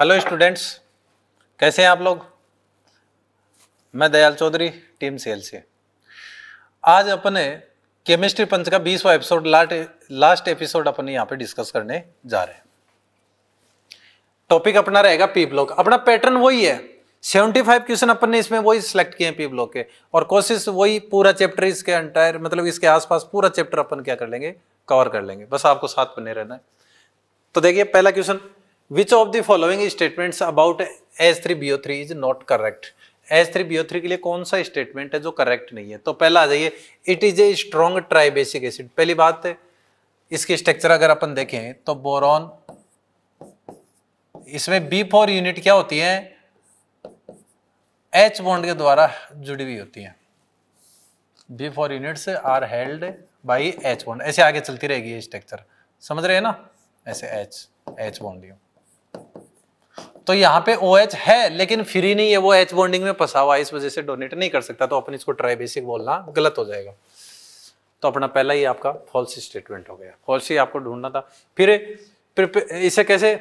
Hello students कैसे हैं आप लोग मैं दयाल चौधरी टीम सेल से आज अपने केमिस्ट्री पंच का बीसवा एपिसोड लास्ट लास्ट एपिसोड अपन यहाँ पे डिस्कस करने जा रहे हैं टॉपिक अपना रहेगा पी ब्लॉक अपना पैटर्न वही है 75 क्वेश्चन अपन ने इसमें वही सिलेक्ट किए हैं पी ब्लॉक के और कोशिश वही पूरा चैप्टर इसके एंटायर मतलब इसके आसपास पूरा चैप्टर अपन क्या कर लेंगे कवर कर लेंगे बस आपको साथ बने रहना है तो देखिए पहला question which of the following statements about S three B O three is not correct S three B O three के लिए कौन सा स्टेटमेंट है जो करेक्ट नहीं है तो पहला आ जाइए it is a strong tribasic acid पहली बात है इसकी स्ट्रक्चर अगर अपन देखें तो बोरॉन इसमें बी फोर यूनिट क्या होती है एच बॉन्ड के द्वारा जुड़ी हुई होती है B four units are held by H bond ऐसे आगे चलती रहेगी ये स्ट्रक्चर समझ रहे हैं ना ऐसे एच एच बॉन्ड यू तो यहाँ पे ओ OH है लेकिन फ्री नहीं है वो एच बॉन्डिंग में फंसा हुआ इस वजह से डोनेट नहीं कर सकता तो अपन इसको ट्राई बेसिक बोलना गलत हो जाएगा तो अपना पहला ही आपका फॉल्स स्टेटमेंट हो गया फॉल्स ही आपको ढूंढना था फिर इसे कैसे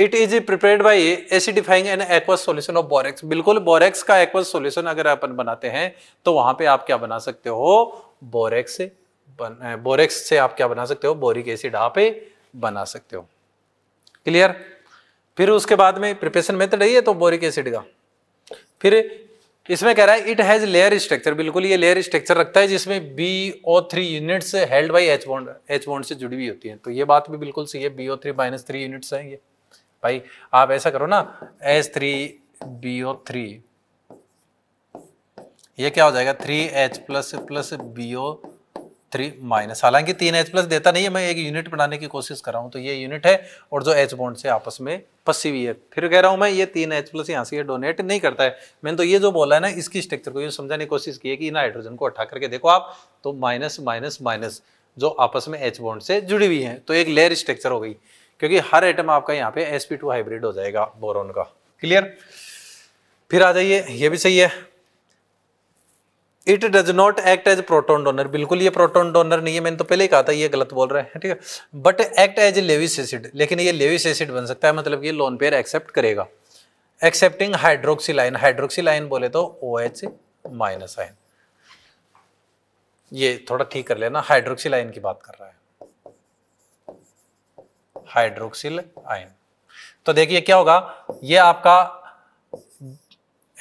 it is prepared by acidifying an aqueous solution of borax बिल्कुल बोरेक्स का एक्वस सोल्यूशन अगर अपन बनाते हैं तो वहां पे आप क्या बना सकते हो बोरेक्स से बोरेक्स से आप क्या बना सकते हो बोरिक एसिड आप बना सकते हो क्लियर फिर उसके बाद में प्रिपेशन मेथड यही है तो बोरिक एसिड का फिर इसमें कह रहा है इट हैज़ लेयर स्ट्रक्चर बिल्कुल ये लेयर स्ट्रक्चर रखता है जिसमें B O three units held by H bond H bond से जुड़ी हुई होती है तो ये बात भी बिल्कुल सही है B O three minus three units हैं ये भाई आप ऐसा करो ना H three B O three ये क्या हो जाएगा three H plus plus B O three minus हालांकि तीन एच प्लस देता नहीं है मैं एक यूनिट बनाने की कोशिश कर रहा हूँ तो ये यूनिट है और जो एच बॉन्ड से आपस में पसी हुई है फिर कह रहा हूँ मैं ये तीन एच प्लस यहाँ से ये डोनेट नहीं करता है मैंने तो ये जो बोला है ना इसकी स्ट्रक्चर को ये समझाने की कोशिश की है कि नाइट्रोजन को उठा करके देखो आप तो माइनस माइनस माइनस जो आपस में एच बॉन्ड से जुड़ी हुई है तो एक लेयर स्ट्रक्चर हो गई क्योंकि हर आइटम आपका यहाँ पे एस हाइब्रिड हो जाएगा बोरोन का क्लियर फिर आ जाइए ये भी सही है it does not act as proton donor बिल्कुल ये प्रोटोन डोनर नहीं है मैंने तो पहले ही कहा था ये गलत बोल रहे हैं ठीक है but act as Lewis acid लेकिन ये लेविस एसिड बन सकता है मतलब ये लोन पेयर एक्सेप्ट करेगा accepting hydroxyl ion hydroxyl ion बोले तो ओ एच माइनस आइन ये थोड़ा ठीक कर लेना हाइड्रोक्सी लाइन की बात कर रहा है हाइड्रोक्सिल आयन तो देखिए क्या होगा ये आपका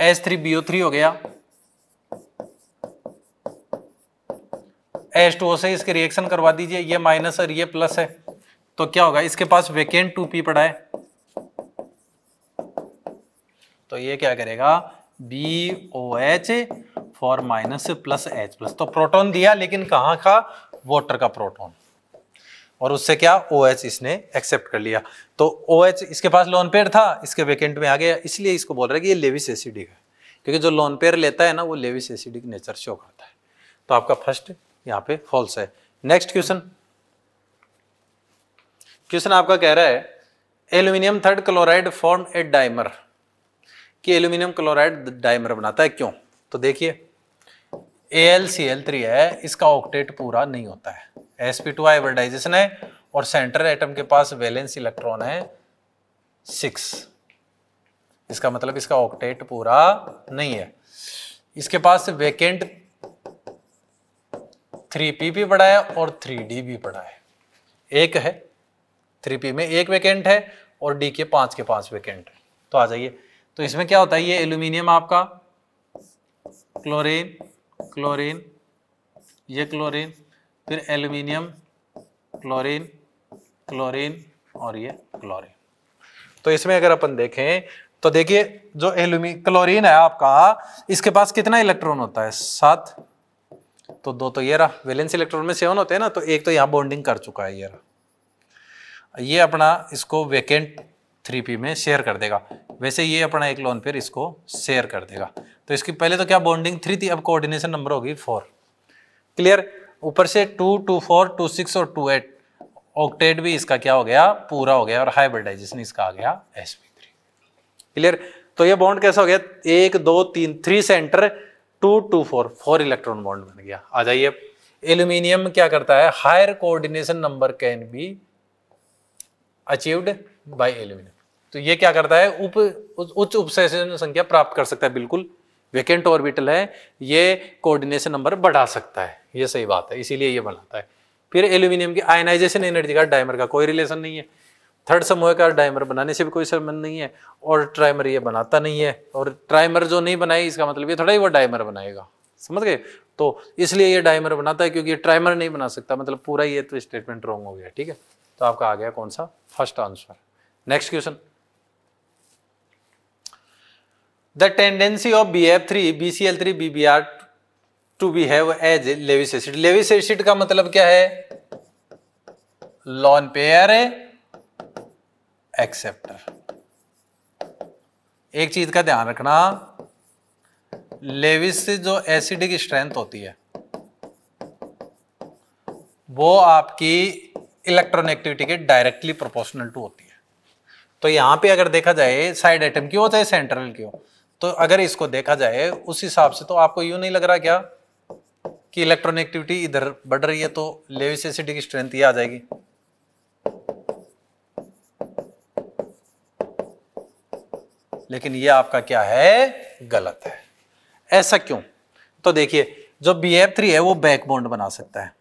एस थ्री बीओ थ्री हो गया एच टू से इसके रिएक्शन करवा दीजिए ये माइनस और ये प्लस है तो क्या होगा इसके पास वेकेंट टू पी पड़ा है तो ये क्या करेगा B O H four minus plus H plus तो प्रोटॉन दिया लेकिन कहाँ का वाटर का प्रोटॉन और उससे क्या ओ OH एच इसने एक्सेप्ट कर लिया तो ओ OH एच इसके पास लोन पेयर था इसके वेकेंट में आ गया इसलिए इसको बोल रहा है कि ये लेविस एसिडिक है क्योंकि जो लोन पेयर लेता है ना वो लेविस एसिडिक नेचर शो करता है तो आपका फर्स्ट यहां पे फॉल्स है नेक्स्ट क्वेश्चन क्वेश्चन आपका कह रहा है aluminium third chloride form a dimer कि एल्यूमिनियम क्लोराइड डाइमर बनाता है क्यों तो देखिए A L C L three है इसका ऑक्टेट पूरा नहीं होता है एस पी टू आइवर्डाइजेशन है और सेंटर एटम के पास वैलेंस इलेक्ट्रॉन है सिक्स इसका मतलब इसका ऑक्टेट पूरा नहीं है इसके पास वेकेंट थ्री पी भी पड़ा है और थ्री डी भी पड़ा है एक है थ्री पी में एक वेकेंट है और डी के पांच के पांच वेकेंट है तो आ जाइए तो इसमें क्या होता है ये एल्यूमिनियम आपका क्लोरीन क्लोरीन ये क्लोरीन फिर एल्यूमिनियम क्लोरीन क्लोरीन और ये क्लोरीन तो इसमें अगर अपन देखें तो देखिए जो एल्यूमी क्लोरीन है आपका इसके पास कितना इलेक्ट्रॉन होता है सात तो दो तो ये रहा वैलेंस इलेक्ट्रॉन में सेवन होते हैं ना तो एक तो यहाँ बॉन्डिंग कर चुका है ये रहा ये अपना इसको वेकेंट थ्री पी में शेयर कर देगा वैसे ये अपना एक लोन पेयर इसको शेयर कर देगा तो इसकी पहले तो क्या बॉन्डिंग थ्री थी अब कोऑर्डिनेशन नंबर होगी फोर क्लियर ऊपर से two two four two six और टू एट ऑक्टेट भी इसका क्या हो गया पूरा हो गया और हाइब्रिडाइजेशन इसका आ गया एस क्लियर तो ये बॉन्ड कैसा हो गया एक दो तीन three centre two two four four electron bond बन गया आ जाइए एल्यूमिनियम क्या करता है higher coordination number can be achieved by aluminium तो ये क्या करता है उप उच्च उपसेशन संख्या प्राप्त कर सकता है बिल्कुल वेकेंट ऑर्बिटल है ये कोऑर्डिनेशन नंबर बढ़ा सकता है ये सही बात है इसीलिए ये बनाता है फिर एल्यूमिनियम की आयनाइजेशन एनर्जी का डायमर का कोई रिलेशन नहीं है थर्ड समूह का डाइमर बनाने से भी कोई संबंध नहीं है और ट्राइमर ये बनाता नहीं है और ट्राइमर जो नहीं बनाए इसका मतलब ये थोड़ा ही वो डाइमर बनाएगा समझ गए तो इसलिए ये डाइमर बनाता है क्योंकि ये ट्राइमर नहीं बना सकता मतलब पूरा ये तो स्टेटमेंट रॉन्ग हो गया ठीक है तो आपका आ गया कौन सा first answer next question the tendency of B F three B C L three B B R to behave as Lewis acid Lewis acid का मतलब क्या है लॉन पेयर है एक्सेप्टर एक चीज का ध्यान रखना लेविस से जो एसिडिक स्ट्रेंथ होती है वो आपकी इलेक्ट्रॉनेक्टिविटी के डायरेक्टली प्रोपोर्शनल टू होती है तो यहां पे अगर देखा जाए साइड आइटम की हो चाहे सेंट्रल की हो तो अगर इसको देखा जाए उस हिसाब से तो आपको यूं नहीं लग रहा क्या कि इलेक्ट्रॉनिक्टिविटी इधर बढ़ रही है तो लेविस एसिडिक स्ट्रेंथ ये आ जाएगी लेकिन ये आपका क्या है गलत है ऐसा क्यों तो देखिए जो बी एफ थ्री है वो बैक बॉन्ड बना सकता है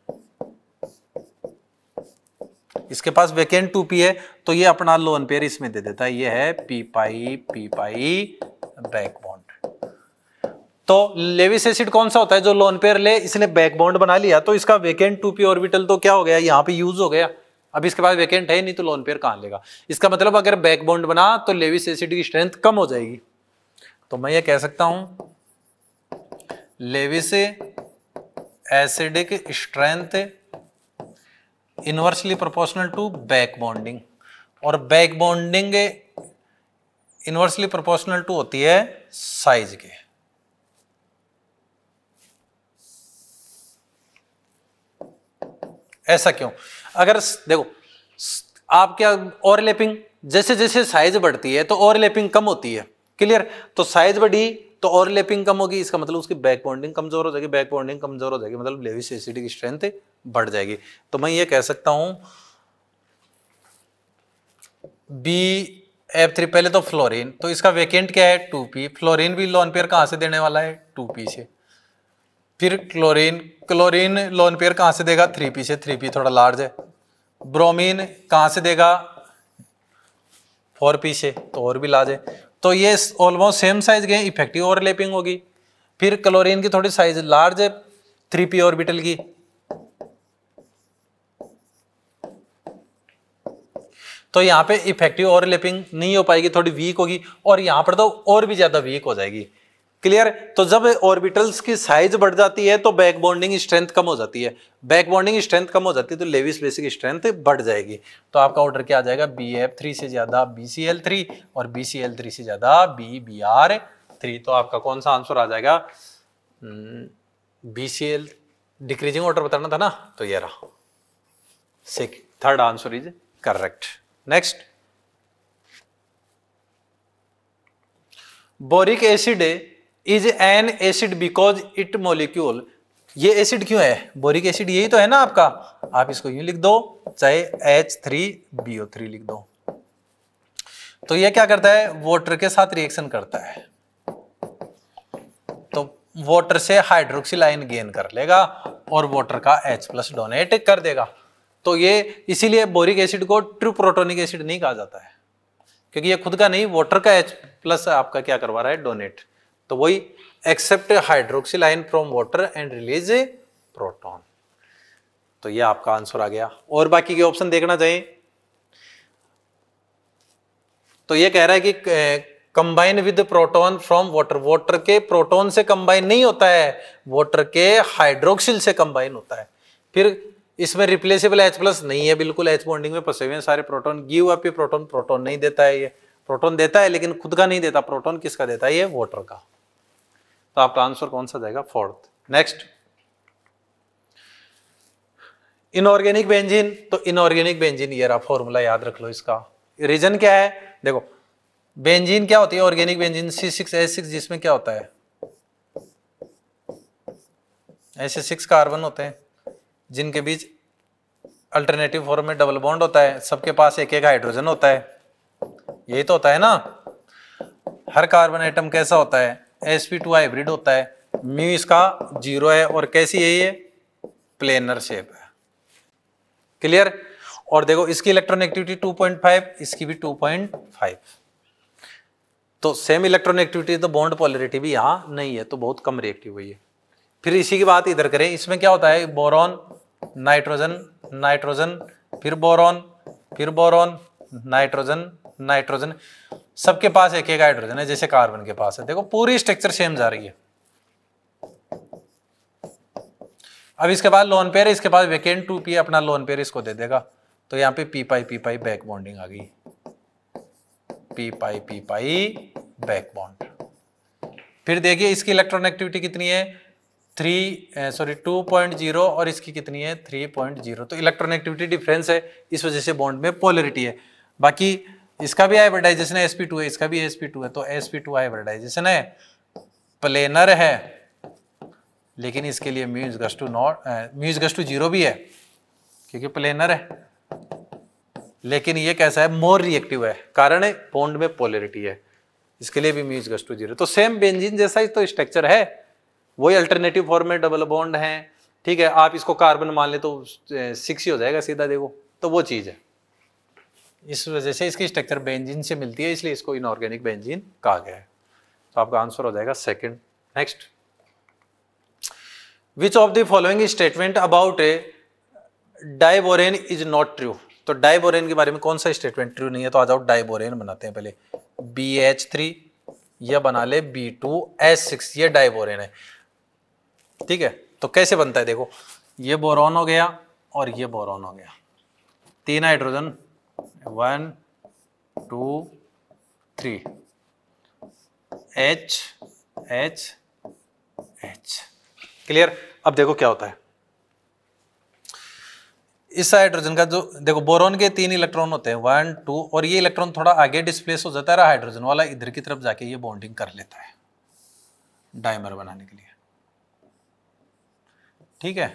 इसके पास वेकेंट टू पी है तो ये अपना लोन पेयर इसमें दे देता है ये है P pi P pi back bond तो लेविस एसिड कौन सा होता है जो लोन पेयर ले इसने बैक बॉन्ड बना लिया तो इसका वेकेंट टू पी ऑर्बिटल तो क्या हो गया यहां पे यूज हो गया अब इसके पास वैकेंट है नहीं तो लोन पेयर कहाँ लेगा इसका मतलब अगर बैक बॉन्ड बना तो लेविस एसिड की स्ट्रेंथ कम हो जाएगी तो मैं ये कह सकता हूं Lewis acidic strength inversely proportional to back bonding और back bonding inversely proportional to होती है साइज के ऐसा क्यों अगर देखो आप क्या ओवरलैपिंग जैसे जैसे साइज बढ़ती है तो ओवरलैपिंग कम होती है क्लियर तो साइज बढ़ी तो ओवरलैपिंग कम होगी इसका मतलब उसकी बैक बॉन्डिंग कमजोर हो जाएगी बैक बॉन्डिंग कमजोर हो जाएगी मतलब लेविस एसिडी की स्ट्रेंथ बढ़ जाएगी तो मैं ये कह सकता हूं बी एफ थ्री पहले तो फ्लोरीन तो इसका वेकेंट क्या है टू पी फ्लोरीन भी लोन पेयर कहां से देने वाला है टू पी से फिर क्लोरीन क्लोरीन लोन पेयर कहाँ से देगा थ्री पी से थ्री पी थोड़ा लार्ज है ब्रोमीन कहाँ से देगा फोर पी से तो और भी लार्ज है तो ये ऑलमोस्ट सेम साइज के इफेक्टिव ओवरलैपिंग होगी फिर क्लोरीन की थोड़ी साइज लार्ज है थ्री पी ऑर्बिटल की तो यहाँ पे इफेक्टिव ओवरलैपिंग नहीं हो पाएगी थोड़ी वीक होगी और यहाँ पर तो और भी ज़्यादा वीक हो जाएगी क्लियर तो जब ऑर्बिटल्स की साइज बढ़ जाती है तो बैक बॉन्डिंग स्ट्रेंथ कम हो जाती है बैक बॉन्डिंग स्ट्रेंथ कम हो जाती है तो लेविस बेसिक स्ट्रेंथ बढ़ जाएगी तो आपका ऑर्डर क्या आ जाएगा बी एफ थ्री से ज़्यादा बी सी एल थ्री और बी सी एल थ्री से ज़्यादा बी बी आर थ्री तो आपका कौन सा आंसर आ जाएगा B C L decreasing order बताना था ना तो ये रहा third answer is correct next boric acid is an acid because it molecule ये एसिड क्यों है बोरिक एसिड यही तो है ना आपका आप इसको यूं लिख दो चाहे एच थ्री बीओ थ्री लिख दो तो ये क्या करता है वॉटर के साथ रिएक्शन करता है तो वॉटर से हाइड्रोक्सिल आयन गेन कर लेगा और वॉटर का एच प्लस डोनेट कर देगा तो ये इसीलिए बोरिक एसिड को ट्रू प्रोटोनिक एसिड नहीं कहा जाता है क्योंकि ये खुद का नहीं वॉटर का एच प्लस आपका क्या करवा रहा है डोनेट तो वही accept hydroxyl ion from water and release proton तो ये आपका आंसर आ गया और बाकी के ऑप्शन देखना चाहिए तो ये कह रहा है कि combine with proton from water water के प्रोटॉन से कंबाइन नहीं होता है वाटर के हाइड्रोक्सिल से कंबाइन होता है फिर इसमें रिप्लेसेबल एच प्लस नहीं है बिल्कुल एच बॉन्डिंग में फंसे हुए सारे प्रोटॉन गिव अप ये प्रोटॉन प्रोटॉन नहीं देता है ये प्रोटॉन देता है लेकिन खुद का नहीं देता प्रोटॉन किसका देता है ये वाटर का तो आपका आंसर कौन सा जाएगा फोर्थ नेक्स्ट इनऑर्गेनिक बेंजिन तो इनऑर्गेनिक बेंजिन ये रहा फॉर्मूला याद रख लो इसका रीजन क्या है देखो बेंजीन क्या होती है organic benzene C six S six जिसमें क्या होता है ऐसे सिक्स कार्बन होते हैं जिनके बीच अल्टरनेटिव फॉर्म में डबल बॉन्ड होता है सबके पास एक एक हाइड्रोजन होता है यही तो होता है ना हर कार्बन आइटम कैसा होता है एस पी टू हाइब्रिड होता है म्यू इसका जीरो है और कैसी है ये प्लेनर शेप है क्लियर और देखो इसकी इलेक्ट्रॉनिक्टिविटी 2.5 इसकी भी 2.5 तो सेम इलेक्ट्रॉनिक्टिविटी तो बॉन्ड पॉलिटी भी यहाँ नहीं है तो बहुत कम रिएक्टिव हुई है फिर इसी की बात इधर करें इसमें क्या होता है बोरॉन नाइट्रोजन नाइट्रोजन फिर बोरॉन फिर बोरॉन नाइट्रोजन नाइट्रोजन सबके पास एक एक हाइड्रोजन है जैसे कार्बन के पास है देखो पूरी स्ट्रक्चर सेम जा रही है अब इसके बाद लोन पेयर इसके बाद वेकेंट टू पी अपना लोन पेयर इसको दे देगा तो यहां पे P pi P pi back bonding आ गई P pi P pi back bond फिर देखिए इसकी इलेक्ट्रॉन एक्टिविटी कितनी है three sorry two point zero और इसकी कितनी है थ्री पॉइंट जीरो तो इलेक्ट्रॉन एक्टिविटी डिफरेंस है इस वजह से बॉन्ड में पोलरिटी है बाकी इसका भी हाइब्रिडाइजेशन है sp2 है इसका भी टू है तो टू हाइब्रिडाइजेशन है प्लेनर है लेकिन इसके लिए mu equals to not mu equals to zero भी है क्योंकि प्लेनर है लेकिन ये कैसा है मोर रिएक्टिव है कारण है बॉन्ड में पोलरिटी है इसके लिए भी म्यूज गस टू जीरो तो सेम बेंजिन जैसा ही तो स्ट्रक्चर है वही अल्टरनेटिव फॉर्म में डबल बॉन्ड है ठीक है आप इसको कार्बन मान ले तो सिक्स ही हो जाएगा सीधा देखो तो वो चीज़ है इस वजह से इसकी स्ट्रक्चर बेंजीन से मिलती है इसलिए इसको इनऑर्गेनिक बेंजीन कहा गया है तो आपका आंसर हो जाएगा second next which of the following statement about a diborane is not true तो डाइबोरेन के बारे में कौन सा स्टेटमेंट ट्रू नहीं है तो आज आउट डाइबोरेन बनाते हैं पहले बी एच थ्री यह बना ले बी टू एच सिक्स ये डाइबोरेन है ठीक है तो कैसे बनता है देखो ये बोरॉन हो गया और ये बोरॉन हो गया तीन hydrogen one two three H H H clear अब देखो क्या होता है इस हाइड्रोजन का जो देखो बोरोन के तीन इलेक्ट्रॉन होते हैं वन टू और ये इलेक्ट्रॉन थोड़ा आगे डिस्प्लेस हो जाता है हाइड्रोजन वाला इधर की तरफ जाके ये बॉन्डिंग कर लेता है डाइमर बनाने के लिए ठीक है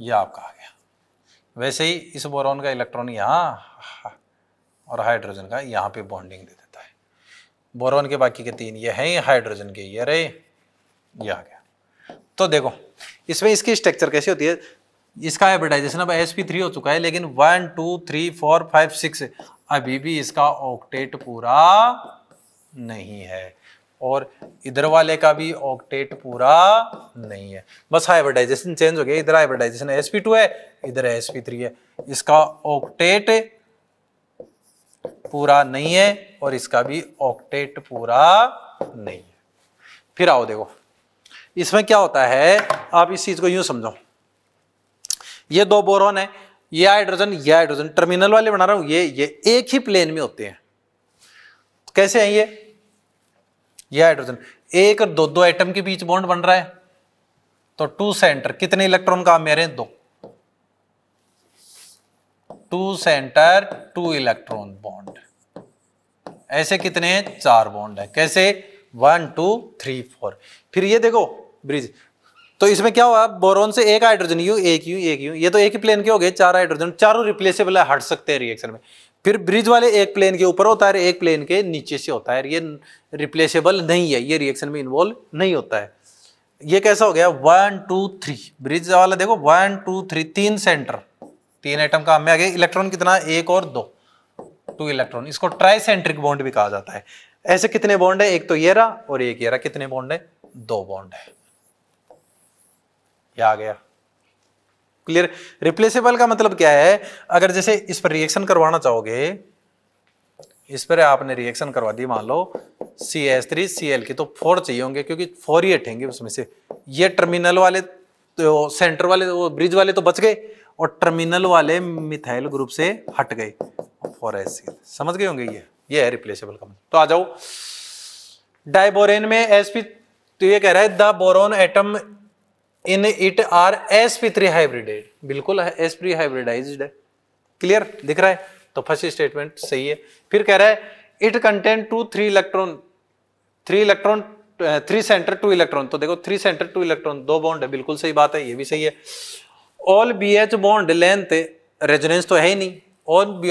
ये आपका आ गया वैसे ही इस बोरॉन का इलेक्ट्रॉन यहाँ और हाइड्रोजन का यहाँ पे बॉन्डिंग दे देता है बोरॉन के बाकी के तीन ये हैं हाइड्रोजन के ये रहे ये आ गया तो देखो इसमें इसकी स्ट्रक्चर कैसी होती है इसका हाइब्रिडाइजेशन अब एस थ्री हो चुका है लेकिन one two three four five six अभी भी इसका ऑक्टेट पूरा नहीं है और इधर वाले का भी ऑक्टेट पूरा नहीं है बस हाइब्रिडाइजेशन चेंज हो गया इधर हाइब्रिडाइजेशन sp2 है इधर sp3 है इसका ऑक्टेट पूरा नहीं है और इसका भी ऑक्टेट पूरा नहीं है फिर आओ देखो इसमें क्या होता है आप इस चीज को यूं समझो ये दो बोरोन है ये हाइड्रोजन ये हाइड्रोजन टर्मिनल वाले बना रहा हूं ये ये एक ही प्लेन में होते हैं तो कैसे हैं ये यह हाइड्रोजन एक दो दो एटम के बीच बॉन्ड बन रहा है तो टू सेंटर कितने इलेक्ट्रॉन काम में रहे दो two centre two electron bond ऐसे कितने चार बॉन्ड है कैसे वन टू थ्री फोर फिर ये देखो ब्रिज तो इसमें क्या हुआ बोरोन से एक हाइड्रोजन यू एक यू एक यू ये तो एक ही प्लेन के हो गए चार हाइड्रोजन चारों रिप्लेसेबल है हट सकते हैं रिएक्शन में फिर ब्रिज वाले एक प्लेन के ऊपर होता है एक प्लेन के नीचे से होता है ये रिप्लेसेबल नहीं है ये रिएक्शन में इन्वॉल्व नहीं होता है ये कैसा हो गया वन टू थ्री ब्रिज वाला देखो वन टू थ्री तीन सेंटर तीन आइटम का हमें आगे इलेक्ट्रॉन कितना एक और दो टू इलेक्ट्रॉन इसको ट्राई सेंट्रिक बॉन्ड भी कहा जाता है ऐसे कितने बॉन्ड है एक तो ये रहा और एक ये रहा कितने बॉन्ड है दो बॉन्ड है ये आ गया क्लियर रिप्लेसेबल का मतलब क्या है अगर जैसे इस पर रिएक्शन करवाना चाहोगे इस पर आपने रिएक्शन करवा दी मान लो C S three C L की तो फोर चाहिए होंगे क्योंकि फोर ही हटेंगे उसमें से ये टर्मिनल वाले तो सेंटर वाले वो ब्रिज वाले तो बच गए और टर्मिनल वाले मिथाइल ग्रुप से हट गए फोर एस समझ गए होंगे ये ये है रिप्लेसेबल का मतलब। तो आ जाओ डायबोरेन में एस पी तो ये कह रहा है the boron atom in it are S P three hybridised बिल्कुल एस पी हाइब्रिडाइज है क्लियर दिख रहा है तो फर्स्ट स्टेटमेंट सही है फिर कह रहा है it contain two three electron three electron three centre two electron तो देखो थ्री सेंटर टू इलेक्ट्रॉन दो बॉन्ड है बिल्कुल सही बात है ये भी सही है all B H bond length resonance तो है ही नहीं all B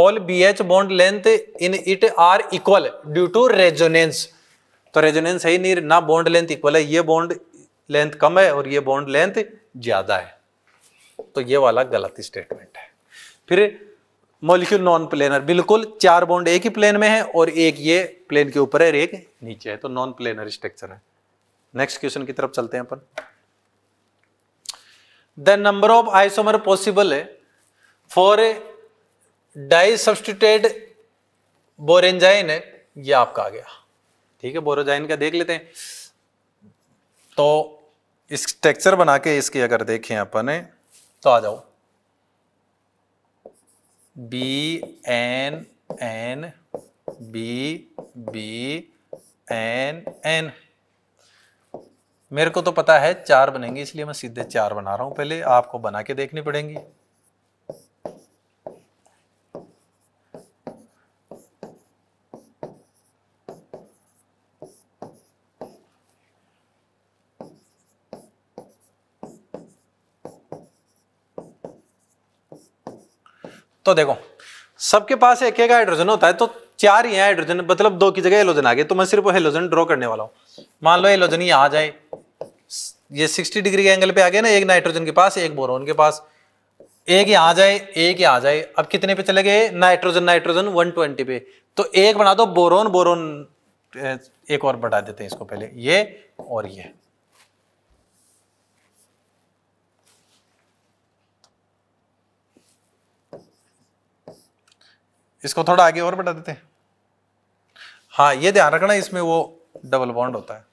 all B H bond length in it are equal due to resonance तो रेजोनेंस है ही नहीं ना बॉन्ड लेंथ इक्वल है ये बॉन्ड लेंथ कम है और ये बॉन्ड लेंथ ज़्यादा है तो ये वाला गलत स्टेटमेंट है फिर मोलिक्यूल नॉन प्लेनर बिल्कुल चार बॉन्ड एक ही प्लेन में है और एक ये प्लेन के ऊपर है और एक नीचे है तो नॉन प्लेनर स्ट्रक्चर है नेक्स्ट क्वेश्चन की तरफ चलते हैं अपन the number of isomer possible for disubstituted borazine है ये आपका आ गया ठीक है बोरोजाइन का देख लेते हैं तो स्ट्रक्चर बना के इसकी अगर देखें अपन तो आ जाओ B N N B B N N मेरे को तो पता है चार बनेंगे इसलिए मैं सीधे चार बना रहा हूं पहले आपको बना के देखनी पड़ेंगी तो देखो सबके पास एक एक हाइड्रोजन होता है तो चार ही है हाइड्रोजन मतलब दो की जगह हेलोजन आ गए तो मैं सिर्फ हेलोजन ड्रॉ करने वाला हूँ मान लो हेलोजन यहाँ आ जाए ये 60 डिग्री के एंगल पे आ गया ना एक नाइट्रोजन के पास एक बोरोन के पास एक ही आ जाए एक ही आ जाए अब कितने पे चले गए नाइट्रोजन नाइट्रोजन 120 पे तो एक बना दो बोरोन बोरोन एक और बढ़ा देते हैं इसको पहले ये और ये इसको थोड़ा आगे और बढ़ा देते हाँ ये ध्यान रखना इसमें वो डबल बॉन्ड होता है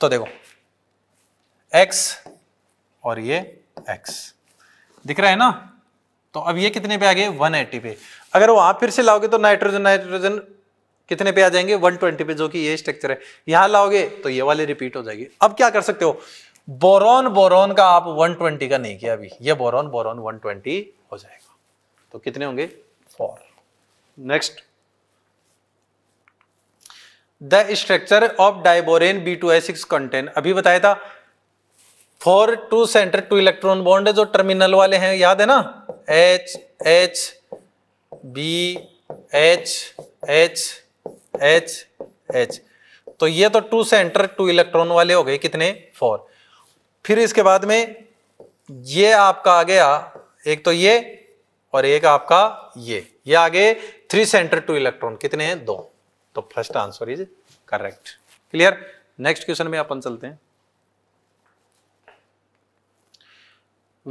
तो देखो x और ये x दिख रहा है ना तो अब ये कितने पे आ गए 180 पे अगर वो आप फिर से लाओगे तो नाइट्रोजन नाइट्रोजन कितने पे आ जाएंगे 120 पे जो कि ये स्ट्रक्चर है यहां लाओगे तो ये वाले रिपीट हो जाएगी अब क्या कर सकते हो बोरोन बोरोन का आप 120 का नहीं किया अभी ये बोरोन बोरोन 120 हो जाएगा तो कितने होंगे four next the structure of diborane B two S six contain अभी बताया था four two centre two electron bond है जो टर्मिनल वाले हैं याद है ना H H B H H H H तो ये तो टू सेंटर टू इलेक्ट्रॉन वाले हो गए कितने फोर फिर इसके बाद में ये आपका आ गया एक तो ये और एक आपका ये ये आगे थ्री सेंटर टू इलेक्ट्रॉन कितने हैं दो तो first answer is correct clear next question में अपन चलते हैं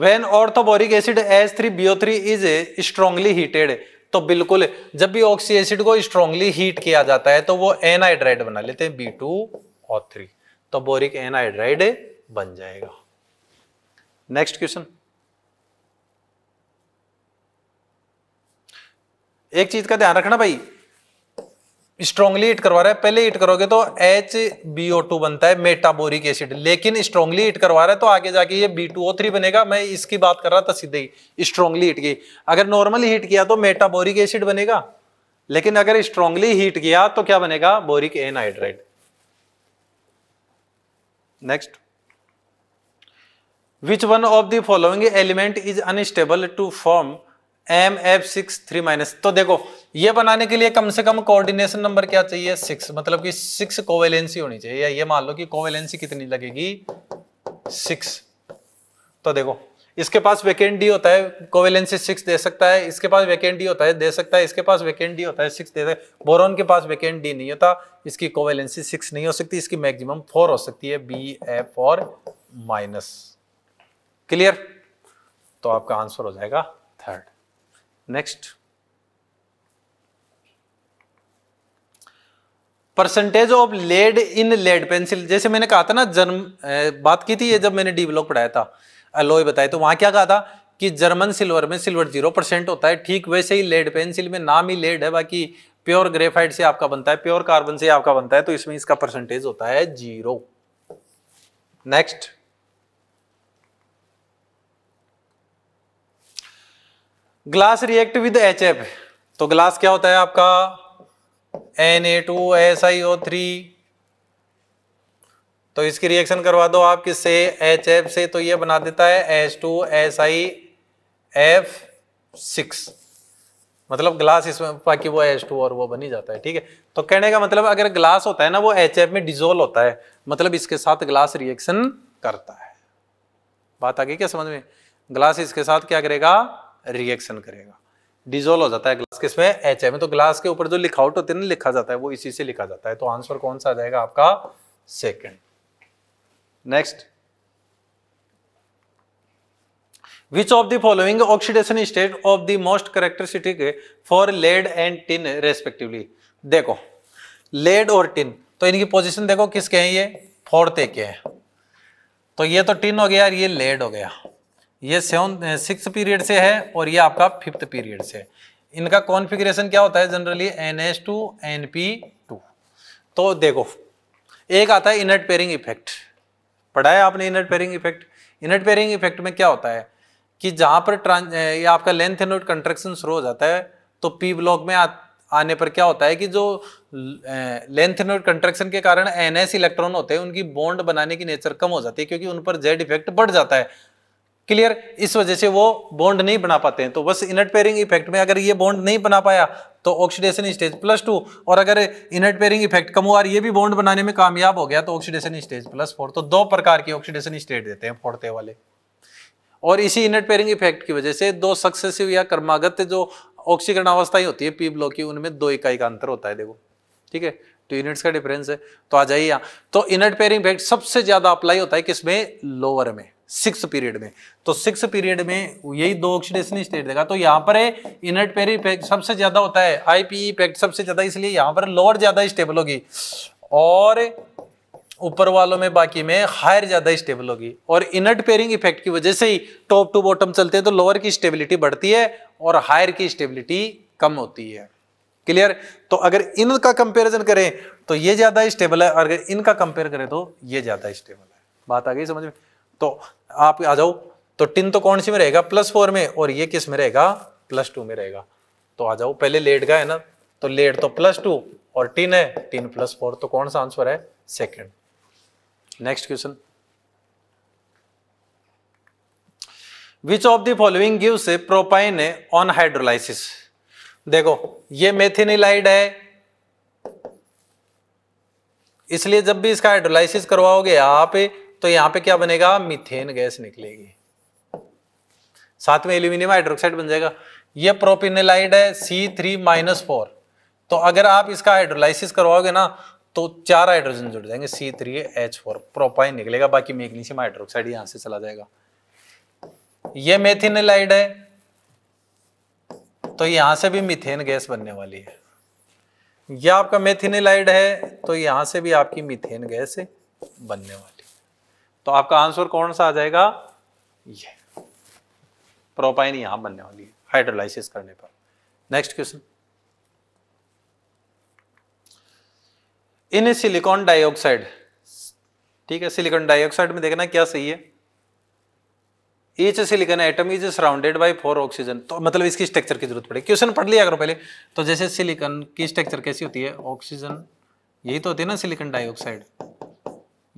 when orthoboric acid S three BO three is strongly heated तो बिल्कुल जब भी ऑक्सी एसिड को स्ट्रांगली हीट किया जाता है तो वो एनहाइड्राइड बना लेते हैं बी टू और थ्री तो बोरिक एनहाइड्राइड बन जाएगा नेक्स्ट क्वेश्चन एक चीज का ध्यान रखना भाई स्ट्रॉन्गली ईट करवा रहा है पहले ईट करोगे तो एच बी ओ टू बनता है मेटाबोरिक एसिड लेकिन स्ट्रॉन्गली ईट करवा रहा है तो आगे जाके ये बी टू ओ थ्री बनेगा मैं इसकी बात कर रहा था सीधे ही स्ट्रॉन्गली हीट की अगर नॉर्मली हीट किया तो मेटाबोरिक एसिड बनेगा लेकिन अगर स्ट्रॉन्गली हीट किया तो क्या बनेगा boric anhydride next which one of the following element is unstable to form M F six three minus तो देखो ये बनाने के लिए कम से कम कोऑर्डिनेशन नंबर क्या चाहिए सिक्स मतलब कि सिक्स कोवेलेंसी होनी चाहिए या ये मान लो कि कोवेलेंसी कितनी लगेगी सिक्स तो देखो इसके पास वेकेंट डी होता है कोवेलेंसी सिक्स दे सकता है इसके पास वेकेंट डी होता है दे सकता है इसके पास वेकेंट डी होता है सिक्स दे सकता है बोरॉन के पास वेकेंट डी नहीं होता इसकी कोवेलेंसी सिक्स नहीं हो सकती इसकी मैक्सिमम फोर हो सकती है बी एफ और माइनस क्लियर तो आपका आंसर हो जाएगा third next percentage of lead in lead pencil जैसे मैंने कहा था ना जर्म बात की थी ये जब मैंने डी ब्लॉक पढ़ाया था अलोय बताया तो वहां क्या कहा था कि जर्मन सिल्वर में सिल्वर जीरो परसेंट होता है ठीक वैसे ही लेड पेंसिल में नाम ही लेड है बाकी प्योर ग्रेफाइट से आपका बनता है प्योर कार्बन से आपका बनता है तो इसमें इसका परसेंटेज होता है zero next glass react with H F तो ग्लास क्या होता है आपका N A two S I O three तो इसकी रिएक्शन करवा दो आप किससे एच एफ से तो ये बना देता है H two S I F six मतलब ग्लास इसमें बाकी वो एच टू और वो बन ही जाता है ठीक है तो कहने का मतलब अगर ग्लास होता है ना वो एच एफ में डिजोल्व होता है मतलब इसके साथ ग्लास रिएक्शन करता है बात आ गई क्या समझ में ग्लास इसके साथ क्या करेगा रिएक्शन करेगा डिजोल्व हो जाता है ग्लास किसमें एच में तो ग्लास के ऊपर जो लिखावट होती है ना लिखा जाता है वो इसी से लिखा जाता है तो आंसर कौन सा आ जाएगा आपका second next which of the following oxidation state of the most characteristic for lead and tin respectively देखो लेड और टिन तो इनकी पोजिशन देखो किसके हैं ये फोर्थ के हैं तो ये तो टिन हो गया और ये लेड हो गया ये सेवन सिक्स पीरियड से है और ये आपका फिफ्थ पीरियड से है इनका कॉन्फिग्रेशन क्या होता है generally N S two N P two तो देखो एक आता है इनर्ट पेयरिंग इफेक्ट पढ़ा है आपने inert pairing effect inert pairing effect में क्या होता है कि जहाँ पर ट्रांस ये आपका लेंथ एंड कंट्रक्शन शुरू हो जाता है तो पी ब्लॉक में आ, आने पर क्या होता है कि जो लेंथ एंड कंट्रक्शन के कारण एन इलेक्ट्रॉन होते हैं उनकी बॉन्ड बनाने की नेचर कम हो जाती है क्योंकि उन पर जेड इफेक्ट बढ़ जाता है क्लियर इस वजह से वो बॉन्ड नहीं बना पाते हैं तो बस इनट पेयरिंग इफेक्ट में अगर ये बॉन्ड नहीं बना पाया तो ऑक्सीडेशन स्टेज प्लस टू और अगर इनट पेयरिंग इफेक्ट कमुआर ये भी बॉन्ड बनाने में कामयाब हो गया तो ऑक्सीडेशन स्टेज प्लस फोर तो दो प्रकार की ऑक्सीडेशन स्टेट देते हैं फोड़ते वाले और इसी इनट पेयरिंग इफेक्ट की वजह से दो सक्सेसिव या कर्मागत जो ऑक्सीकरण अवस्थाएं होती है पी ब्लॉक की उनमें दो इकाई का अंतर होता है देखो ठीक है टू तो यूनिट्स का डिफरेंस है तो आ जाइए यहाँ तो इनट पेयरिंग इफेक्ट सबसे ज्यादा अप्लाई होता है किसमें लोअर में सिक्स पीरियड में तो सिक्स पीरियड में यही दो ऑक्सीडेशन स्टेट देगा तो यहाँ पर इनर्ट पेरी इफेक्ट सबसे ज्यादा होता है आईपीई इफेक्ट e सबसे ज्यादा इसलिए यहाँ पर लोअर ज्यादा स्टेबल होगी और ऊपर वालों में बाकी में हायर ज्यादा स्टेबल होगी और इनर्ट पेयरिंग इफेक्ट की वजह से ही टॉप टू बॉटम चलते हैं तो लोअर की स्टेबिलिटी बढ़ती है और हायर की स्टेबिलिटी कम होती है क्लियर तो अगर इनका कंपैरिजन करें तो ये ज्यादा स्टेबल है और अगर इनका कंपेयर करें तो ये ज्यादा स्टेबल है बात आ गई समझ में तो आप आ जाओ तो टिन तो कौन सी में रहेगा प्लस फोर में और ये किस में रहेगा प्लस टू में रहेगा तो आ जाओ पहले लेट गए ना तो लेट तो प्लस टू और टिन है टिन प्लस फोर तो कौन सा आंसर है second next question which of the following gives a propyne on hydrolysis देखो ये मेथिनिलाइड है इसलिए जब भी इसका हाइड्रोलाइसिस करवाओगे आप तो यहां पे क्या बनेगा मिथेन गैस निकलेगी साथ में एल्यूमिनियम हाइड्रोक्साइड बन जाएगा ये प्रोपिनेलाइड है सी थ्री माइनस फोर तो अगर आप इसका हाइड्रोलाइसिस करवाओगे ना तो चार हाइड्रोजन जुड़ जाएंगे C three H four propyne निकलेगा बाकी मैग्नीशियम हाइड्रोक्साइड यहां से चला जाएगा ये मेथिनेलाइड है तो यहां से भी मिथेन गैस बनने वाली है यह आपका मेथिनेलाइड है तो यहां से भी आपकी मिथेन गैस बनने वाली तो आपका आंसर कौन सा आ जाएगा ये प्रोपाइन यहां बनने वाली है हाइड्रोलाइसिस करने पर next question in silicon dioxide ठीक है सिलिकॉन डाइऑक्साइड में देखना क्या सही है silicon atom is surrounded by four oxygen तो मतलब इसकी स्ट्रक्चर की जरूरत पड़ेगी क्वेश्चन पढ़ लिया करो पहले तो जैसे सिलिकॉन की स्ट्रक्चर कैसी होती है ऑक्सीजन यही तो होती है ना सिलिकॉन डाइऑक्साइड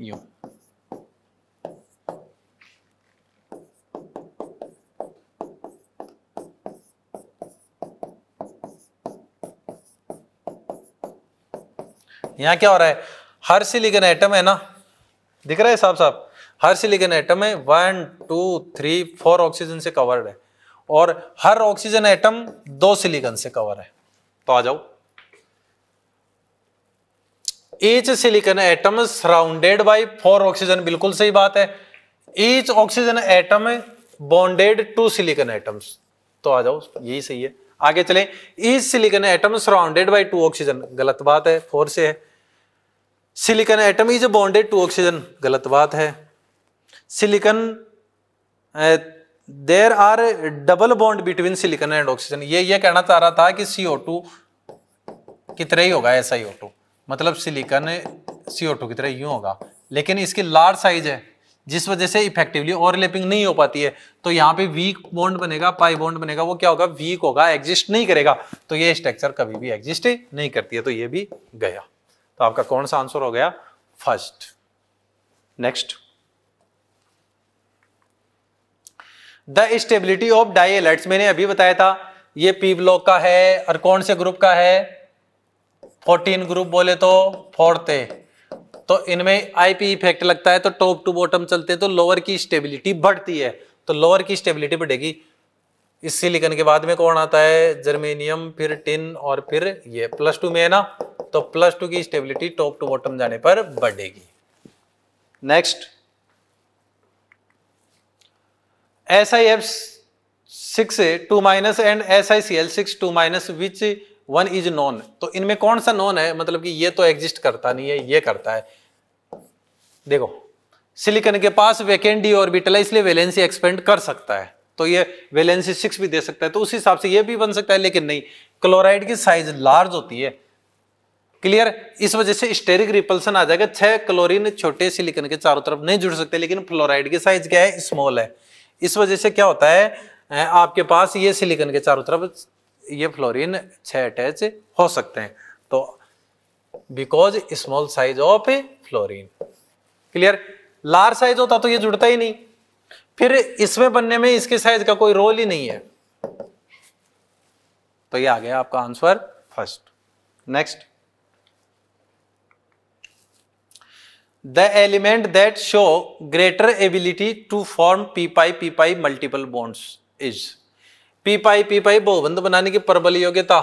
यू यहाँ क्या हो रहा है हर सिलिकन एटम है ना दिख रहा है साहब साहब हर सिलिकन एटम है one two three four oxygen से कवर्ड है और हर ऑक्सीजन एटम दो सिलिकन से कवर है तो आ जाओ each silicon atom surrounded by four oxygen बिल्कुल सही बात है each oxygen atom bonded to silicon atoms तो आ जाओ यही सही है आगे चले is silicon atom surrounded by two oxygen गलत बात है फोर से है silicon atom is bonded to oxygen गलत बात है silicon there are double bond between silicon and oxygen ये ये कहना चाह रहा था कि सी ओ टू की तरह ही होगा ऐसा ही ओ टू मतलब सिलिकन सी ओ टू की तरह यूं होगा लेकिन इसकी लार्ज साइज है जिस वजह से इफेक्टिवली ओवरलैपिंग नहीं हो पाती है तो यहाँ पे वीक बॉन्ड बनेगा पाई बॉन्ड बनेगा वो क्या होगा वीक होगा एग्जिस्ट नहीं करेगा तो ये स्ट्रक्चर कभी भी एग्जिस्ट नहीं करती है तो ये भी गया तो आपका कौन सा आंसर हो गया first next the stability of dihalides मैंने अभी बताया था ये पी ब्लॉक का है और कौन से ग्रुप का है फोर्टीन ग्रुप बोले तो फोर्थ तो इनमें आईपी इफेक्ट लगता है तो टॉप टू बॉटम चलते हैं तो लोअर की स्टेबिलिटी बढ़ती है तो लोअर की स्टेबिलिटी बढ़ेगी इस सिलिकन के बाद में कौन आता है जर्मेनियम फिर टिन और फिर ये प्लस टू में है ना तो प्लस टू की स्टेबिलिटी टॉप टू बॉटम जाने पर बढ़ेगी next S I F six two minus and S I C L six two minus which one is non तो इनमें कौन सा नॉन है मतलब कि ये तो एग्जिस्ट करता नहीं है ये करता है देखो सिलिकन के पास वेकेंट डी ऑर्बिटल है इसलिए वेलेंसी एक्सपेंड कर सकता है तो ये वेलेंसी सिक्स भी दे सकता है तो उस हिसाब से ये भी बन सकता है लेकिन नहीं क्लोराइड की साइज लार्ज होती है क्लियर इस वजह से स्टेरिक रिपल्सन आ जाएगा छह क्लोरीन छोटे सिलिकन के चारों तरफ नहीं जुड़ सकते लेकिन फ्लोराइड की साइज क्या है स्मॉल है इस वजह से क्या होता है आपके पास ये सिलिकन के चारों तरफ ये फ्लोरीन छह अटैच हो सकते हैं तो because small size of fluorine clear large size होता तो ये जुड़ता ही नहीं फिर इसमें बनने में इसके साइज का कोई रोल ही नहीं है तो ये आ गया आपका answer first next the element that show greater ability to form P pi P pi multiple bonds is P pi P pi बहुबंध बनाने की प्रबल योग्यता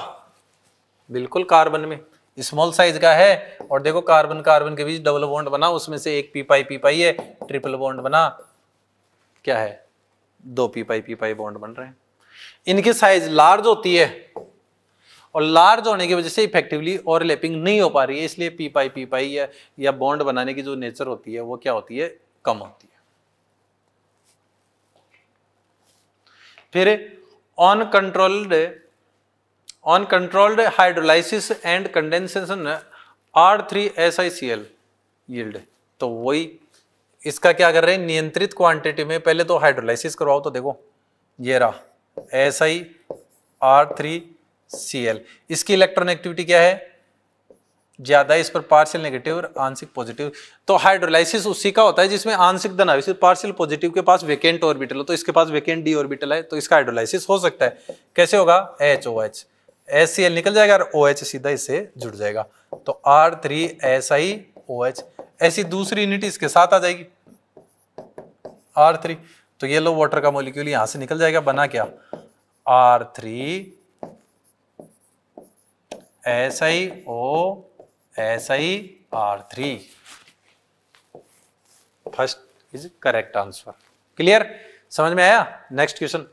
बिल्कुल कार्बन में स्मॉल साइज का है और देखो कार्बन कार्बन के बीच डबल बॉन्ड बना उसमें से एक पी पाई पी पाई है ट्रिपल बॉन्ड बना क्या है दो P pi P pi bond बन रहे हैं इनकी साइज लार्ज होती है और लार्ज होने की वजह से इफेक्टिवली ओवरलैपिंग नहीं हो पा रही है इसलिए पी पाई पी पाई या, या बॉन्ड बनाने की जो नेचर होती है वो क्या होती है कम होती है फिर uncontrolled on controlled hydrolysis and condensation R3SiCl yield तो वही इसका क्या कर रहे हैं नियंत्रित क्वांटिटी में पहले तो हाइड्रोलाइसिस करवाओ तो देखो ये रहा S I R three C L इसकी इलेक्ट्रॉनिक्टिविटी क्या है ज़्यादा इस पर पार्शियल नेगेटिव और आंशिक पॉजिटिव तो हाइड्रोलाइसिस उसी का होता है जिसमें आंशिक धन आवेश पार्शियल पॉजिटिव के पास वेकेंट ऑर्बिटल हो तो इसके पास वेकेंट डी ऑर्बिटल है तो इसका हाइड्रोलाइसिस हो सकता है कैसे होगा H O H S C L निकल जाएगा और ओ OH सीधा इससे जुड़ जाएगा तो R three S I O H ऐसी दूसरी यूनिट इसके साथ आ जाएगी आर थ्री तो ये लो वाटर का मोलिक्यूल यहां से निकल जाएगा बना क्या R three S I O S I R three first is correct answer clear समझ में आया next question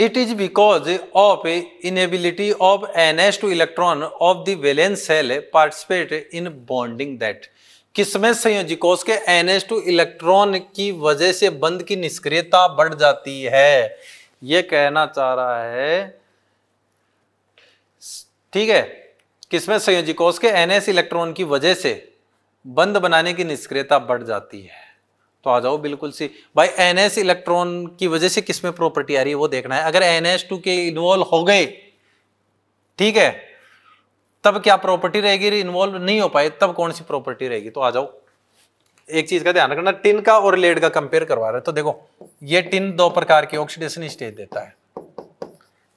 is because of inability of of NH2 electron of the valence shell participate in bonding that किसमें संयोजी कोष के two electron की वजह से बंद की निष्क्रियता बढ़ जाती है ये कहना चाह रहा है ठीक है किसमें संयोजी कोष के एनएस इलेक्ट्रॉन की वजह से बंद बनाने की निष्क्रियता बढ़ जाती है तो आ जाओ बिल्कुल सी भाई एन एस इलेक्ट्रॉन की वजह से किसमें प्रॉपर्टी आ रही है वो देखना है अगर एन एस टू के इन्वॉल्व हो गए ठीक है तब क्या प्रॉपर्टी रहेगी इन्वॉल्व नहीं हो पाए तब कौन सी प्रॉपर्टी रहेगी तो आ जाओ एक चीज का ध्यान रखना टिन का और लेड का कंपेयर करवा रहे तो देखो ये टिन दो प्रकार के ऑक्सीडेशन स्टेज देता है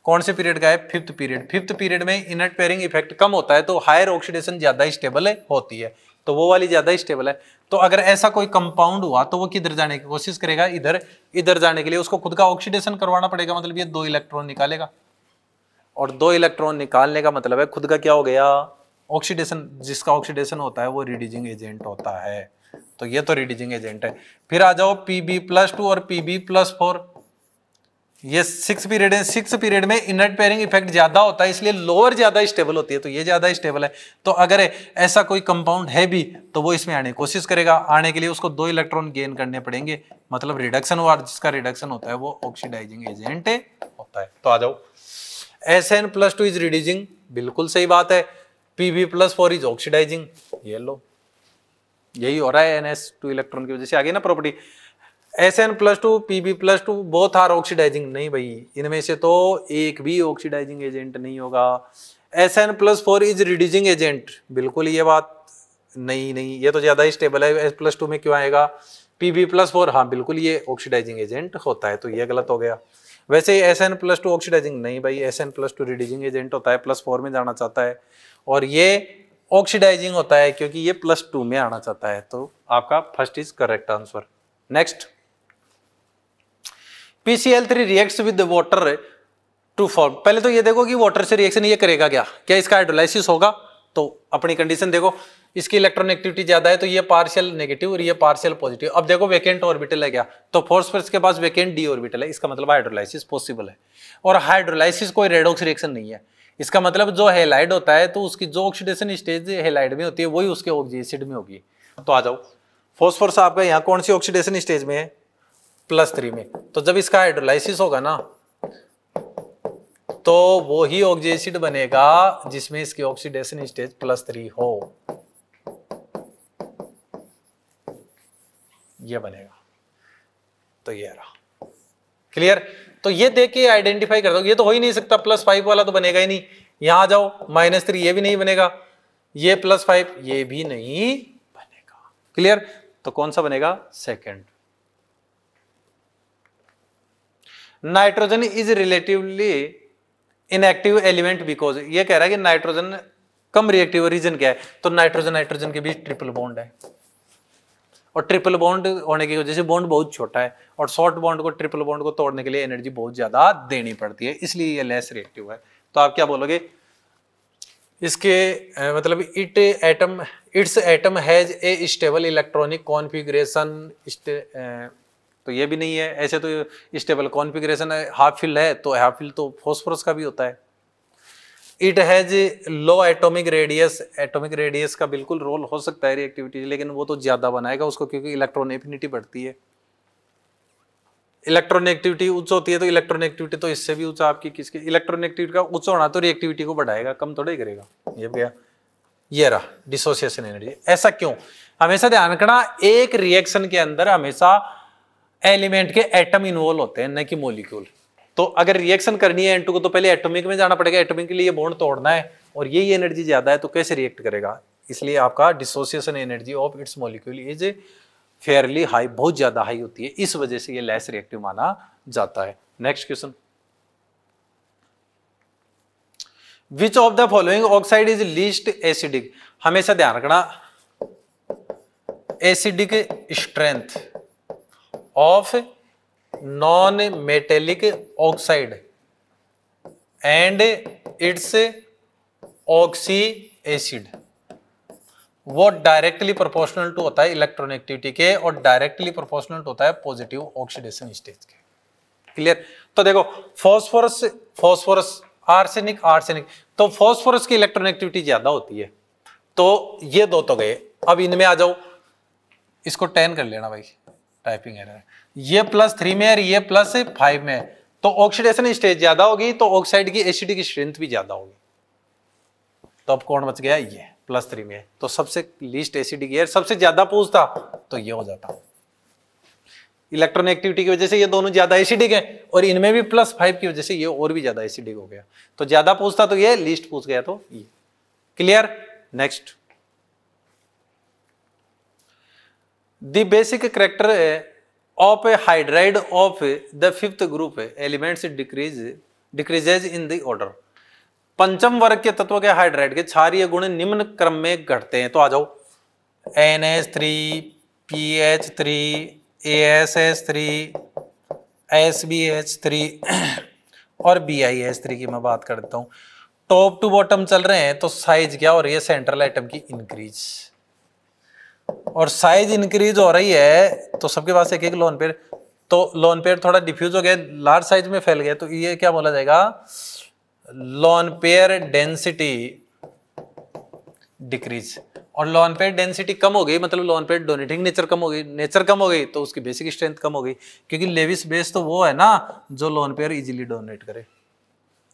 कौन से पीरियड का है फिफ्थ पीरियड फिफ्थ पीरियड में इनट पेयरिंग इफेक्ट कम होता है तो हायर ऑक्सीडेशन ज्यादा स्टेबल होती है तो वो वाली ज़्यादा स्टेबल है तो अगर ऐसा कोई कंपाउंड हुआ तो वो किधर जाने की कोशिश करेगा इधर इधर जाने के लिए उसको खुद का ऑक्सीडेशन करवाना पड़ेगा मतलब ये दो इलेक्ट्रॉन निकालेगा और दो इलेक्ट्रॉन निकालने का मतलब है खुद का क्या हो गया ऑक्सीडेशन जिसका ऑक्सीडेशन होता है वो रिडीजिंग एजेंट होता है तो ये तो रिडीजिंग एजेंट है फिर आ जाओ पी बी प्लस टू और पी बी प्लस फोर ये सिक्स पीरियड है सिक्स पीरियड में इनर्ट पेयरिंग इफेक्ट ज्यादा होता है इसलिए लोअर ज्यादा स्टेबल होती है तो ये ज्यादा स्टेबल है तो अगर ऐसा कोई कंपाउंड है भी तो वो इसमें आने की कोशिश करेगा आने के लिए उसको दो इलेक्ट्रॉन गेन करने पड़ेंगे मतलब रिडक्शन हुआ जिसका रिडक्शन होता है वो ऑक्सीडाइजिंग एजेंट होता है तो आ जाओ S N plus two is reducing बिल्कुल सही बात है P V plus four is oxidising ये लो यही हो रहा है एन एस टू इलेक्ट्रॉन की वजह से आगे ना property S N plus two P B plus two both are oxidising नहीं भाई इनमें से तो एक भी ऑक्सीडाइजिंग एजेंट नहीं होगा S N plus four is reducing agent बिल्कुल ये बात नहीं नहीं ये तो ज़्यादा ही स्टेबल है एस प्लस टू में क्यों आएगा पी बी प्लस फोर हाँ बिल्कुल ये ऑक्सीडाइजिंग एजेंट होता है तो ये गलत हो गया वैसे S N plus two oxidising नहीं भाई S N plus two reducing agent होता है प्लस फोर में जाना चाहता है और ये ऑक्सीडाइजिंग होता है क्योंकि ये प्लस टू में आना चाहता है तो आपका first is correct answer next PCl3 with with water to form पहले तो ये देखो कि वाटर से रिएक्शन ये करेगा क्या क्या इसका हाइड्रोलाइसिस होगा तो अपनी कंडीशन देखो इसकी इलेक्ट्रोनेगेटिविटी ज्यादा है तो ये पार्शियल नेगेटिव और ये पार्शियल पॉजिटिव अब देखो वेकेंट ऑर्बिटल है क्या तो फोर्स के पास वेकेंट डी ऑर्बिटल है इसका मतलब हाइड्रोलाइसिस पॉसिबल है और हाइड्रोलाइसिस कोई रेडोक्स रिएक्शन नहीं है इसका मतलब जो हेलाइड होता है तो उसकी जो ऑक्सीडेशन स्टेज हेलाइड में होती है वही उसके एसिड में होगी तो आ जाओ फोस्फोरस आपका यहाँ कौन सी ऑक्सीडेशन स्टेज में है प्लस थ्री में तो जब इसका हाइड्रोलाइसिस होगा ना तो वो ही ऑक्सीड बनेगा जिसमें इसकी ऑक्सीडेशन स्टेज प्लस थ्री हो ये बनेगा तो ये रहा क्लियर तो ये देख के आइडेंटिफाई कर दो ये तो हो ही नहीं सकता प्लस फाइव वाला तो बनेगा ही नहीं यहां जाओ माइनस थ्री ये भी नहीं बनेगा ये प्लस फाइव ये भी नहीं बनेगा क्लियर तो कौन सा बनेगा second nitrogen is relatively inactive element because ये कह रहा है कि नाइट्रोजन कम रिएक्टिव रीजन क्या है तो नाइट्रोजन नाइट्रोजन के बीच ट्रिपल बॉन्ड है और ट्रिपल बॉन्ड होने की वजह से बॉन्ड बहुत छोटा है और शॉर्ट बॉन्ड को ट्रिपल बॉन्ड को तोड़ने के लिए एनर्जी बहुत ज्यादा देनी पड़ती है इसलिए ये लेस रिएक्टिव है तो आप क्या बोलोगे इसके मतलब it atom its atom has a stable electronic configuration तो ये भी नहीं है ऐसे तो स्टेबल कॉन्फिग्रेशन है हाफ फिल है तो हाफ फिल तो फॉस्फोरस का भी होता है it has low atomic radius atomic radius का बिल्कुल रोल हो सकता है रिएक्टिविटी लेकिन वो तो ज़्यादा बनाएगा उसको क्योंकि इलेक्ट्रॉन एफिनिटी बढ़ती है इलेक्ट्रोनेगेटिविटी उच्च होती है तो इलेक्ट्रोनेगेटिविटी तो इससे भी ऊंचा आपकी किसके इलेक्ट्रोनेगेटिविटी का ऊंचा होना तो रिएक्टिविटी को बढ़ाएगा कम थोड़ा ही करेगा ये गया ये रहा डिसोसिएशन एनर्जी ऐसा क्यों हमेशा ध्यान रखना एक रिएक्शन के अंदर हमेशा एलिमेंट के एटम इन्वॉल्व होते हैं न कि मोलिक्यूल तो अगर रिएक्शन करनी है एंटू को तो पहले एटॉमिक में जाना पड़ेगा एटॉमिक के लिए बॉन्ड तोड़ना है और यही एनर्जी ज़्यादा है तो कैसे रिएक्ट करेगा इसलिए आपका dissociation energy of its molecule is fairly high बहुत ज़्यादा हाई होती है इस वजह से ये लेस रिएक्टिव माना जाता है next question which of the following oxide is least acidic हमेशा ध्यान रखना acidic strength of non metallic oxide and its oxy acid वो डायरेक्टली प्रोपोर्शनल टू होता है एक्टिविटी के और डायरेक्टली प्रोपोर्शनल टू होता है पॉजिटिव ऑक्सीडेशन स्टेज के क्लियर तो देखो फॉस्फोरस फॉस्फोरस आर्सेनिक आर्सेनिक तो फॉस्फोरस की इलेक्ट्रोनेगेटिविटी ज्यादा होती है तो ये दो तो गए अब इनमें आ जाओ इसको टेन कर लेना भाई टाइपिंग एरर ये प्लस थ्री में है ये प्लस फाइव में तो ऑक्सीडेशन स्टेज ज्यादा होगी तो ऑक्साइड की एसिडी की स्ट्रेंथ भी ज्यादा होगी तो अब कौन बच गया ये प्लस थ्री में तो सबसे लीस्ट एसिडिक एयर सबसे ज्यादा पूछता तो ये हो जाता इलेक्ट्रॉन एक्टिविटी की वजह से ये दोनों ज्यादा एसिडिक है और इनमें भी प्लस फाइव की वजह से ये और भी ज्यादा एसिडिक हो गया तो ज्यादा पूछता तो ये लिस्ट पूछ गया तो ये clear next the basic character of a hydride of the fifth group elements decrease decreases in the order पंचम वर्ग के तत्व के हाइड्राइड के क्षारिय गुण निम्न क्रम में घटते हैं तो आ जाओ N H three P H three A S S three S B H three और बी आई एस थ्री की मैं बात करता हूँ टॉप टू बॉटम चल रहे हैं तो साइज क्या हो रही है सेंट्रल आइटम की इंक्रीज़ और साइज इंक्रीज हो रही है तो सबके पास एक एक लोन पेयर तो लोन पेयर थोड़ा डिफ्यूज हो गया लार्ज साइज में फैल गया तो ये क्या बोला जाएगा लोन पेयर डेंसिटी डिक्रीज और लोन पेयर डेंसिटी कम हो गई मतलब लोन पेयर डोनेटिंग नेचर कम हो गई नेचर कम हो गई तो उसकी बेसिक स्ट्रेंथ कम हो गई क्योंकि लेविस बेस तो वो है ना जो लोन पेयर इजीली डोनेट करे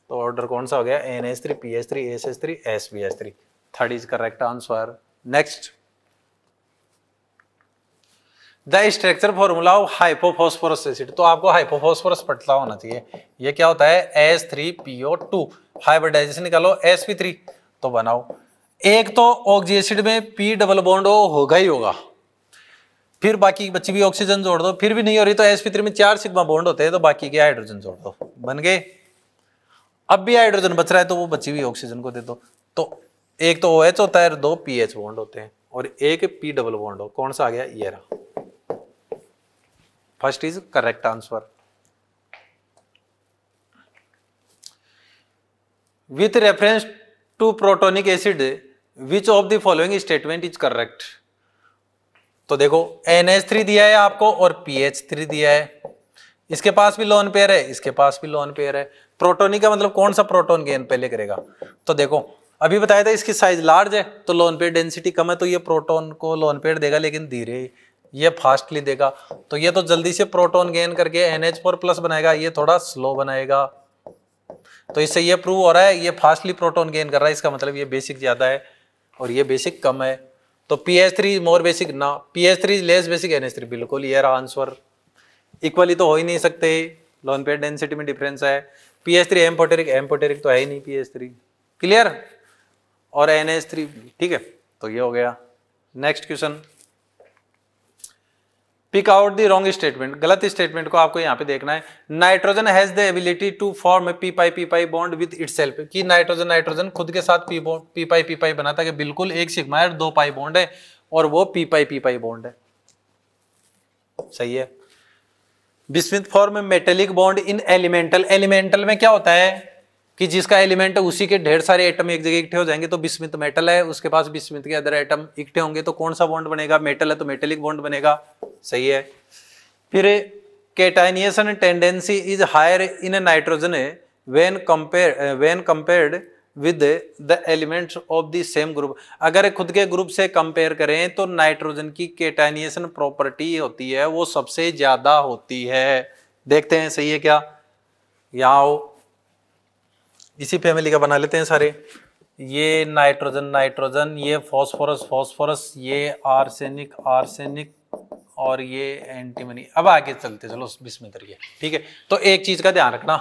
तो ऑर्डर कौन सा हो गया N S three P S three S S three S B S three third is correct answer next the structure formula of hypophosphorous acid तो आपको हाइपोफॉस्फोरस पटला होना चाहिए ये क्या होता है S three P O two hybridisation निकालो एस पी थ्री तो बनाओ एक तो ऑक्जी एसिड में पी डबल बॉन्ड होगा ही होगा फिर बाकी बच्ची भी ऑक्सीजन जोड़ दो फिर भी नहीं हो रही तो एस पी थ्री में चार सिग्मा बॉन्ड होते हैं तो बाकी के हाइड्रोजन जोड़ दो बन गए अब भी हाइड्रोजन बच रहा है तो वो बच्ची भी ऑक्सीजन को दे दो तो एक तो ओ एच होता है दो पी एच बॉन्ड होते हैं और एक पी डबल बॉन्ड हो कौन सा आ गया ये रहा First is correct answer. With reference to protonic acid, which of the following statement is correct? तो देखो NH3 दिया है आपको और PH3 दिया है इसके पास भी लोन पेयर है इसके पास भी लोन पेयर है प्रोटोनिक का मतलब कौन सा प्रोटोन गेन पहले करेगा तो देखो अभी बताया था इसकी साइज लार्ज है तो लोन पेयर डेंसिटी कम है तो ये प्रोटोन को लोन पेयर देगा लेकिन धीरे ये फास्टली देगा तो ये तो जल्दी से प्रोटोन गेन करके एन एच फोर प्लस बनाएगा ये थोड़ा स्लो बनाएगा तो इससे ये प्रूव हो रहा है ये फास्टली प्रोटोन गेन कर रहा है इसका मतलब ये बेसिक ज़्यादा है और ये बेसिक कम है तो P H three more basic ना P H three less basic N H three बिल्कुल ये रहा आंसर इक्वली तो हो ही नहीं सकते लोन पेड डेंसिटी में डिफरेंस है P H three amphoteric amphoteric तो है ही नहीं पी एच थ्री क्लियर और एन एच थ्री ठीक है तो ये हो गया next question pick out the wrong statement गलत स्टेटमेंट को आपको यहाँ पे देखना है nitrogen has the ability to form P pi P pi bond with it कि नाइट्रोजन नाइट्रोजन खुद के साथ P P pi P pi बनाता है बिल्कुल एक सिग्मा है दो पाई बॉन्ड है और वो P pi P pi bond है सही है bismuth form metallic bond in elemental elemental में क्या होता है कि जिसका एलिमेंट है उसी के ढेर सारे एटम एक जगह इकट्ठे हो जाएंगे तो बिस्मित मेटल है उसके पास बिस्मित के अदर एटम इकट्ठे होंगे तो कौन सा बॉन्ड बनेगा मेटल है तो मेटेलिक बॉन्ड बनेगा सही है फिर catenation tendency is higher in nitrogen when compare when compared with the elements of the same group अगर खुद के ग्रुप से कंपेयर करें तो नाइट्रोजन की केटाइनिएशन प्रॉपर्टी होती है वो सबसे ज़्यादा होती है देखते हैं सही है क्या यहाँ इसी फैमिली का बना लेते हैं सारे ये नाइट्रोजन नाइट्रोजन ये फॉस्फोरस फॉस्फोरस ये आर्सेनिक आर्सेनिक और ये एंटीमनी अब आगे चलते चलो बिस्मिल करिए ठीक है तो एक चीज का ध्यान रखना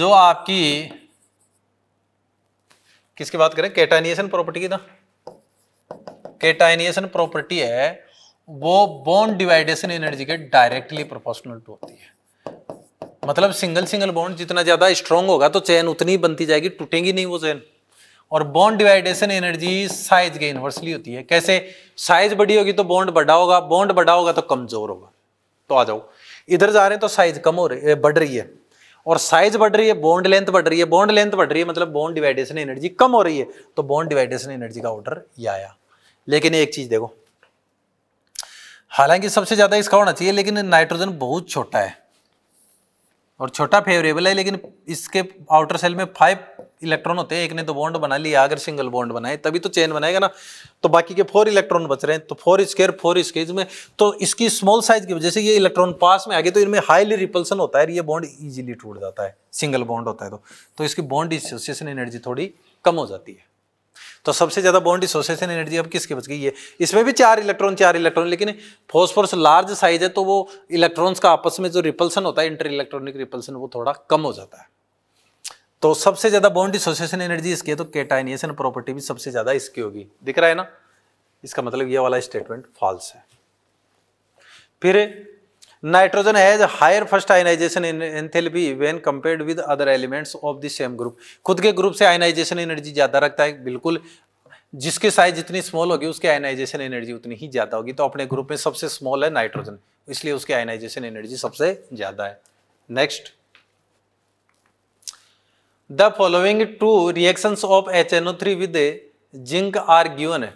जो आपकी किसकी बात करें कैटाइनिएशन प्रॉपर्टी की ना कैटाइनिएशन प्रॉपर्टी है वो बोन डिवाइडेशन एनर्जी के डायरेक्टली प्रोपोर्शनल टू होती है मतलब सिंगल सिंगल बॉन्ड जितना ज्यादा स्ट्रांग होगा तो चैन उतनी बनती जाएगी टूटेंगी नहीं वो चैन और बॉन्ड डिवाइडेशन एनर्जी साइज के इनवर्सली होती है कैसे साइज बड़ी होगी तो बॉन्ड बड़ा होगा बॉन्ड बड़ा होगा तो कमजोर होगा तो आ जाओ इधर जा रहे हैं तो साइज कम हो रही बढ़ रही है और साइज बढ़ रही है बॉन्ड लेंथ बढ़ रही है बॉन्ड लेंथ बढ़ रही है मतलब बॉन्ड डिवाइडेशन एनर्जी कम हो रही है तो बॉन्ड डिवाइडेशन एनर्जी का ऑर्डर ये आया लेकिन एक चीज देखो हालांकि सबसे ज्यादा इसका होना चाहिए लेकिन नाइट्रोजन बहुत छोटा है और छोटा फेवरेबल है लेकिन इसके आउटर सेल में फाइव इलेक्ट्रॉन होते हैं एक ने तो बॉन्ड बना लिया अगर सिंगल बॉन्ड बनाए तभी तो चेन बनाएगा ना तो बाकी के फोर इलेक्ट्रॉन बच रहे हैं तो फोर स्केयर फोर स्केज में तो इसकी स्मॉल साइज की वजह से ये इलेक्ट्रॉन पास में आ तो इनमें हाईली रिपल्सन होता है ये बॉन्ड ईजिली टूट जाता है सिंगल बॉन्ड होता है तो, तो इसकी बॉन्ड एसोसिएशन एनर्जी थोड़ी कम हो जाती है तो सबसे ज़्यादा बॉन्ड डिसोसिएशन एनर्जी अब किसके बच गई है इसमें भी चार इलेक्ट्रॉन चार इलेक्ट्रॉन लेकिन फॉस्फोरस लार्ज साइज है तो वो इलेक्ट्रॉन्स का आपस में जो रिपल्सन होता है इंटर इलेक्ट्रॉनिक रिपल्सन वो थोड़ा कम हो जाता है तो सबसे ज़्यादा बॉन्ड डिसोसिएशन एनर्जी इसकी है तो केटाइनिएशन प्रॉपर्टी भी सबसे ज़्यादा इसकी होगी दिख रहा है ना इसका मतलब ये वाला स्टेटमेंट फॉल्स है फिर nitrogen has higher first ionisation enthalpy when compared with other elements of the same group खुद के ग्रुप से आयनाइजेशन एनर्जी ज़्यादा रखता है बिल्कुल जिसके साइज जितनी स्मॉल होगी उसके आयनाइजेशन एनर्जी उतनी ही ज़्यादा होगी तो अपने ग्रुप में सबसे स्मॉल है नाइट्रोजन इसलिए उसकी आयनाइजेशन एनर्जी सबसे ज़्यादा है next the following two reactions of H N O three with zinc are given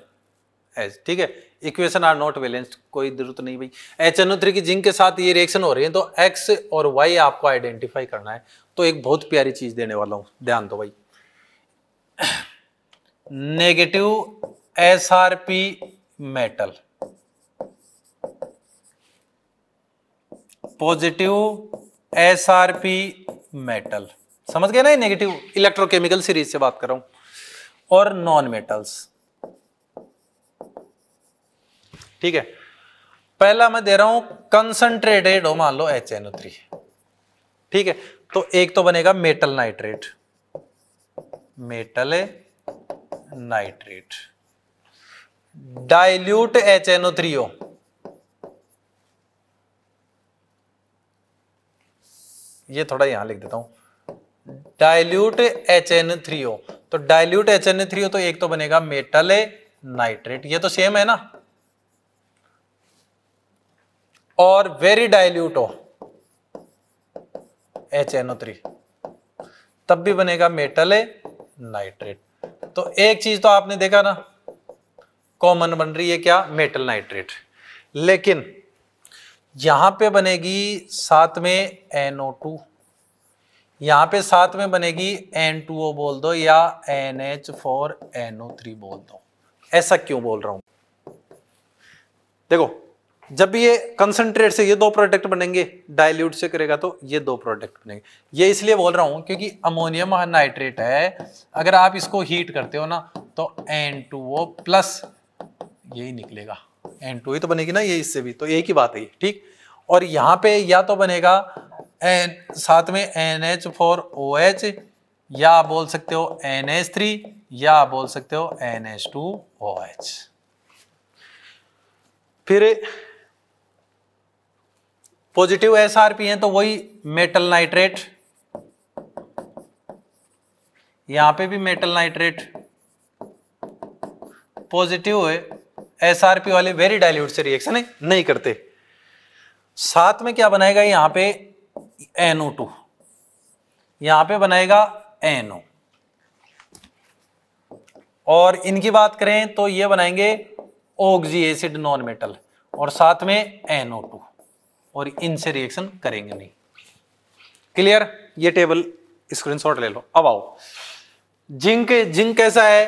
as ठीक है इक्वेशन आर नॉट बैलेंस्ड कोई जरूरत नहीं भाई एच एन थ्री की जिंक के साथ ये रिएक्शन हो रही है तो एक्स और वाई आपको आइडेंटिफाई करना है तो एक बहुत प्यारी चीज देने वाला हूँ ध्यान दो भाई negative S R P metal positive S R P metal समझ गए ना नेगेटिव इलेक्ट्रोकेमिकल सीरीज से बात कर रहा हूं और नॉन मेटल्स ठीक है पहला मैं दे रहा हूं कंसंट्रेटेड हो मान लो एच एन थ्री ठीक है तो एक तो बनेगा metal nitrate metal nitrate dilute H N three हो ये थोड़ा यहां लिख देता हूं dilute H N three O तो डाइल्यूट एच एन थ्री तो एक तो बनेगा मेटल नाइट्रेट ये तो सेम है ना और वेरी डाइल्यूट हो एच एन ओ थ्री तब भी बनेगा मेटल ए नाइट्रेट तो एक चीज तो आपने देखा ना कॉमन बन रही है क्या मेटल नाइट्रेट लेकिन यहां पे बनेगी साथ में एनओ टू यहां पे साथ में बनेगी एन टू ओ बोल दो या N H four NO three बोल दो ऐसा क्यों बोल रहा हूं देखो जब ये कंसनट्रेट से ये दो प्रोडक्ट बनेंगे डायल्यूट से करेगा तो ये दो प्रोडक्ट बनेंगे ये इसलिए बोल रहा हूँ क्योंकि अमोनियम नाइट्रेट है अगर आप इसको हीट करते हो ना तो एन टू ओ प्लस यही निकलेगा एन टू ही तो बनेगी ना ये इससे भी तो एक ही बात है ठीक और यहाँ पे या तो बनेगा एन साथ में N H four O H या आप बोल सकते हो एन एच थ्री या बोल सकते हो N H two O H फिर पॉजिटिव एस आर पी है तो वही मेटल नाइट्रेट यहां पे भी मेटल नाइट्रेट पॉजिटिव है एस आर पी वाले वेरी डायल्यूट से रिएक्शन है नहीं करते साथ में क्या बनाएगा यहां पे एनओ टू यहां पे बनाएगा एनओ और इनकी बात करें तो ये बनाएंगे ओग्जी एसिड नॉन मेटल और साथ में एनओ टू और इनसे रिएक्शन करेंगे नहीं क्लियर ये टेबल स्क्रीनशॉट ले लो अब आओ जिंक जिंक कैसा है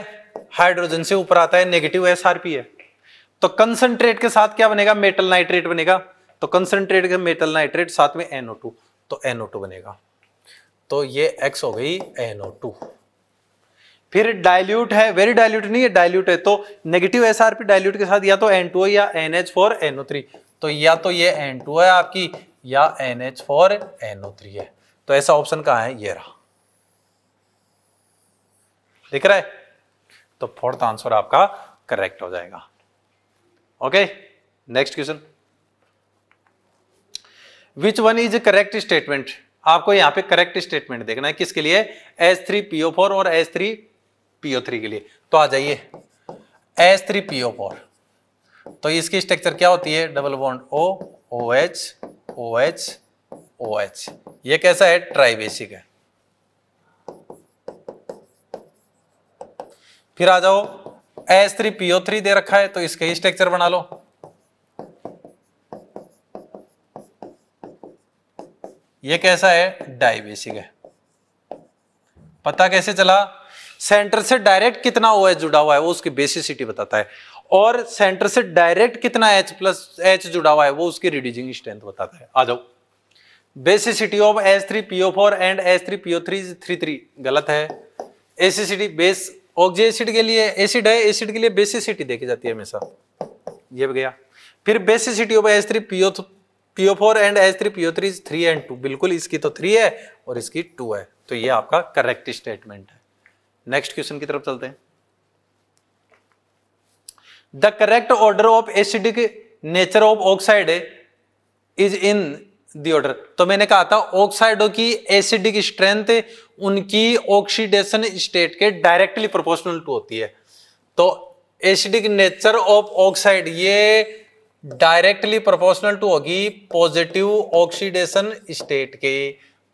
हाइड्रोजन से ऊपर आता है नेगेटिव एस है तो कंसंट्रेट के साथ क्या बनेगा मेटल नाइट्रेट बनेगा तो कंसंट्रेट के मेटल नाइट्रेट साथ में NO2 तो NO2 बनेगा तो ये एक्स हो गई NO2 फिर डाइल्यूट है वेरी डाइल्यूट नहीं है डाइल्यूट है तो नेगेटिव एसआरपी डाइल्यूट के साथ या तो N2 या एन NH4 NO3 तो या तो ये एन टू है आपकी या N H four N O three है तो ऐसा ऑप्शन कहा है ये रहा दिख रहा है तो फोर्थ आंसर आपका करेक्ट हो जाएगा okay next question which one is correct statement आपको यहां पे करेक्ट स्टेटमेंट देखना है किसके लिए एस थ्री पीओ फोर और एस थ्री पीओ थ्री के लिए तो आ जाइए एस थ्री पीओ फोर तो इसकी स्ट्रक्चर क्या होती है double bond O O H O H O H ये कैसा है ट्राइबेसिक है फिर आ जाओ एस थ्री पीओ थ्री दे रखा है तो इसके ही स्ट्रक्चर बना लो ये कैसा है डाइबेसिक है पता कैसे चला सेंटर से डायरेक्ट कितना ओ जुड़ा हुआ है वो उसकी बेसिसिटी बताता है और सेंटर से डायरेक्ट कितना एच प्लस एच जुड़ा हुआ है वो उसकी रिड्यूसिंग स्ट्रेंथ बताता है आ जाओ basicity of S three PO four and S three PO three three three गलत है एसिसिटी बेस ऑक्जे एसिड के लिए एसिड है एसिड के लिए बेसिसिटी देखी जाती है हमेशा ये गया फिर basicity of S three PO PO four and S three PO three three and two बिल्कुल इसकी तो थ्री है और इसकी टू है तो ये आपका करेक्ट स्टेटमेंट है नेक्स्ट क्वेश्चन की तरफ चलते हैं the correct order of acidic nature of oxide is in the order तो मैंने कहा था ऑक्साइडों की एसिडिक स्ट्रेंथ उनकी ऑक्सीडेशन स्टेट के डायरेक्टली प्रोपोर्शनल टू होती है तो एसिडिक नेचर ऑफ ऑक्साइड ये डायरेक्टली प्रोपोर्शनल टू होगी पॉजिटिव ऑक्सीडेशन स्टेट के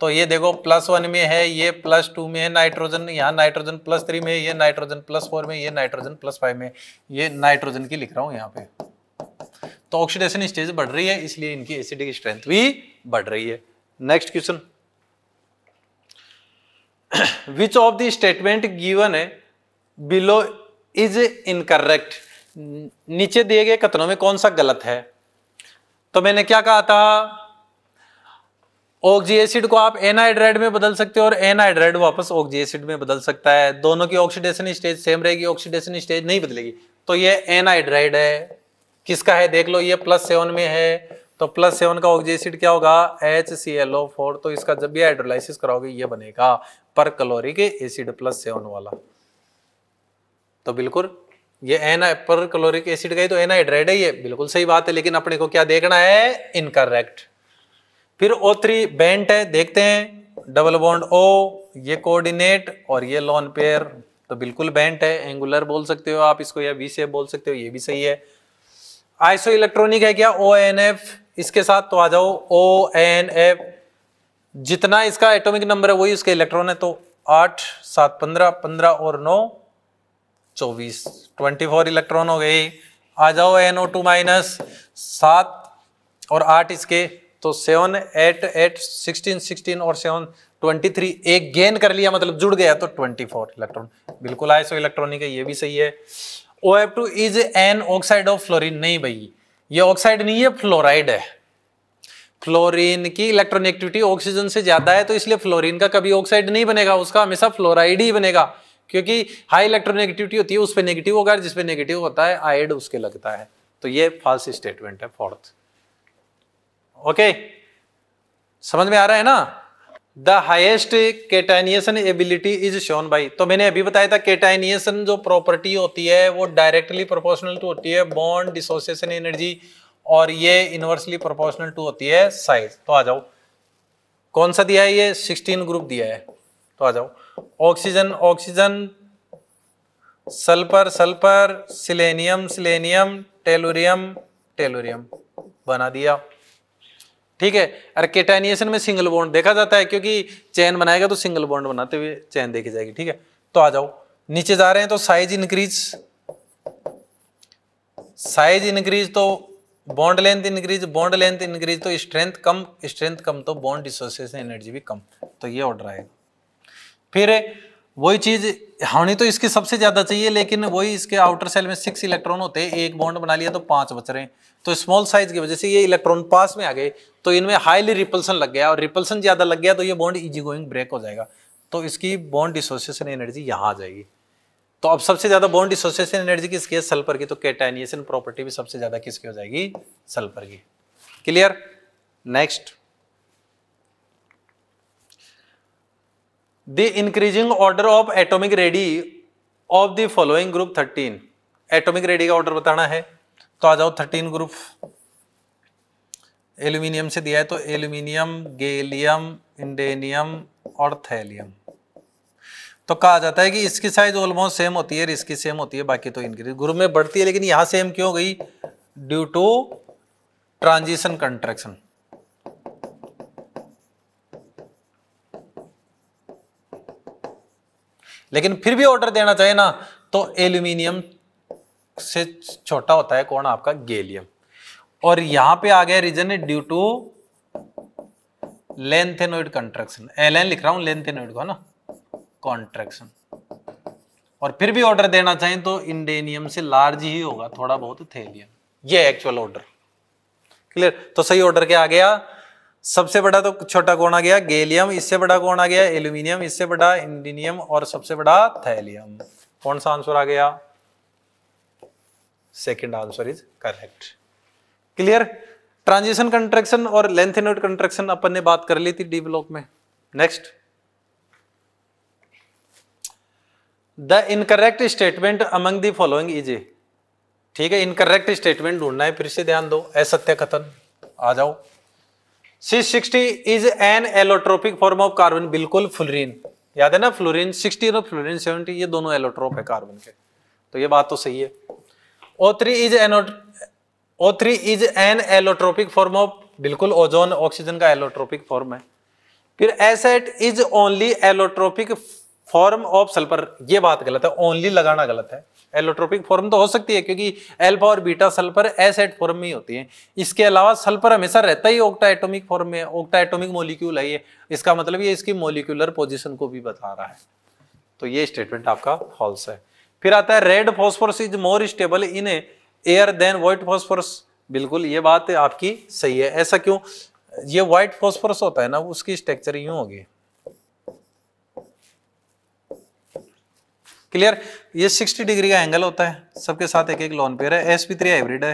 तो ये देखो प्लस वन में है ये प्लस टू में है नाइट्रोजन यहाँ नाइट्रोजन प्लस थ्री में ये नाइट्रोजन प्लस फोर में ये नाइट्रोजन प्लस फाइव में ये नाइट्रोजन की लिख रहा हूँ यहाँ पे तो ऑक्सीडेशन स्टेज बढ़ रही है इसलिए इनकी एसिडिक स्ट्रेंथ भी बढ़ रही है next question which of the statement given है बिलो इज इनकरेक्ट नीचे दिए गए कथनों में कौन सा गलत है तो मैंने क्या कहा था ऑक्जी एसिड को आप एनाइड्राइड में बदल सकते हो और एनाइड्राइड वापस ऑक्जी एसिड में बदल सकता है दोनों की ऑक्सीडेशन स्टेज सेम रहेगी ऑक्सीडेशन स्टेज नहीं बदलेगी तो ये एनाइड्राइड है किसका है देख लो ये प्लस सेवन में है तो प्लस सेवन का ऑक्जी एसिड क्या होगा H C L O four तो इसका जब भी हाइड्रोलाइसिस कराओगे ये बनेगा पर क्लोरिक एसिड प्लस सेवन वाला तो बिल्कुल ये एना पर क्लोरिक एसिड का ही तो एनाहाइड्राइड है ये बिल्कुल सही बात है लेकिन अपने को क्या देखना है इनकरेक्ट फिर ओ थ्री बेंट है देखते हैं डबल बॉन्ड ओ ये कोऑर्डिनेट और ये लॉन पेयर तो बिल्कुल बेंट है एंगुलर बोल सकते हो आप इसको या वी बोल सकते हो ये भी सही है आइसो इलेक्ट्रॉनिक है क्या ओ एन एफ इसके साथ तो आ जाओ ओ एन एफ जितना इसका एटॉमिक नंबर है वही उसके इलेक्ट्रॉन है तो आठ सात पंद्रह पंद्रह और नौ चौबीस ट्वेंटी फोर इलेक्ट्रॉन हो गए आ जाओ एन ओ टू माइनस सात और आठ इसके तो seven eight eight sixteen sixteen और सेवन ट्वेंटी थ्री एक गेन कर लिया मतलब जुड़ गया तो ट्वेंटी फोर इलेक्ट्रॉन बिल्कुल आए सो इलेक्ट्रॉनिक है ये भी सही है O F two is an oxide of fluorine नहीं भाई ये ऑक्साइड नहीं है फ्लोराइड है फ्लोरीन की इलेक्ट्रॉन एक्टिविटी ऑक्सीजन से ज्यादा है तो इसलिए फ्लोरीन का कभी ऑक्साइड नहीं बनेगा उसका हमेशा फ्लोराइड ही बनेगा क्योंकि हाई इलेक्ट्रॉन एक्टिविटी होती है उस पर नेगेटिव होगा जिस पे नेगेटिव होता है आयड उसके लगता है तो ये फॉल्स स्टेटमेंट है फोर्थ ओके समझ में आ रहा है ना the highest catenation ability is shown by तो मैंने अभी बताया था केटाइनिएशन जो प्रॉपर्टी होती है वो डायरेक्टली प्रोपोर्शनल टू होती है बॉन्ड डिसोसिएशन एनर्जी और ये इनवर्सली प्रोपोर्शनल टू होती है साइज तो आ जाओ कौन सा दिया है ये सिक्सटीन ग्रुप दिया है तो आ जाओ oxygen oxygen sulphur sulphur selenium selenium tellurium tellurium बना दिया ठीक है और केटाइनिएशन में सिंगल बॉन्ड देखा जाता है क्योंकि चैन बनाएगा तो सिंगल बॉन्ड बनाते हुए चैन देखी जाएगी ठीक है तो आ जाओ नीचे जा रहे हैं तो साइज इंक्रीज साइज इंक्रीज तो bond length increase bond length increase तो स्ट्रेंथ कम स्ट्रेंथ कम तो बॉन्ड डिसोसिएशन एनर्जी भी कम तो ये ऑर्डर आएगा फिर वही चीज होनी तो इसकी सबसे ज्यादा चाहिए लेकिन वही इसके आउटर सेल में सिक्स इलेक्ट्रॉन होते हैं एक बॉन्ड बना लिया तो पांच बच रहे हैं तो स्मॉल साइज की वजह से ये इलेक्ट्रॉन पास में आ गए तो इनमें हाईली रिपल्सन लग गया और रिपल्सन ज्यादा लग गया तो ये बॉन्ड इजी गोइंग ब्रेक हो जाएगा तो इसकी बॉन्ड डिसोसिएशन एनर्जी यहाँ आ जाएगी तो अब सबसे ज्यादा बॉन्ड डिसोसिएशन एनर्जी किसकी है सल्फर की तो कैटाइनिएशन प्रॉपर्टी भी सबसे ज्यादा किसकी हो जाएगी सल्फर की clear next the increasing order of atomic radii of the following group thirteen atomic radii का ऑर्डर बताना है तो आ जाओ थर्टीन ग्रुप एल्यूमिनियम से दिया है तो एल्यूमिनियम गेलियम इंडेनियम और थैलियम तो कहा जाता है कि इसकी साइज ऑलमोस्ट सेम होती है इसकी सेम होती है बाकी तो इनक्रीज ग्रुप में बढ़ती है लेकिन यहाँ सेम क्यों गई ड्यू टू ट्रांजिशन कंट्रैक्शन लेकिन फिर भी ऑर्डर देना चाहे ना तो एल्यूमिनियम से छोटा होता है कौन आपका गैलियम और यहां पे आ गया reason due to lanthanoid contraction L N लिख रहा हूं लेंथेनोइड को ना कॉन्ट्रेक्शन और फिर भी ऑर्डर देना चाहे तो इंडेनियम से लार्ज ही होगा थोड़ा बहुत थेलियम ये एक्चुअल ऑर्डर क्लियर तो सही ऑर्डर क्या आ गया सबसे बड़ा तो छोटा कौन आ गया गैलियम इससे बड़ा कौन आ गया एल्यूमिनियम इससे बड़ा इंडिनियम और सबसे बड़ा थैलियम कौन सा आंसर आ गया second answer is correct clear transition contraction और लेंथ एंड कंट्रेक्शन अपन ने बात कर ली थी डी ब्लॉक में next the incorrect statement among the following is A ठीक है इनकरेक्ट स्टेटमेंट ढूंढना है फिर से ध्यान दो असत्य कथन आ जाओ C sixty is an allotropic form of carbon बिल्कुल फ्लोरीन याद है ना फ्लोरीन सिक्सटी और फ्लोरीन सेवेंटी ये दोनों एलोट्रोप है कार्बन के तो ये बात तो सही है O three is an O three is an allotropic form of बिल्कुल ओजोन ऑक्सीजन का एलोट्रोपिक फॉर्म है फिर S eight is only allotropic form of sulphur ये बात गलत है ओनली लगाना गलत है एलोट्रोपिक फॉर्म तो हो सकती है क्योंकि एल्फा और बीटा सल्फर एसेट फॉर्म में ही होती है इसके अलावा सल्फर हमेशा रहता ही ओक्टा एटोमिक फॉर्म में ओक्टा एटोमिक मोलिक्यूल है ये इसका मतलब ये इसकी मोलिकुलर पोजिशन को भी बता रहा है तो ये स्टेटमेंट आपका फॉल्स है फिर आता है red phosphorus is more stable in air than white phosphorus बिल्कुल ये बात आपकी सही है ऐसा क्यों ये व्हाइट फॉस्फोरस होता है ना उसकी स्ट्रक्चर यूं होगी क्लियर ये 60 डिग्री का एंगल होता है सबके साथ एक एक लॉन पेयर है एस पी थ्री हाइब्रिड है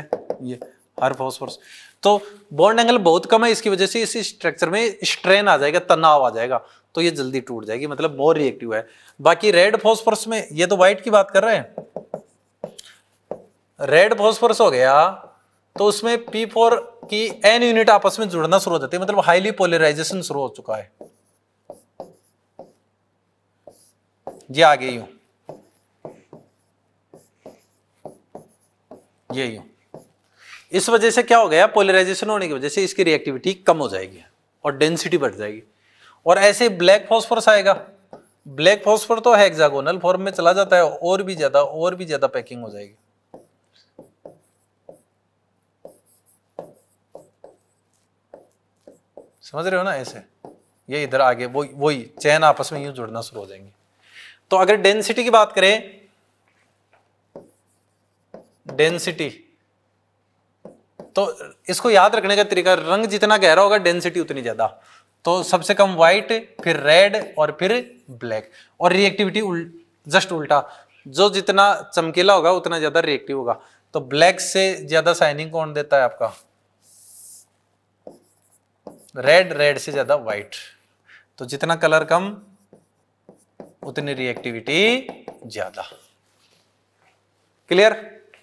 ये हर फॉस्फोरस तो बॉन्ड एंगल बहुत कम है इसकी वजह से इसी स्ट्रक्चर में स्ट्रेन आ जाएगा तनाव आ जाएगा तो ये जल्दी टूट जाएगी मतलब मोर रिएक्टिव है बाकी रेड फॉस्फोरस में ये तो व्हाइट की बात कर रहे हैं रेड फॉस्फोरस हो गया तो उसमें पी फोर की एन यूनिट आपस में जुड़ना शुरू हो जाती है मतलब हाईली पोलराइजेशन शुरू हो चुका है ये आ गई हूं ये यूं इस वजह से क्या हो गया पोलराइजेशन होने की वजह से इसकी रिएक्टिविटी कम हो जाएगी और डेंसिटी बढ़ जाएगी और ऐसे ब्लैक फॉस्फोरस आएगा ब्लैक फॉस्फोर तो हेक्सागोनल फॉर्म में चला जाता है और भी ज्यादा और भी ज्यादा पैकिंग हो जाएगी समझ रहे हो ना ऐसे ये इधर आगे वही वही चैन आपस में यूं जुड़ना शुरू हो जाएंगे तो अगर डेंसिटी की बात करें डेंसिटी तो इसको याद रखने का तरीका रंग जितना गहरा होगा डेंसिटी उतनी ज्यादा तो सबसे कम व्हाइट फिर रेड और फिर ब्लैक और रिएक्टिविटी उल, जस्ट उल्टा जो जितना चमकीला होगा उतना ज्यादा रिएक्टिव होगा तो ब्लैक से ज्यादा साइनिंग कौन देता है आपका रेड रेड से ज्यादा व्हाइट तो जितना कलर कम उतनी रिएक्टिविटी ज्यादा clear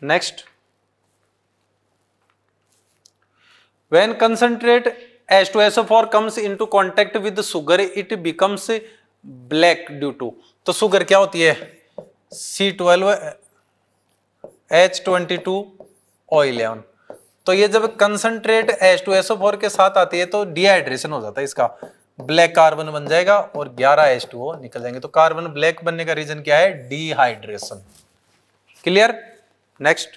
next SO four comes into contact with sugar it becomes black due to तो सुगर क्या होती है एच ट्वेंटी टू C12H22O11 तो ये जब कंसंट्रेट फोर के साथ आती है तो डिहाइड्रेशन हो जाता है इसका ब्लैक कार्बन बन जाएगा और ग्यारह एस टू निकल जाएंगे तो कार्बन ब्लैक बनने का रीजन क्या है dehydration clear next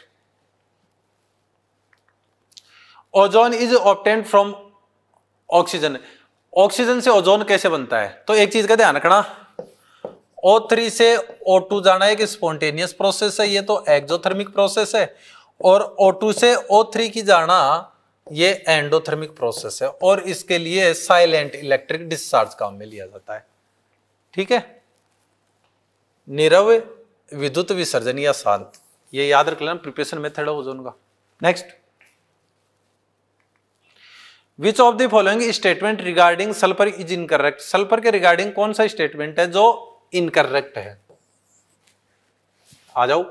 ozone is obtained from oxygen oxygen से ओजोन कैसे बनता है तो एक चीज का ध्यान रखना O3 से O2 जाना एक स्पॉन्टेनियस प्रोसेस है ये तो एक्जोथर्मिक प्रोसेस है और O2 से O3 की जाना ये एंडोथर्मिक प्रोसेस है और इसके लिए साइलेंट इलेक्ट्रिक डिस्चार्ज काम में लिया जाता है ठीक है निरव विद्युत विसर्जन या शांति ये याद रख लेना प्रिपरेशन मेथड है ओजोन का next which of the following statement regarding sulphur is incorrect sulphur के रिगार्डिंग कौन सा स्टेटमेंट है जो इनकरेक्ट है आ जाओ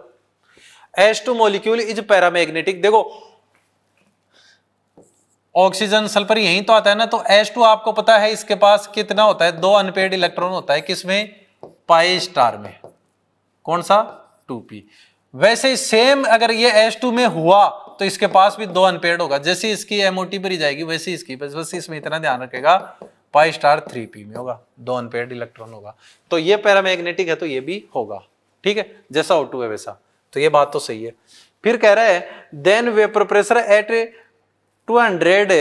S two molecule is paramagnetic देखो ऑक्सीजन सल्फर यही तो आता है ना तो एस टू आपको पता है इसके पास कितना होता है दो अनपेड इलेक्ट्रॉन होता है किसमें पाई स्टार में कौन सा टू पी वैसे सेम अगर ये एस टू में हुआ तो इसके पास भी दो अनपेड होगा जैसे इसकी एमओटी पर ही जाएगी वैसे इसकी बस बस इसमें इतना ध्यान रखेगा पाई स्टार थ्री पी में होगा दो अनपेड इलेक्ट्रॉन होगा तो ये पैरामैग्नेटिक है तो ये भी होगा ठीक है जैसा ओ टू है वैसा तो ये बात तो सही है फिर कह रहा है then vapour pressure at two hundred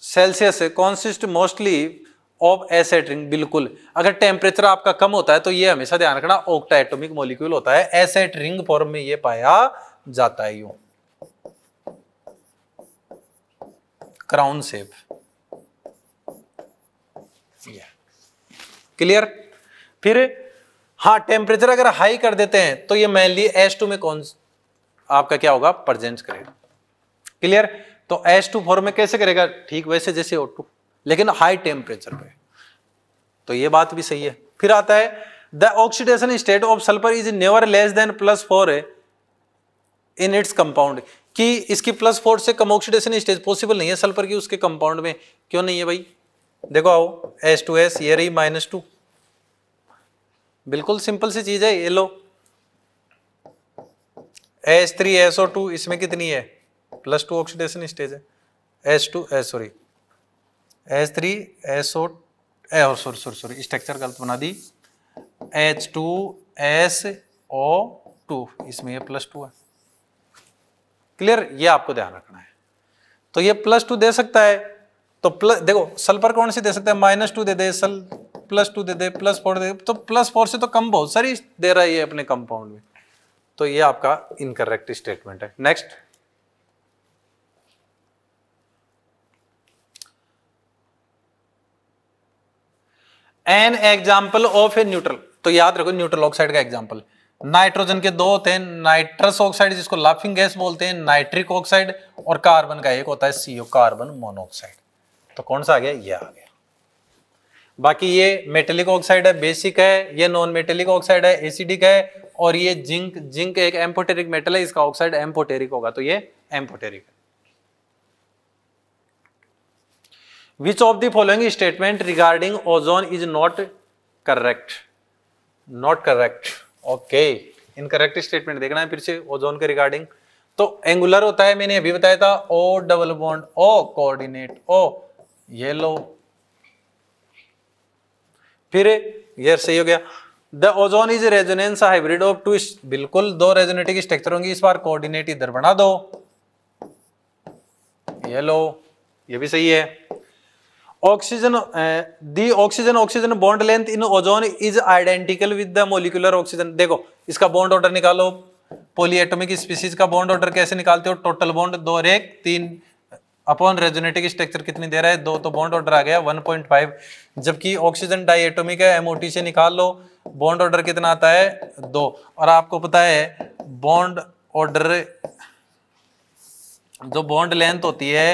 Celsius consist mostly of S eight ring बिल्कुल अगर टेम्परेचर आपका कम होता है तो ये हमेशा ध्यान रखना ओक्टा एटोमिक मोलिक्यूल होता है एसेट रिंग फॉर्म में ये पाया जाता है यू क्राउन सेप क्लियर फिर हाँ टेम्परेचर अगर हाई कर देते हैं तो ये मेनली टू में कौन आपका क्या होगा प्रजेंट करेगा क्लियर तो एस टू फॉर्म में कैसे करेगा ठीक वैसे जैसे ओ टू लेकिन हाई टेम्परेचर पे तो ये बात भी सही है फिर आता है the oxidation state of sulphur is never less than plus four in its compound कि इसकी प्लस फोर से कम ऑक्सीडेशन स्टेज पॉसिबल नहीं है सल्फर की उसके कंपाउंड में क्यों नहीं है भाई देखो आओ एस टू एस ये रही माइनस टू बिल्कुल सिंपल सी चीज है ये लो S three S O two इसमें कितनी है प्लस टू ऑक्सीडेशन स्टेज है S two S sorry H three S O sorry sorry sorry structure गलत बना दी H two S O two इसमें ये प्लस टू है क्लियर ये आपको ध्यान रखना है तो ये प्लस टू दे सकता है तो प्लस देखो सल्फर कौन सी दे सकता है माइनस टू दे दे सल प्लस टू दे दे प्लस फोर दे तो प्लस फोर से तो कम बहुत सारी दे रहा है ये अपने कंपाउंड में तो ये आपका इनकरेक्ट स्टेटमेंट है next an example of a neutral तो याद रखो न्यूट्रल ऑक्साइड का एग्जाम्पल नाइट्रोजन के दो होते हैं नाइट्रस ऑक्साइड जिसको लाफिंग गैस बोलते हैं नाइट्रिक ऑक्साइड और कार्बन का एक होता है सीओ कार्बन मोनोऑक्साइड तो कौन सा आ गया ये आ गया बाकी ये मेटेलिक ऑक्साइड है बेसिक है ये नॉन मेटेलिक ऑक्साइड है एसिडिक है और ये जिंक जिंक एक एम्पोटेरिक मेटल है इसका ऑक्साइड एम्पोटेरिक होगा तो ये एम्पोटेरिक है which of the following statement regarding ozone is not correct not correct okay incorrect statement देखना है फिर से ओजोन के रिगार्डिंग तो एंगुलर होता है मैंने अभी बताया था O double bond O coordinate O येलो फिर ये सही हो गया the ozone is resonance hybrid of two बिल्कुल दो रेजोनेटिक स्ट्रक्चर होंगी इस बार कोऑर्डिनेट इधर बना दो येलो ये भी सही है ऑक्सीजन दी oxygen oxygen bond length in ozone is identical with the molecular oxygen देखो इसका बॉन्ड ऑर्डर निकालो पोलियटोमिक स्पीसीज का बॉन्ड ऑर्डर कैसे निकालते हो टोटल बॉन्ड दो रेक तीन अपॉन रेजोनेटिक स्ट्रक्चर कितनी दे रहा है दो तो बॉन्ड ऑर्डर आ गया 1.5 जबकि ऑक्सीजन डाइएटोमिक है एमओटी से निकाल लो बॉन्ड ऑर्डर कितना आता है दो और आपको पता है बॉन्ड ऑर्डर जो बॉन्ड लेंथ होती है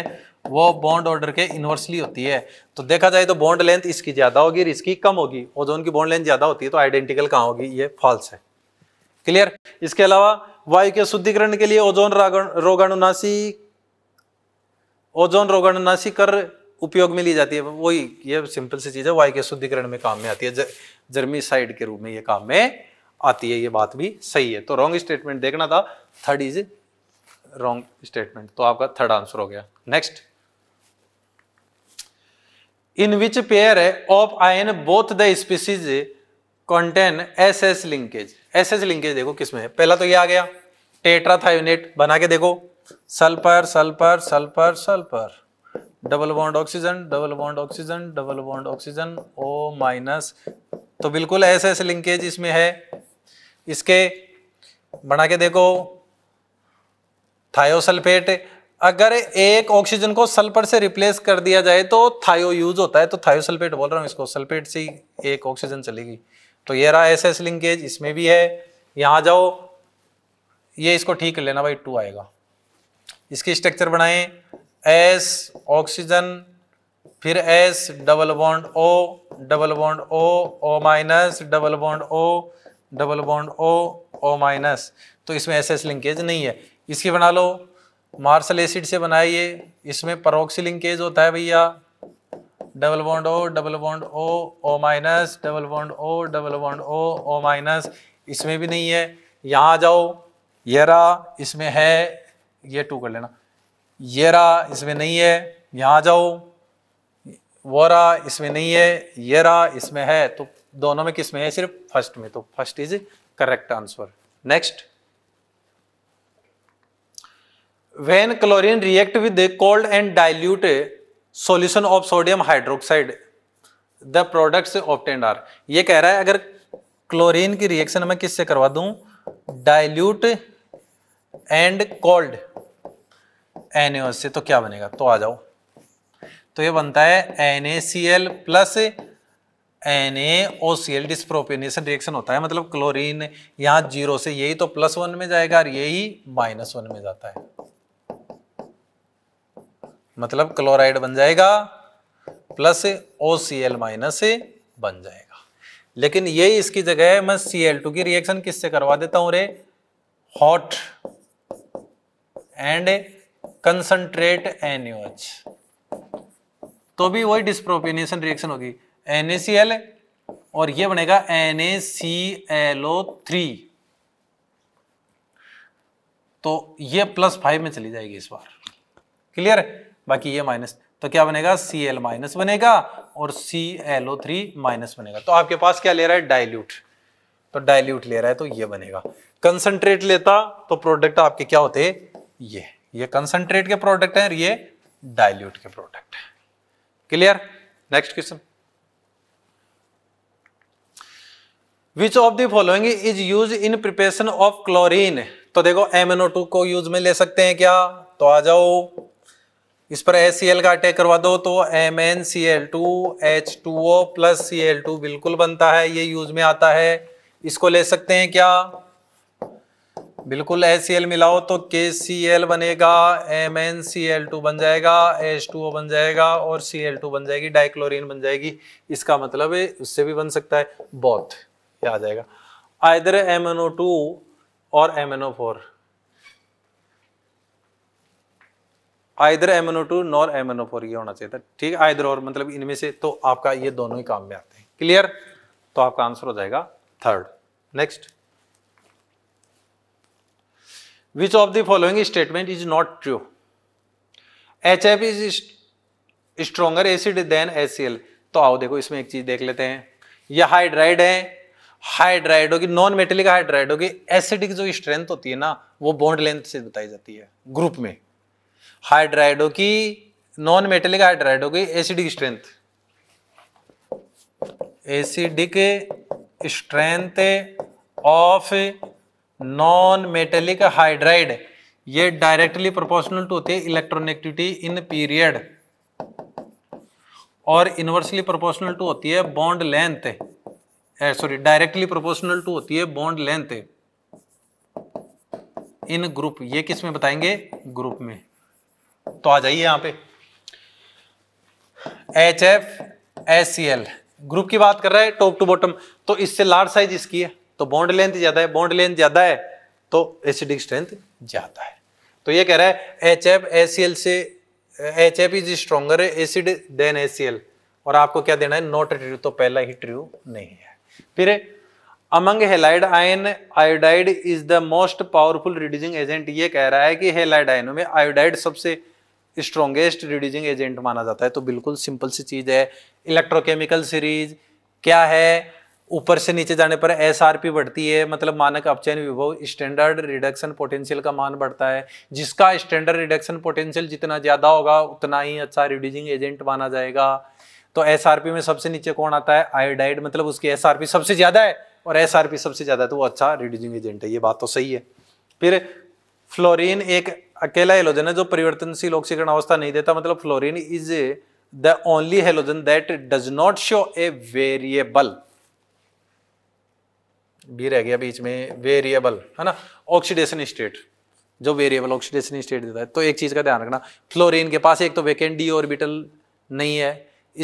वो बॉन्ड ऑर्डर के इन्वर्सली होती है तो देखा जाए तो बॉन्ड लेंथ इसकी ज़्यादा होगी और इसकी कम होगी ओजोन की बॉन्ड लेंथ ज़्यादा होती है तो आइडेंटिकल कहाँ होगी ये फॉल्स है क्लियर इसके अलावा वायु के शुद्धिकरण के लिए ओजोन रोगाणुनाशी ओजोन रोगाणुनाशी कर उपयोग में ली जाती है वही ये सिंपल सी चीज़ है वायु के शुद्धिकरण में काम में आती है जर्मी साइड के रूप में ये काम में आती है ये बात भी सही है तो रॉन्ग स्टेटमेंट देखना था थर्ड इज रॉन्ग स्टेटमेंट तो आपका थर्ड आंसर हो गया next pair of ion both the species contain S S linkage S S linkage देखो किसमें है पहला तो ये आ गया टेट्राथायोनेट बना के देखो sulphur sulphur sulphur sulphur double bond oxygen double bond oxygen double bond oxygen O minus तो बिल्कुल एस एस लिंकेज इसमें है इसके बना के देखो थायोसल्फेट अगर एक ऑक्सीजन को सल्फर से रिप्लेस कर दिया जाए तो थायो यूज होता है तो थायो सल्फेट बोल रहा हूँ इसको सल्फेट से एक ऑक्सीजन चलेगी तो ये रहा एस एस लिंकेज इसमें भी है यहाँ जाओ ये इसको ठीक लेना भाई टू आएगा इसकी स्ट्रक्चर बनाएं एस ऑक्सीजन फिर S double bond O double bond O O minus double bond O double bond O O minus तो इसमें एस एस लिंकेज नहीं है इसकी बना लो मार्सल एसिड से बनाइए इसमें परोक्सी लिंकेज होता है भैया double bond O double bond O O minus double bond O double bond O O minus इसमें भी नहीं है यहाँ जाओ ये रहा इसमें है ये टू कर लेना ये रहा इसमें नहीं है यहाँ जाओ वो रहा इसमें नहीं है ये रहा इसमें है तो दोनों में किस में है सिर्फ फर्स्ट में तो first is correct answer next when chlorine react with cold cold and dilute solution of sodium hydroxide the products obtained are ये कह रहा है अगर क्लोरीन की रिएक्शन मैं किससे करवा दूं डाइल्यूट एंड कोल्ड एन से तो क्या बनेगा तो आ जाओ तो ये बनता है N plus N A O C L disproportionation reaction होता है मतलब क्लोरीन यहाँ जीरो से यही तो प्लस वन में जाएगा और यही माइनस वन में जाता है मतलब क्लोराइड बन जाएगा plus O C L minus बन जाएगा लेकिन ये इसकी जगह है मैं सी एल टू की रिएक्शन किससे करवा देता हूं रे हॉट एंड कंसंट्रेट एन तो भी वही डिस्प्रोपिनेशन रिएक्शन होगी एन ए सी एल और ये बनेगा N A C L O three तो ये प्लस फाइव में चली जाएगी इस बार क्लियर है बाकी ये माइनस तो क्या बनेगा सी एल माइनस बनेगा और C L O three minus बनेगा तो आपके पास क्या ले रहा है डायल्यूट तो डायल्यूट ले रहा है तो ये बनेगा कंसंट्रेट लेता तो प्रोडक्ट आपके क्या होते ये ये कंसंट्रेट के प्रोडक्ट है ये डायल्यूट के प्रोडक्ट है clear next question which of the following is use in preparation of chlorine तो देखो एम को यूज में ले सकते हैं क्या तो आ जाओ इस पर एस का अटैक करवा दो तो M N C L two H two O plus C L two बिल्कुल बनता है ये यूज में आता है इसको ले सकते हैं क्या बिल्कुल एस मिलाओ तो के सी एल बनेगा M N C L two बन जाएगा एच टू ओ बन जाएगा और सी एल टू बन जाएगी डाइक्लोरिन बन जाएगी इसका मतलब उससे भी बन सकता है बहुत आ जाएगा either M N O two और M N O four either M N O two nor M N O four ये होना चाहिए था ठीक है आयदर और मतलब इनमें से तो आपका ये दोनों ही काम में आते हैं क्लियर तो आपका आंसर हो जाएगा third next which of the following statement is not true H F is stronger acid than H C L तो आओ देखो इसमें एक चीज देख लेते हैं यह हाइड्राइड है हाइड्राइड होगी नॉन मेटेलिक हाइड्राइड होगी एसिडिक जो स्ट्रेंथ होती है ना वो बॉन्ड लेंथ से बताई जाती है ग्रुप में हाइड्राइडो की नॉन मेटेलिक हाइड्राइडो की acidic strength acidic strength of non metallic hydride ये डायरेक्टली प्रोपोर्शनल टू होती है इलेक्ट्रोनेगेटिविटी इन पीरियड और इनवर्सली प्रोपोर्शनल टू होती है bond length sorry directly proportional to होती है बॉन्ड लेंथ इन ग्रुप ये किस में बताएंगे ग्रुप में तो आ जाइए यहां पे H F S C L group की बात कर रहा है टॉप टू बॉटम तो इससे लार्ज साइज इसकी है तो बॉन्ड लेंथ ज्यादा है बॉन्ड लेंथ ज्यादा है तो एसिडिक स्ट्रेंथ ज्यादा है तो ये कह रहा है H F S C L से H F is stronger acid than S C L और आपको क्या देना है नॉट ट्रू तो पहला ही ट्रू नहीं है फिर among halide ion iodide is the most powerful reducing agent ये कह रहा है कि हेलाइड आयनों में आयोडाइड सबसे स्ट्रॉन्गेस्ट रिड्यूजिंग एजेंट माना जाता है तो बिल्कुल सिंपल सी चीज़ है इलेक्ट्रोकेमिकल सीरीज क्या है ऊपर से नीचे जाने पर एस आर पी बढ़ती है मतलब मानक अपचयन विभव स्टैंडर्ड रिडक्शन पोटेंशियल का मान बढ़ता है जिसका स्टैंडर्ड रिडक्शन पोटेंशियल जितना ज़्यादा होगा उतना ही अच्छा रिड्यूजिंग एजेंट माना जाएगा तो एस आर पी में सबसे नीचे कौन आता है आयोडाइड मतलब उसकी एस आर पी सबसे ज़्यादा है और एस आर पी सबसे ज़्यादा है तो वो अच्छा रिड्यूजिंग एजेंट है ये बात तो सही है फिर फ्लोरीन एक अकेला हेलोजन है जो परिवर्तनशील ऑक्सीकरण अवस्था नहीं देता मतलब fluorine is the only halogen that does not show a variable भी रह गया बीच में वेरिएबल है ना ऑक्सीडेशन स्टेट जो वेरिएबल ऑक्सीडेशन स्टेट देता है तो एक चीज का ध्यान रखना फ्लोरीन के पास एक तो वेकेंट डी ऑर्बिटल नहीं है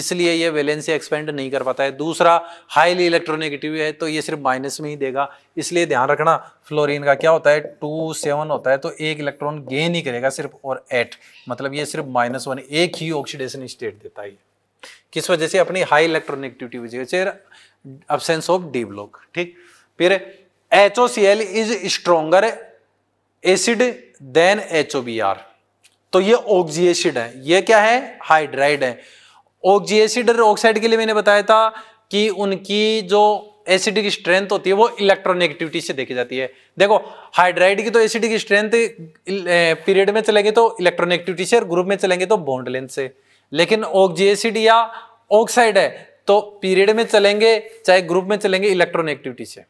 इसलिए ये वैलेंसी एक्सपेंड नहीं कर पाता है दूसरा हाईली इलेक्ट्रोनेगेटिव है तो ये सिर्फ माइनस में ही देगा इसलिए ध्यान रखना फ्लोरीन का क्या होता है टू सेवन होता है तो एक इलेक्ट्रॉन गेन ही करेगा सिर्फ और एट मतलब ये सिर्फ माइनस वन एक ही ऑक्सीडेशन स्टेट देता है किस वजह से अपनी हाई इलेक्ट्रोनेगेटिविटी वजह से अबसेंस ऑफ डी ब्लॉक ठीक फिर H O C L is stronger acid than H O B R तो ये ऑक्जी एसिड है ये क्या है हाइड्राइड है ऑक्जीएसिडर ऑक्साइड के लिए मैंने बताया था कि उनकी जो एसिडिक स्ट्रेंथ होती है वो इलेक्ट्रोनेगेटिविटी से देखी जाती है देखो हाइड्राइड की तो एसिडिक स्ट्रेंथ पीरियड में चलेंगे तो इलेक्ट्रोनेगेटिविटी से और ग्रुप में चलेंगे तो बॉन्ड लेंथ से लेकिन एसिड या ऑक्साइड है तो पीरियड में चलेंगे चाहे ग्रुप में चलेंगे इलेक्ट्रोनेगेटिविटी से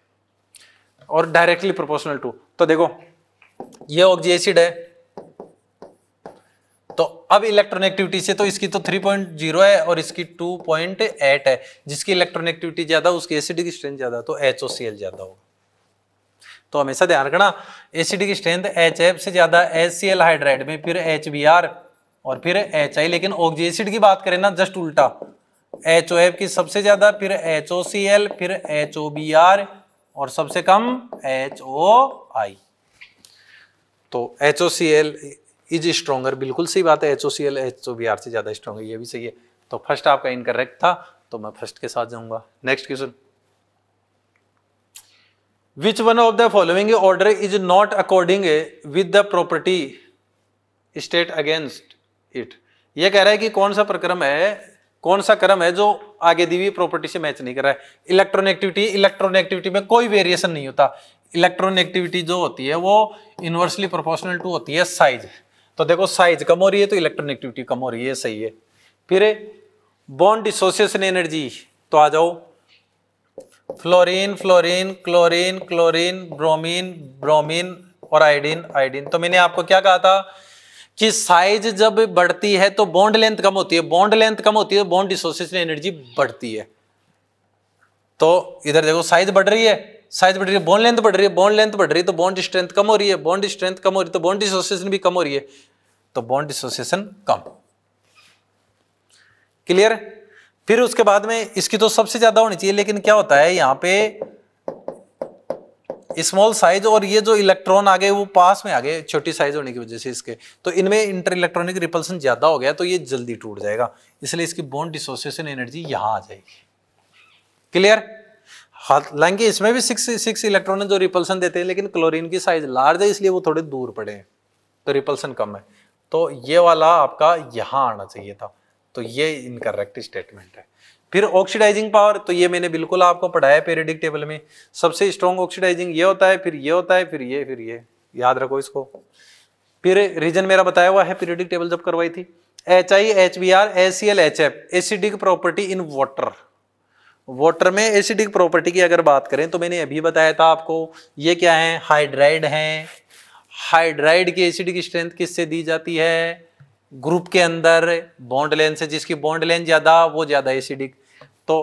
और डायरेक्टली प्रोपोर्शनल टू तो देखो ये ऑक्जी एसिड है तो अब इलेक्ट्रोनेगेटिविटी से तो इसकी तो 3.0 है और इसकी 2.8 है जिसकी इलेक्ट्रोनेगेटिविटी ज्यादा उसकी एसिडिक स्ट्रेंथ ज्यादा तो एच ज्यादा होगा तो हमेशा ध्यान रखना एसिडिक स्ट्रेंथ एच से ज्यादा एच सी एल हाइड्राइड में फिर एच बी आर और फिर एच आई लेकिन ऑक्जी एसिड की बात करें ना जस्ट उल्टा एच ओ एफ की सबसे ज्यादा फिर एच ओ सी एल फिर एच ओ बी आर और सबसे कम एच ओ आई तो H O C L is stronger बिल्कुल सही बात है H O C L H O B R से ज़्यादा स्ट्रॉग है ये भी सही है तो फर्स्ट आपका इनकरेक्ट था तो मैं फर्स्ट के साथ जाऊंगा next question which one of the following order is not according with the property state against it यह कह रहा है कि कौन सा प्रक्रम है कौन सा क्रम है जो आगे दी हुई प्रॉपर्टी से मैच नहीं कर रहा है इलेक्ट्रोनेक्टिविटी इलेक्ट्रोनेक्टिविटी में कोई वेरिएशन नहीं होता इलेक्ट्रोनेक्टिविटी जो होती है वो इन्वर्सली प्रोपोर्शनल टू होती है साइज तो देखो साइज कम हो रही है तो इलेक्ट्रोनेगेटिविटी कम हो रही है सही है फिर बॉन्ड डिसोसिएशन एनर्जी तो आ जाओ fluorine fluorine chlorine chlorine bromine bromine और आयोडीन आयोडीन तो मैंने आपको क्या कहा था कि साइज जब बढ़ती है तो बॉन्ड लेंथ कम होती है बॉन्ड लेंथ कम होती है बॉन्ड डिसोसिएशन एनर्जी बढ़ती है तो इधर देखो साइज बढ़ रही है साइज बढ़ रही है बोन लेंथ बढ़ रही है बोन लेंथ बढ़ रही है तो बॉन्ड स्ट्रेंथ कम हो रही है बॉन्ड स्ट्रेंथ कम हो रही है तो बॉन्ड डिसोसिएशन भी कम हो रही है तो बॉन्ड डिसोसिएशन कम क्लियर फिर उसके बाद में इसकी तो सबसे ज्यादा होनी चाहिए लेकिन क्या होता है यहाँ पे स्मॉल साइज और ये जो इलेक्ट्रॉन आ गए वो पास में आ गए छोटी साइज होने की वजह से इसके तो इनमें इंटर इलेक्ट्रॉनिक रिपल्सन ज्यादा हो गया तो ये जल्दी टूट जाएगा इसलिए इसकी बॉन्ड डिसोसिएशन एनर्जी यहां आ जाएगी क्लियर हालांकि इसमें भी सिक्स सिक्स इलेक्ट्रॉन जो रिपल्सन देते हैं लेकिन क्लोरीन की साइज लार्ज है इसलिए वो थोड़े दूर पड़े हैं तो रिपल्सन कम है तो ये वाला आपका यहाँ आना चाहिए था तो ये इनकरेक्ट स्टेटमेंट है फिर ऑक्सीडाइजिंग पावर तो ये मैंने बिल्कुल आपको पढ़ाया पेरिडिक टेबल में सबसे स्ट्रॉन्ग ऑक्सीडाइजिंग ये होता है फिर ये होता है फिर ये फिर ये याद रखो इसको फिर रीजन मेरा बताया हुआ है पीरियडिक टेबल जब करवाई थी H I H B R S C L H F acidic property in water water में एसिडिक प्रॉपर्टी की अगर बात करें तो मैंने अभी बताया था आपको ये क्या है हाइड्राइड है हाइड्राइड की एसिडिक स्ट्रेंथ किससे दी जाती है ग्रुप के अंदर बॉन्ड लेंथ से जिसकी बॉन्ड लेंथ ज़्यादा वो ज़्यादा एसिडिक तो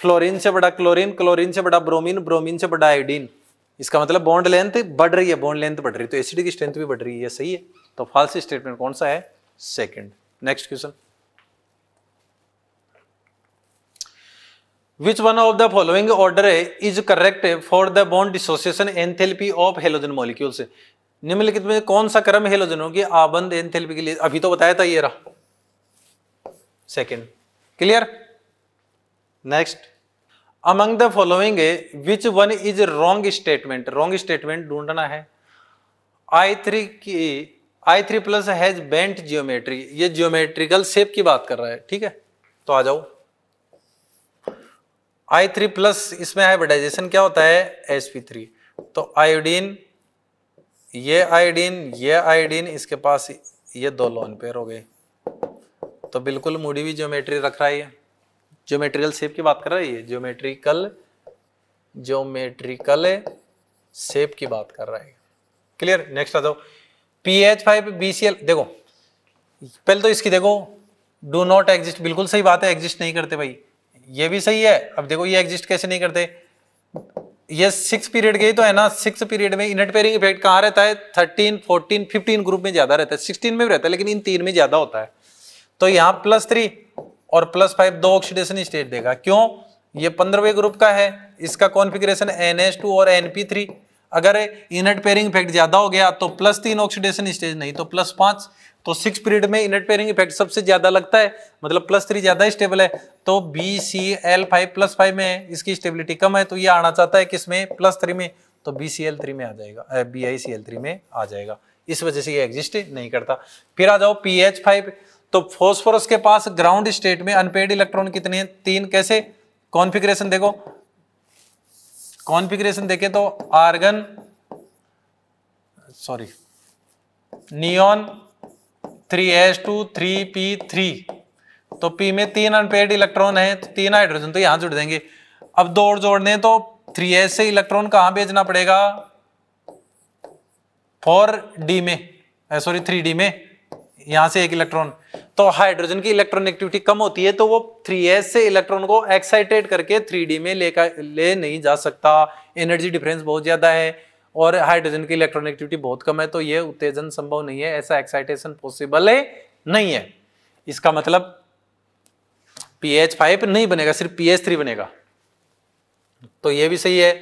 फ्लोरीन से बड़ा क्लोरीन क्लोरीन से बड़ा ब्रोमीन ब्रोमीन से बड़ा आयोडीन इसका मतलब बॉन्ड लेंथ बढ़ रही है बॉन्ड लेंथ बढ़ रही है तो एसिडिक स्ट्रेंथ भी बढ़ रही है सही है तो फॉल्स स्टेटमेंट कौन सा है second next question which one of the following order is correct for the bond dissociation enthalpy of halogen molecules निम्नलिखित में कौन सा क्रम हेलोजनों की आबंद एनथेलपी के लिए अभी तो बताया था ये रहा second clear next among the following which one is wrong statement wrong statement ढूंढना है आई थ्री की I three plus has bent geometry ये जियोमेट्रिकल शेप की बात कर रहा है ठीक है तो आ जाओ आई थ्री प्लस इसमें हाइब्रिडाइजेशन क्या होता है एच पी थ्री तो आयोडीन ये आयोडीन ये आयोडीन इसके पास ये दो लोन पेयर हो गए तो बिल्कुल मूडी भी ज्योमेट्री रख रहा है ये ज्योमेट्रिकल शेप की बात कर रहा है ये ज्योमेट्रिकल ज्योमेट्रिकल शेप की बात कर रहा है क्लियर नेक्स्ट आ जाओ P H five B C L देखो पहले तो इसकी देखो डू नॉट एग्जिस्ट बिल्कुल सही बात है एग्जिस्ट नहीं करते भाई ये भी सही है अब देखो ये एग्जिस्ट कैसे नहीं करते ये सिक्स पीरियड के ही तो है ना सिक्स पीरियड में इनट पेयरिंग इफेक्ट कहाँ रहता है थर्टीन फोर्टीन फिफ्टीन ग्रुप में ज्यादा रहता है सिक्सटीन में भी रहता है लेकिन इन तीन में ज्यादा होता है तो यहाँ प्लस थ्री और प्लस फाइव दो ऑक्सीडेशन स्टेट देगा क्यों ये पंद्रहवें ग्रुप का है इसका कॉन्फिग्रेशन एन एस टू और एन पी थ्री अगर इनट पेयरिंग इफेक्ट ज्यादा हो गया तो प्लस तीन ऑक्सीडेशन स्टेज नहीं तो प्लस पांच तो सिक्स पीरियड में इनट पेयरिंग इफेक्ट सबसे ज्यादा लगता है मतलब प्लस थ्री ज्यादा स्टेबल है तो B C L five plus five में है इसकी स्टेबिलिटी कम है तो ये आना चाहता है किसमें प्लस थ्री में तो बी सी एल थ्री में आ जाएगा B I C L three में आ जाएगा इस वजह से ये एग्जिस्ट नहीं करता फिर आ जाओ पी एच फाइव तो फोस्फोरस के पास ग्राउंड स्टेट में अनपेड इलेक्ट्रॉन कितने हैं तीन कैसे कॉन्फिग्रेशन देखो कॉन्फिग्रेशन देखे तो argon sorry neon three S two three P three तो पी में तीन अनपेड इलेक्ट्रॉन है तो तीन हाइड्रोजन तो यहां जुड़ देंगे अब दो और जोड़ने तो थ्री एस से इलेक्ट्रॉन कहां भेजना पड़ेगा फोर डी में सॉरी थ्री डी में यहां से एक इलेक्ट्रॉन तो हाइड्रोजन की इलेक्ट्रॉन एक्टिविटी कम होती है तो वो 3s से इलेक्ट्रॉन को एक्साइटेड करके 3d में लेकर ले नहीं जा सकता एनर्जी डिफरेंस बहुत ज़्यादा है और हाइड्रोजन की इलेक्ट्रॉन एक्टिविटी बहुत कम है तो ये उत्तेजन संभव नहीं है ऐसा एक्साइटेशन पॉसिबल है नहीं है इसका मतलब पीएच फाइव नहीं बनेगा सिर्फ पीएच थ्री बनेगा तो ये भी सही है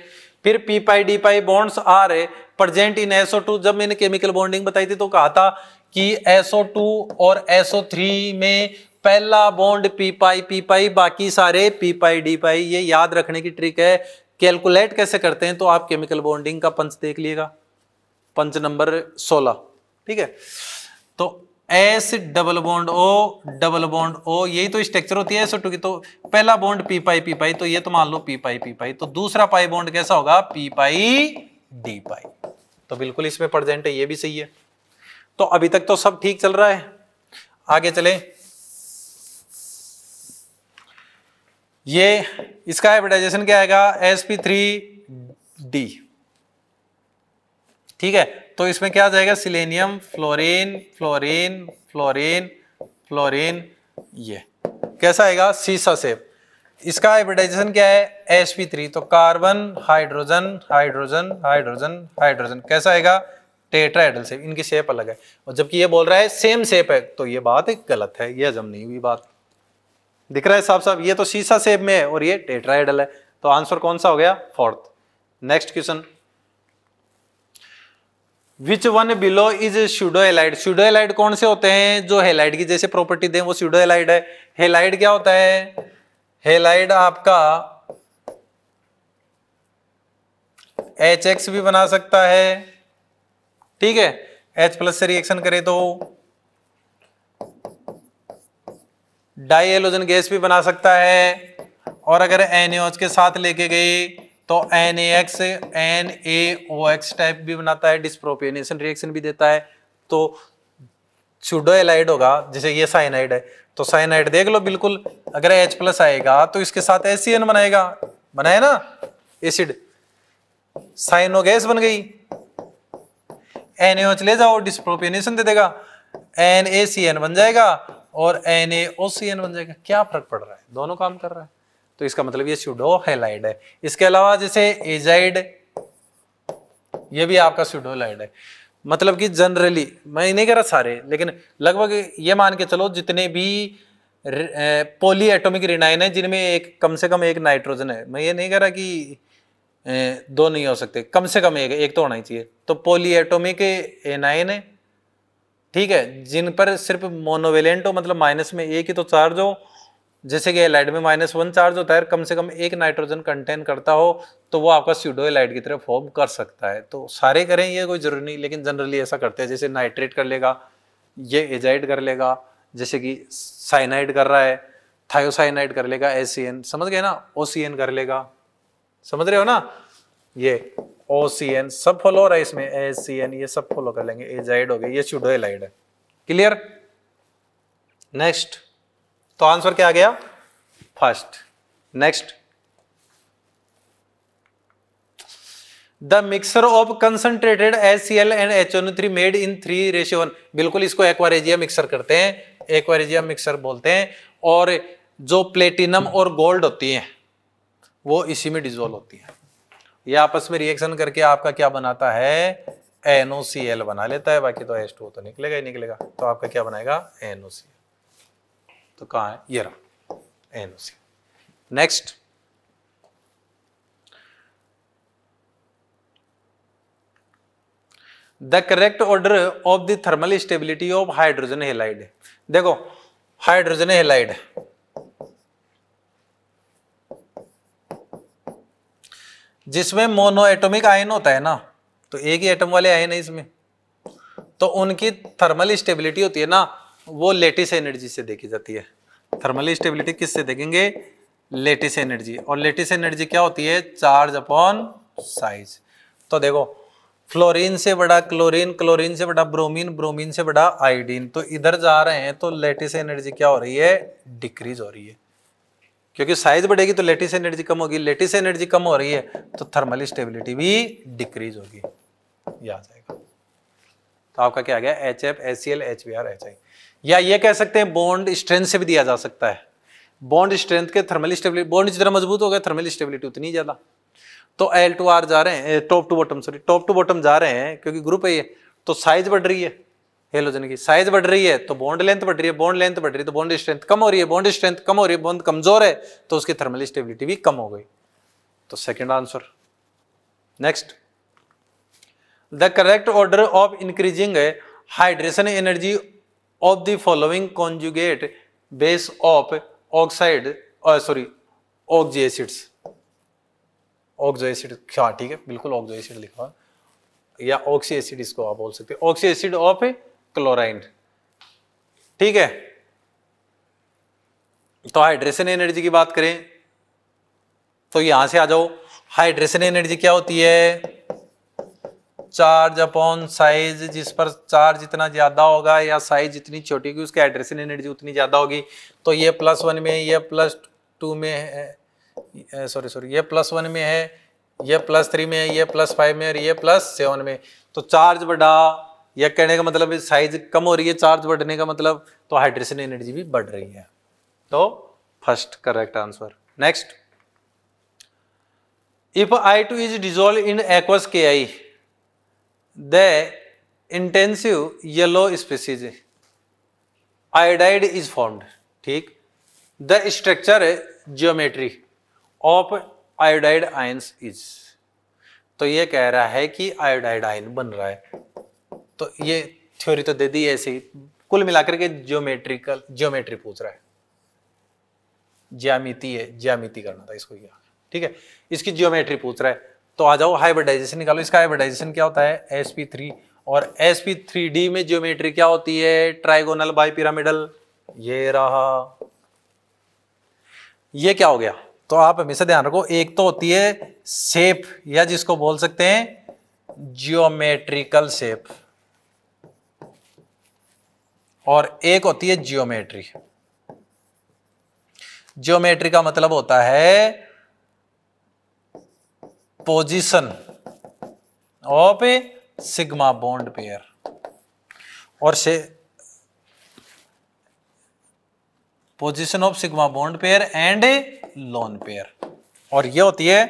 फिर P pi D pi bonds are present in SO two जब मैंने केमिकल बॉन्डिंग बताई थी तो कहा था कि एसओ टू और एसओ थ्री में पहला bond P pi P pi बाकी सारे पी पाई डी पाई ये याद रखने की ट्रिक है कैलकुलेट कैसे करते हैं तो आप केमिकल बॉन्डिंग का पंच देख लिएगा पंच नंबर सोलह ठीक है तो S double bond O double bond O यही तो स्ट्रक्चर होती है टू की तो पहला bond P pi P pi तो ये तो मान लो पी पाई पी पाई तो दूसरा पाई बॉन्ड कैसा होगा पी पाई डी पाई तो बिल्कुल इसमें प्रजेंट है ये भी सही है तो अभी तक तो सब ठीक चल रहा है आगे चलें ये इसका हाइब्रिडाइजेशन क्या आएगा एस पी थ्री डी ठीक है तो इसमें क्या आ जाएगा selenium fluorine fluorine fluorine fluorine ये कैसा आएगा सीसा सेप इसका हाइब्रिडाइजेशन क्या है एस पी थ्री तो carbon hydrogen hydrogen hydrogen hydrogen कैसा आएगा टेट्राहेड्रल सेप इनकी सेप अलग है और जबकि ये बोल रहा है सेम सेप है तो ये बात गलत है ये हजम नहीं हुई बात दिख रहा है साफ साफ ये तो शीशा सेब में है और ये टेट्राइडल है तो आंसर कौन सा हो गया fourth next question which one below is pseudo pseudohalide कौन से होते हैं जो हेलाइड की जैसे प्रॉपर्टी दें वो स्यूडोएलाइड है हेलाइड क्या होता है हेलाइड आपका एच एक्स भी बना सकता है ठीक है एच प्लस से रिएक्शन करे तो डाई एलोजन गैस भी बना सकता है और अगर एन के साथ लेके गई तो N A X N A O X type भी बनाता है डिस्प्रोपियनेशन रिएक्शन भी देता है तो सूडो एलाइड होगा जैसे ये साइनाइड है तो साइनाइड देख लो बिल्कुल अगर एच प्लस आएगा तो इसके साथ एस बनाएगा बनाए ना एसिड साइनो गैस बन गई एन ले जाओ डिस्प्रोपियनेशन दे देगा एन ए सी एन बन जाएगा और N A O C N बन जाएगा क्या फर्क पड़ रहा है दोनों काम कर रहा है तो इसका मतलब ये स्यूडो हेलाइड है इसके अलावा जैसे एजाइड ये भी आपका स्यूडोलाइड है मतलब कि जनरली मैं नहीं कह रहा सारे लेकिन लगभग ये मान के चलो जितने भी पोली एटोमिक रिनाइन है जिनमें एक कम से कम एक नाइट्रोजन है मैं ये नहीं कह रहा कि दो नहीं हो सकते कम से कम एक एक तो होना ही चाहिए तो पोली एटोमिक एनाइन है ठीक है जिन पर सिर्फ मोनोवेलेंट हो मतलब माइनस में एक ही तो चार्ज हो जैसे कि एलाइड में माइनस वन चार्ज होता है कम से कम एक नाइट्रोजन कंटेन करता हो तो वो आपका सीडो एलाइड की तरह फॉर्म कर सकता है तो सारे करें ये कोई जरूरी नहीं लेकिन जनरली ऐसा करते हैं जैसे नाइट्रेट कर लेगा ये एजाइड कर लेगा जैसे कि साइनाइड कर रहा है थायोसाइनाइड कर लेगा एस समझ गए ना ओ कर लेगा समझ रहे हो ना ये ओ सी एन सब फॉलो हो रहा है इसमें एस सी एन ये सब फॉलो कर लेंगे एजाइड हो गया ये शुडो एलाइड है क्लियर नेक्स्ट तो आंसर क्या आ गया first next the mixture of concentrated S C L and H N three made in three ratio one बिल्कुल इसको एक्वारेजिया मिक्सर करते हैं एक्वारेजिया मिक्सर बोलते हैं और जो प्लेटिनम और गोल्ड होती है वो इसी में डिजोल्व होती है ये आपस में रिएक्शन करके आपका क्या बनाता है एल बना लेता है बाकी तो एस टू तो निकलेगा ही निकलेगा तो आपका क्या बनाएगा एल तो कहा है ये रहा L next the correct order of the thermal stability of hydrogen halide देखो हाइड्रोजन हेलाइड जिसमें मोनो एटोमिक आयन होता है ना तो एक ही एटम वाले आयन है इसमें तो उनकी थर्मल स्टेबिलिटी होती है ना वो लेटिस एनर्जी से देखी जाती है थर्मल स्टेबिलिटी किससे देखेंगे लेटिस एनर्जी और लेटिस एनर्जी क्या होती है चार्ज अपॉन साइज तो देखो फ्लोरीन से बड़ा क्लोरीन क्लोरीन से बड़ा ब्रोमीन ब्रोमीन से बड़ा आयोडीन तो इधर जा रहे हैं तो लेटिस एनर्जी क्या हो रही है डिक्रीज हो रही है क्योंकि साइज बढ़ेगी तो लेटिस एनर्जी कम होगी लेटिस एनर्जी कम हो रही है तो थर्मल स्टेबिलिटी भी डिक्रीज होगी आ जाएगा तो आपका क्या आ गया H F H C L H V R H I या ये कह सकते हैं बॉन्ड स्ट्रेंथ से भी दिया जा सकता है बॉन्ड स्ट्रेंथ के थर्मल स्टेबिलिटी बॉन्ड जितना मजबूत हो गया थर्मल स्टेबिलिटी उतनी ज़्यादा तो एल टू आर जा रहे हैं top to bottom sorry top to bottom जा रहे हैं क्योंकि ग्रुप है ये तो साइज बढ़ रही है हेलोजन की साइज बढ़ रही है तो बॉन्ड लेंथ बढ़ रही है बॉन्ड लेंथ बढ़ रही है तो बॉन्ड स्ट्रेंथ कम हो रही है बॉन्ड स्ट्रेंथ कम हो रही है बॉन्ड कमजोर है तो उसकी थर्मल स्टेबिलिटी भी कम हो गई तो second answer next the correct order of increasing hydration energy of the following conjugate base of oxide sorry oxo acids oxo acid क्या ठीक है बिल्कुल ऑक्जो एसिड लिखा या ऑक्सी एसिड इसको आप बोल सकते हैं ऑक्सी एसिड ऑफ क्लोराइन ठीक है तो हाइड्रेशन एनर्जी की बात करें तो यहां से आ जाओ हाइड्रेशन एनर्जी क्या होती है चार्ज अपॉन साइज जिस पर चार्ज जितना ज्यादा होगा या साइज जितनी छोटी होगी उसकी हाइड्रेशन एनर्जी उतनी ज्यादा होगी तो ये प्लस वन में ये प्लस टू में है सॉरी सॉरी ये प्लस वन में है ये प्लस थ्री में है ये प्लस फाइव में और ये प्लस सेवन में तो चार्ज बढ़ा या कहने का मतलब साइज कम हो रही है चार्ज बढ़ने का मतलब तो हाइड्रेशन एनर्जी भी बढ़ रही है तो first correct answer next if I two is dissolve in aqueous K I the intensive yellow species iodide is formed ठीक the structure geometry of iodide ions is तो ये कह रहा है कि आयोडाइड आयन बन रहा है तो ये थ्योरी तो दे दी ऐसी कुल मिलाकर के जियोमेट्रिकल जियोमेट्री पूछ रहा है ज्यामिति है ज्यामिति करना था इसको क्या ठीक है इसकी जियोमेट्री पूछ रहा है तो आ जाओ हाइब्रिडाइजेशन निकालो इसका हाइब्रिडाइजेशन क्या होता है एस थ्री और एस पी थ्री डी में ज्योमेट्री क्या होती है ट्राइगोनल बाई पिरामिडल ये रहा ये क्या हो गया तो आप हमेशा ध्यान रखो एक तो होती है सेप या जिसको बोल सकते हैं जियोमेट्रिकल सेप और एक होती है जियोमेट्री जियोमेट्री का मतलब होता है position of a sigma bond pair और से position of sigma bond pair and a lone pair और ये होती है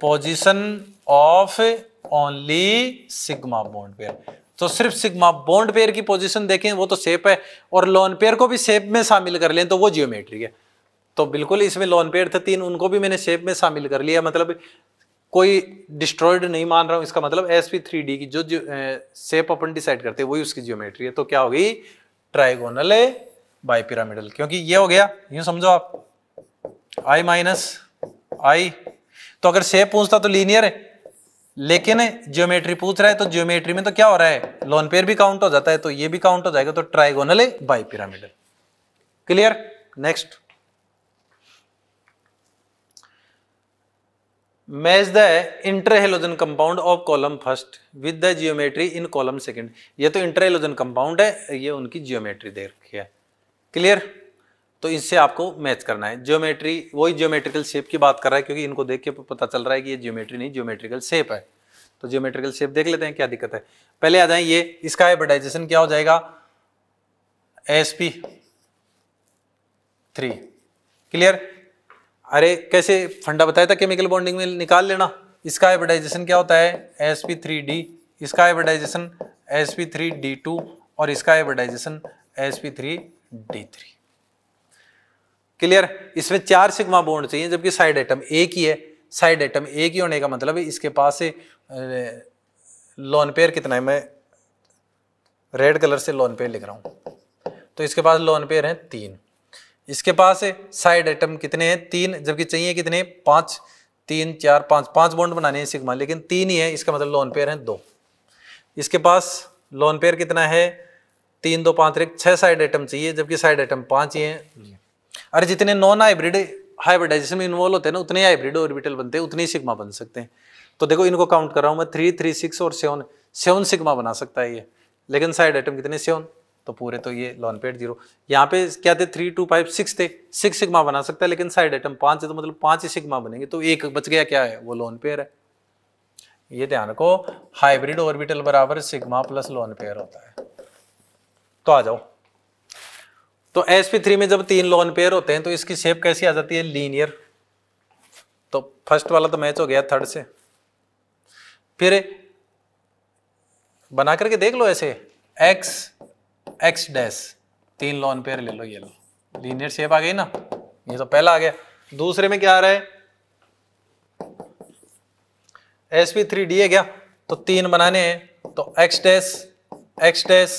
position of only sigma bond pair तो सिर्फ सिग्मा बॉन्ड पेयर की पोजीशन देखें वो तो सेप है और लोन पेयर को भी सेप में शामिल कर लें तो वो जियोमेट्री है तो बिल्कुल इसमें लोन पेयर थे तीन उनको भी मैंने सेप में शामिल कर लिया मतलब कोई डिस्ट्रॉयड नहीं मान रहा हूँ इसका मतलब एस पी थ्री डी की जो, जो सेप अपन डिसाइड करते हैं वही उसकी जियोमेट्री है तो क्या हो गई ट्राइगोनल बाई पिरामिडल क्योंकि ये हो गया यूँ समझो आप आई माइनस आई तो अगर सेप पूछता तो लीनियर है लेकिन ज्योमेट्री पूछ रहा है तो ज्योमेट्री में तो क्या हो रहा है लोन पेयर भी काउंट हो जाता है तो ये भी काउंट हो जाएगा तो ट्राइगोनल है bipyramidal clear next match the interhalogen compound of column first with the geometry in column second ये तो इंटरहेलोजन कंपाउंड है ये उनकी जियोमेट्री दे रखी है क्लियर तो इनसे आपको मैच करना है जियोमेट्री वही जियोमेट्रिकल शेप की बात कर रहा है क्योंकि इनको देख के पता चल रहा है कि ये ज्योमेट्री नहीं जियोमेट्रिकल शेप है तो ज्योमेट्रिकल शेप देख लेते हैं क्या दिक्कत है पहले आ जाए ये इसका हाइब्रिडाइजेशन क्या हो जाएगा एस पी थ्री क्लियर अरे कैसे फंडा बताया था केमिकल बॉन्डिंग में निकाल लेना इसका हाइब्रिडाइजेशन क्या होता है एस पी थ्री डी इसका hybridization S P three D two और इसका hybridization S P three D three clear इसमें चार सिग्मा बॉन्ड चाहिए जबकि साइड आइटम एक ही है साइड आइटम एक ही होने का मतलब है इसके पास से लोन पेयर कितना है मैं रेड कलर से लोन पेयर लिख रहा हूँ तो इसके पास लोन पेयर हैं तीन इसके पास साइड आइटम कितने हैं तीन जबकि चाहिए कितने पाँच तीन चार पाँच पाँच बॉन्ड बनाने हैं सिग्मा लेकिन तीन ही है इसका मतलब लोन पेयर हैं दो इसके पास लोन पेयर कितना है तीन दो पाँच एक छः साइड आइटम चाहिए जबकि साइड आइटम पाँच ही हैं अरे जितने नॉन हाइब्रिड हाइब्रिडाइजेशन में इन्वॉल्व होते हैं ना उतने हाइब्रिड ऑर्बिटल बनते हैं उतने सिग्मा बन सकते हैं तो देखो इनको काउंट कर रहा हूँ मैं थ्री थ्री सिक्स और सेवन सेवन सिग्मा बना सकता है ये लेकिन साइड आइटम कितने सेवन तो पूरे तो ये लॉन पेड जीरो यहाँ पे क्या थे थ्री टू फाइव सिक्स थे सिक्स सिग्मा बना सकता है लेकिन साइड आइटम पाँच है तो मतलब पाँच ही सिग्मा बनेंगे तो एक बच गया क्या है वो लॉन पेयर है ये ध्यान रखो हाइब्रिड ऑर्बिटल बराबर सिग्मा प्लस लॉन पेयर होता है तो आ जाओ तो एस पी थ्री में जब तीन लोन पेयर होते हैं तो इसकी शेप कैसी आ जाती है लीनियर तो फर्स्ट वाला तो मैच हो गया थर्ड से फिर बना करके देख लो ऐसे x x डैश तीन लोन पेयर ले लो ये लो लीनियर शेप आ गई ना ये तो पहला आ गया दूसरे में क्या आ रहा है एस पी थ्री डी है क्या तो तीन बनाने हैं तो x dash x dash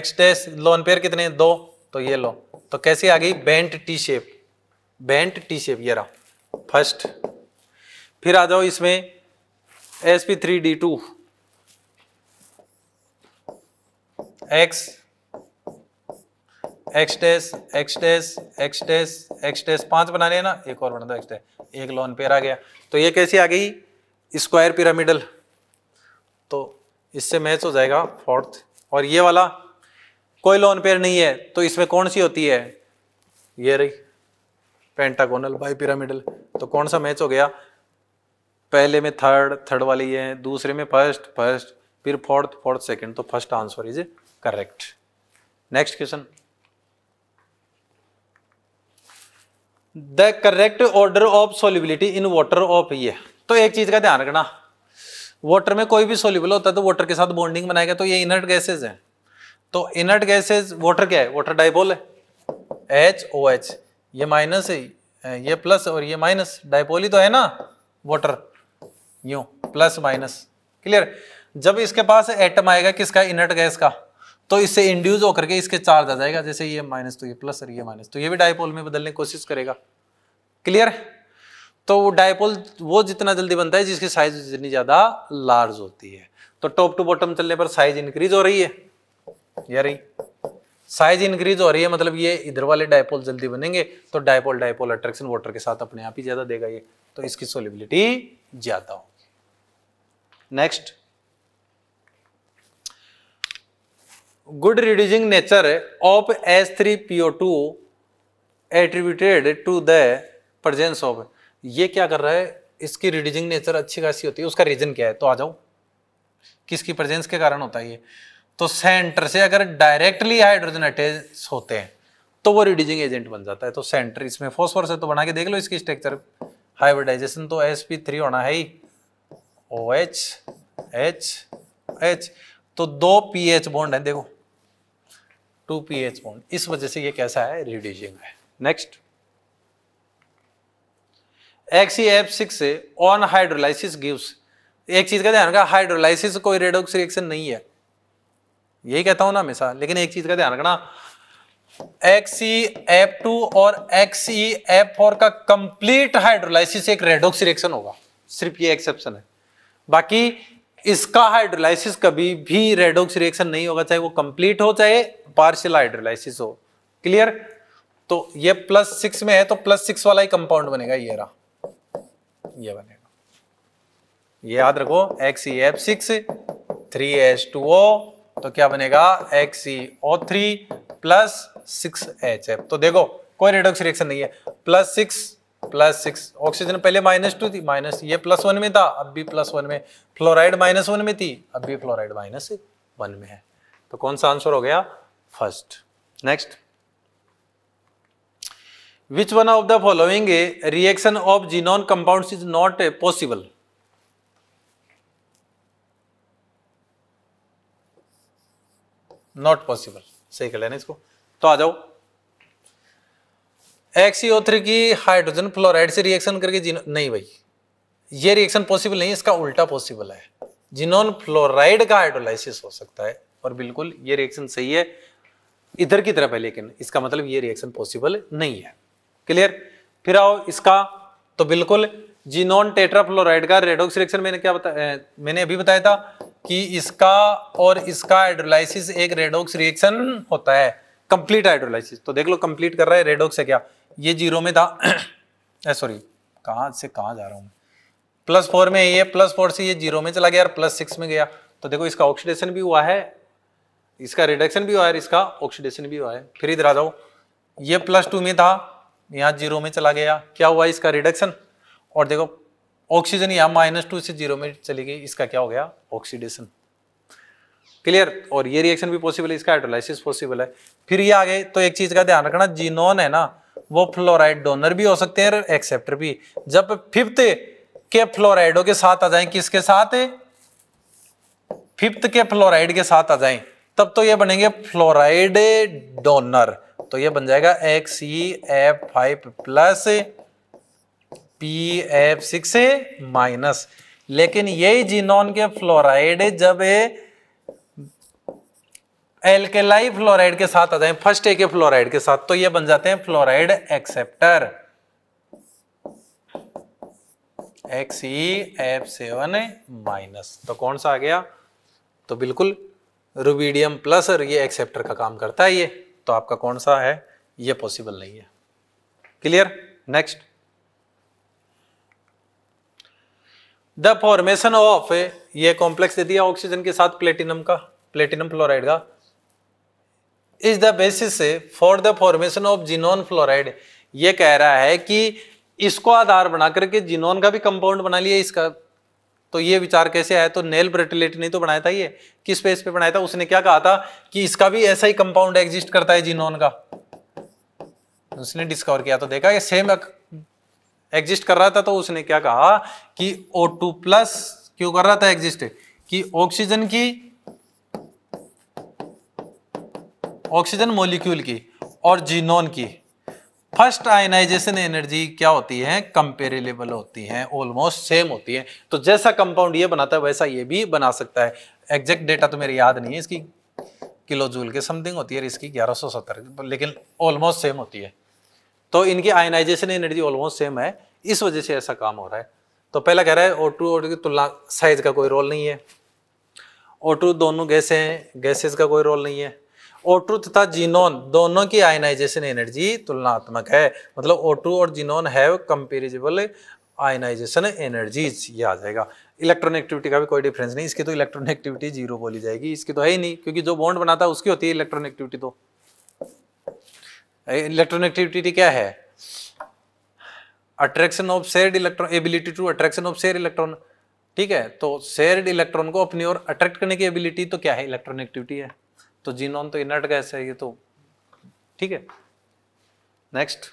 x dash lone pair कितने हैं दो तो ये लो तो कैसी आ गई bent T shape bent T shape ये रहा फर्स्ट फिर आ जाओ इसमें S P three D two X X dash X dash X dash X dash पांच बना लिया ना एक और बना दो एक्स एक लोन पेयर आ गया तो ये कैसी आ गई स्क्वायर पिरामिडल तो इससे मैच हो जाएगा फोर्थ और ये वाला कोई लोन पेयर नहीं है तो इसमें कौन सी होती है ये रही पेंटाकोनल बाई पिरामिडल तो कौन सा मैच हो गया पहले में थर्ड थर्ड वाली ये है दूसरे में फर्स्ट फर्स्ट फिर फोर्थ फोर्थ सेकंड तो first answer is correct next question the correct order of solubility in water of ये तो एक चीज का ध्यान रखना वाटर में कोई भी सोल्यूबल होता है तो वाटर के साथ बॉन्डिंग बनाएगा तो ये इनर्ट गैसेज है तो इनर्ट गैसेज वाटर क्या है वाटर डाइपोल है एच ओ एच ये माइनस है ये प्लस और ये माइनस डाइपोल ही तो है ना water you plus minus clear जब इसके पास एटम आएगा किसका इनर्ट गैस का तो इससे इंड्यूस होकर के इसके चार्ज आ जाएगा जैसे ये माइनस तो ये प्लस और ये माइनस तो ये भी डायपोल में बदलने की कोशिश करेगा क्लियर तो वो डायपोल वो जितना जल्दी बनता है जिसकी साइज जितनी ज़्यादा लार्ज होती है तो टॉप टू बॉटम चलने पर साइज इंक्रीज हो रही है ये रही साइज इंक्रीज हो रही है मतलब ये इधर वाले डायपोल जल्दी बनेंगे तो डायपोल डायपोल अट्रैक्शन वाटर के साथ अपने आप ही ज्यादा देगा ये तो इसकी सोलिबिलिटी ज्यादा होगी next good reducing nature of S three PO two attributed to the presence of ये क्या कर रहा है इसकी रिड्यूसिंग नेचर अच्छी खासी होती है उसका रीजन क्या है तो आ जाओ किसकी प्रजेंस के कारण होता है ये तो सेंटर से अगर डायरेक्टली हाइड्रोजन अटैच होते हैं तो वो रिड्यूजिंग एजेंट बन जाता है तो सेंटर इसमें फॉस्फोरस से तो बना के देख लो इसकी स्ट्रक्चर हाइब्रिडाइजेशन तो एस पी थ्री होना है ही ओ एच एच एच तो दो पी एच बॉन्ड है देखो टू पी एच बॉन्ड इस वजह से ये कैसा है रिड्यूजिंग है next XE F six on hydrolysis gives एक चीज का ध्यान रखा हाइड्रोलाइसिस कोई रेडोक्स रिएक्शन नहीं है यही कहता हूं ना हमेशा लेकिन एक चीज का ध्यान रखना एक्स एफ टू और एक्स एफ फोर का कंप्लीट हाइड्रोलाइसिस एक रेडोक्स रिएक्शन होगा सिर्फ ये एक्सेप्शन है बाकी इसका हाइड्रोलाइसिस कभी भी रेडोक्स रिएक्शन नहीं होगा चाहे वो कंप्लीट हो चाहे पार्शियल हाइड्रोलाइसिस हो क्लियर तो ये प्लस सिक्स में है तो प्लस सिक्स वाला ही कंपाउंड बनेगा ये रहा ये बनेगा ये याद रखो X F six three H two O तो क्या बनेगा X O three plus six H F तो देखो कोई रिडक्स रिएक्शन नहीं है plus six plus six oxygen पहले माइनस टू थी माइनस ये प्लस वन में था अब भी प्लस वन में फ्लोराइड माइनस वन में थी अब भी फ्लोराइड माइनस वन में है तो कौन सा आंसर हो गया first next which one of the following reaction of xenon compound is not possible not possible सही कर लेना इसको तो आ जाओ एक्सीओ थ्री की हाइड्रोजन फ्लोराइड से रिएक्शन करके जिन नहीं भाई ये रिएक्शन पॉसिबल नहीं इसका उल्टा पॉसिबल है जिनोन फ्लोराइड का हाइड्रोलाइसिस हो सकता है और बिल्कुल ये रिएक्शन सही है इधर की तरफ है लेकिन इसका मतलब ये रिएक्शन पॉसिबल नहीं है क्लियर फिर आओ इसका तो बिल्कुल जीनोन टेट्राफ्लोराइड का रेडोक्स रिएक्शन मैंने क्या बताया मैंने अभी बताया था कि इसका और इसका हाइड्रोलाइसिस एक रेडोक्स रिएक्शन होता है कंप्लीट हाइड्रोलाइसिस तो देख लो कंप्लीट कर रहा है रेडोक्स है क्या ये जीरो में था सॉरी कहाँ से कहाँ जा रहा हूँ प्लस फोर में ये प्लस फोर से ये जीरो में चला गया और प्लस सिक्स में गया तो देखो इसका ऑक्सीडेशन भी हुआ है इसका रिडक्शन भी हुआ है इसका ऑक्सीडेशन भी हुआ है फिर इधर आ जाओ ये प्लस टू में था यहाँ जीरो में चला गया क्या हुआ इसका रिडक्शन और देखो ऑक्सीजन यहाँ माइनस टू से जीरो में चली गई इसका क्या हो गया ऑक्सीडेशन क्लियर और ये रिएक्शन भी पॉसिबल है इसका हाइड्रोलाइसिस पॉसिबल है फिर ये आगे तो एक चीज का ध्यान रखना जीनोन है ना वो फ्लोराइड डोनर भी हो सकते हैं एक्सेप्टर भी जब फिफ्थ के फ्लोराइडो के साथ आ जाए किसके साथ फिफ्थ के फ्लोराइड के साथ आ जाए तब तो ये बनेंगे फ्लोराइड डोनर तो ये बन जाएगा X E F five plus P F six minus लेकिन यही जीनोन के फ्लोराइड जब ए एल्केलाई फ्लोराइड के साथ आ जाए फर्स्ट ए के फ्लोराइड के साथ तो ये बन जाते हैं fluoride acceptor X E F seven minus तो कौन सा आ गया तो बिल्कुल रुबीडियम प्लस ये एक्सेप्टर का काम करता है ये तो आपका कौन सा है ये पॉसिबल नहीं है clear next the formation of ये कॉम्प्लेक्स दे दिया ऑक्सीजन के साथ प्लेटिनम का प्लेटिनम फ्लोराइड का is the basis for the formation of xenon fluoride ये कह रहा है कि इसको आधार बना करके जीनोन का भी कंपाउंड बना लिया इसका तो ये विचार कैसे आया तो नेल ब्रेटलेट ने तो बनाया था ये किस बेस पे बनाया था उसने क्या कहा था कि इसका भी ऐसा ही कंपाउंड एग्जिस्ट करता है जिनोन का उसने डिस्कवर किया तो देखा ये सेम एग्जिस्ट कर रहा था तो उसने क्या कहा कि ओ टू प्लस क्यों कर रहा था एग्जिस्ट कि ऑक्सीजन की ऑक्सीजन मोलिक्यूल की और जीनोन की फर्स्ट आयनाइजेशन एनर्जी क्या होती है कंपेरेबल होती है ऑलमोस्ट सेम होती है तो जैसा कंपाउंड ये बनाता है वैसा ये भी बना सकता है एग्जैक्ट डेटा तो मेरे याद नहीं है इसकी किलो जूल के समथिंग होती है इसकी 1170 लेकिन ऑलमोस्ट सेम होती है तो इनकी आयनाइजेशन एनर्जी ऑलमोस्ट सेम है इस वजह से ऐसा काम हो रहा है तो पहला कह रहा है ओ टू की तुलना साइज का कोई रोल नहीं है ओ टू दोनों गैसे हैं गैसेज का कोई रोल नहीं है ओ टू तथा जीनोन दोनों की आयनाइजेशन एनर्जी तुलनात्मक है मतलब ओ टू और xenon have comparable ionization energies ये आ जाएगा एक्टिविटी का भी कोई डिफरेंस नहीं इसकी तो इलेक्ट्रोनेगेटिविटी जीरो बोली जाएगी इसकी तो है ही नहीं क्योंकि जो बॉन्ड बनाता है उसकी होती है इलेक्ट्रोनेगेटिविटी तो इलेक्ट्रोनेगेटिविटी क्या है attraction of shared electron ability to attraction of share electron ठीक है तो शेयर्ड इलेक्ट्रॉन को अपनी ओर अट्रैक्ट करने की एबिलिटी तो क्या है इलेक्ट्रोनेगेटिविटी है तो जीनोन तो इनर्ट गैस है ये तो ठीक है next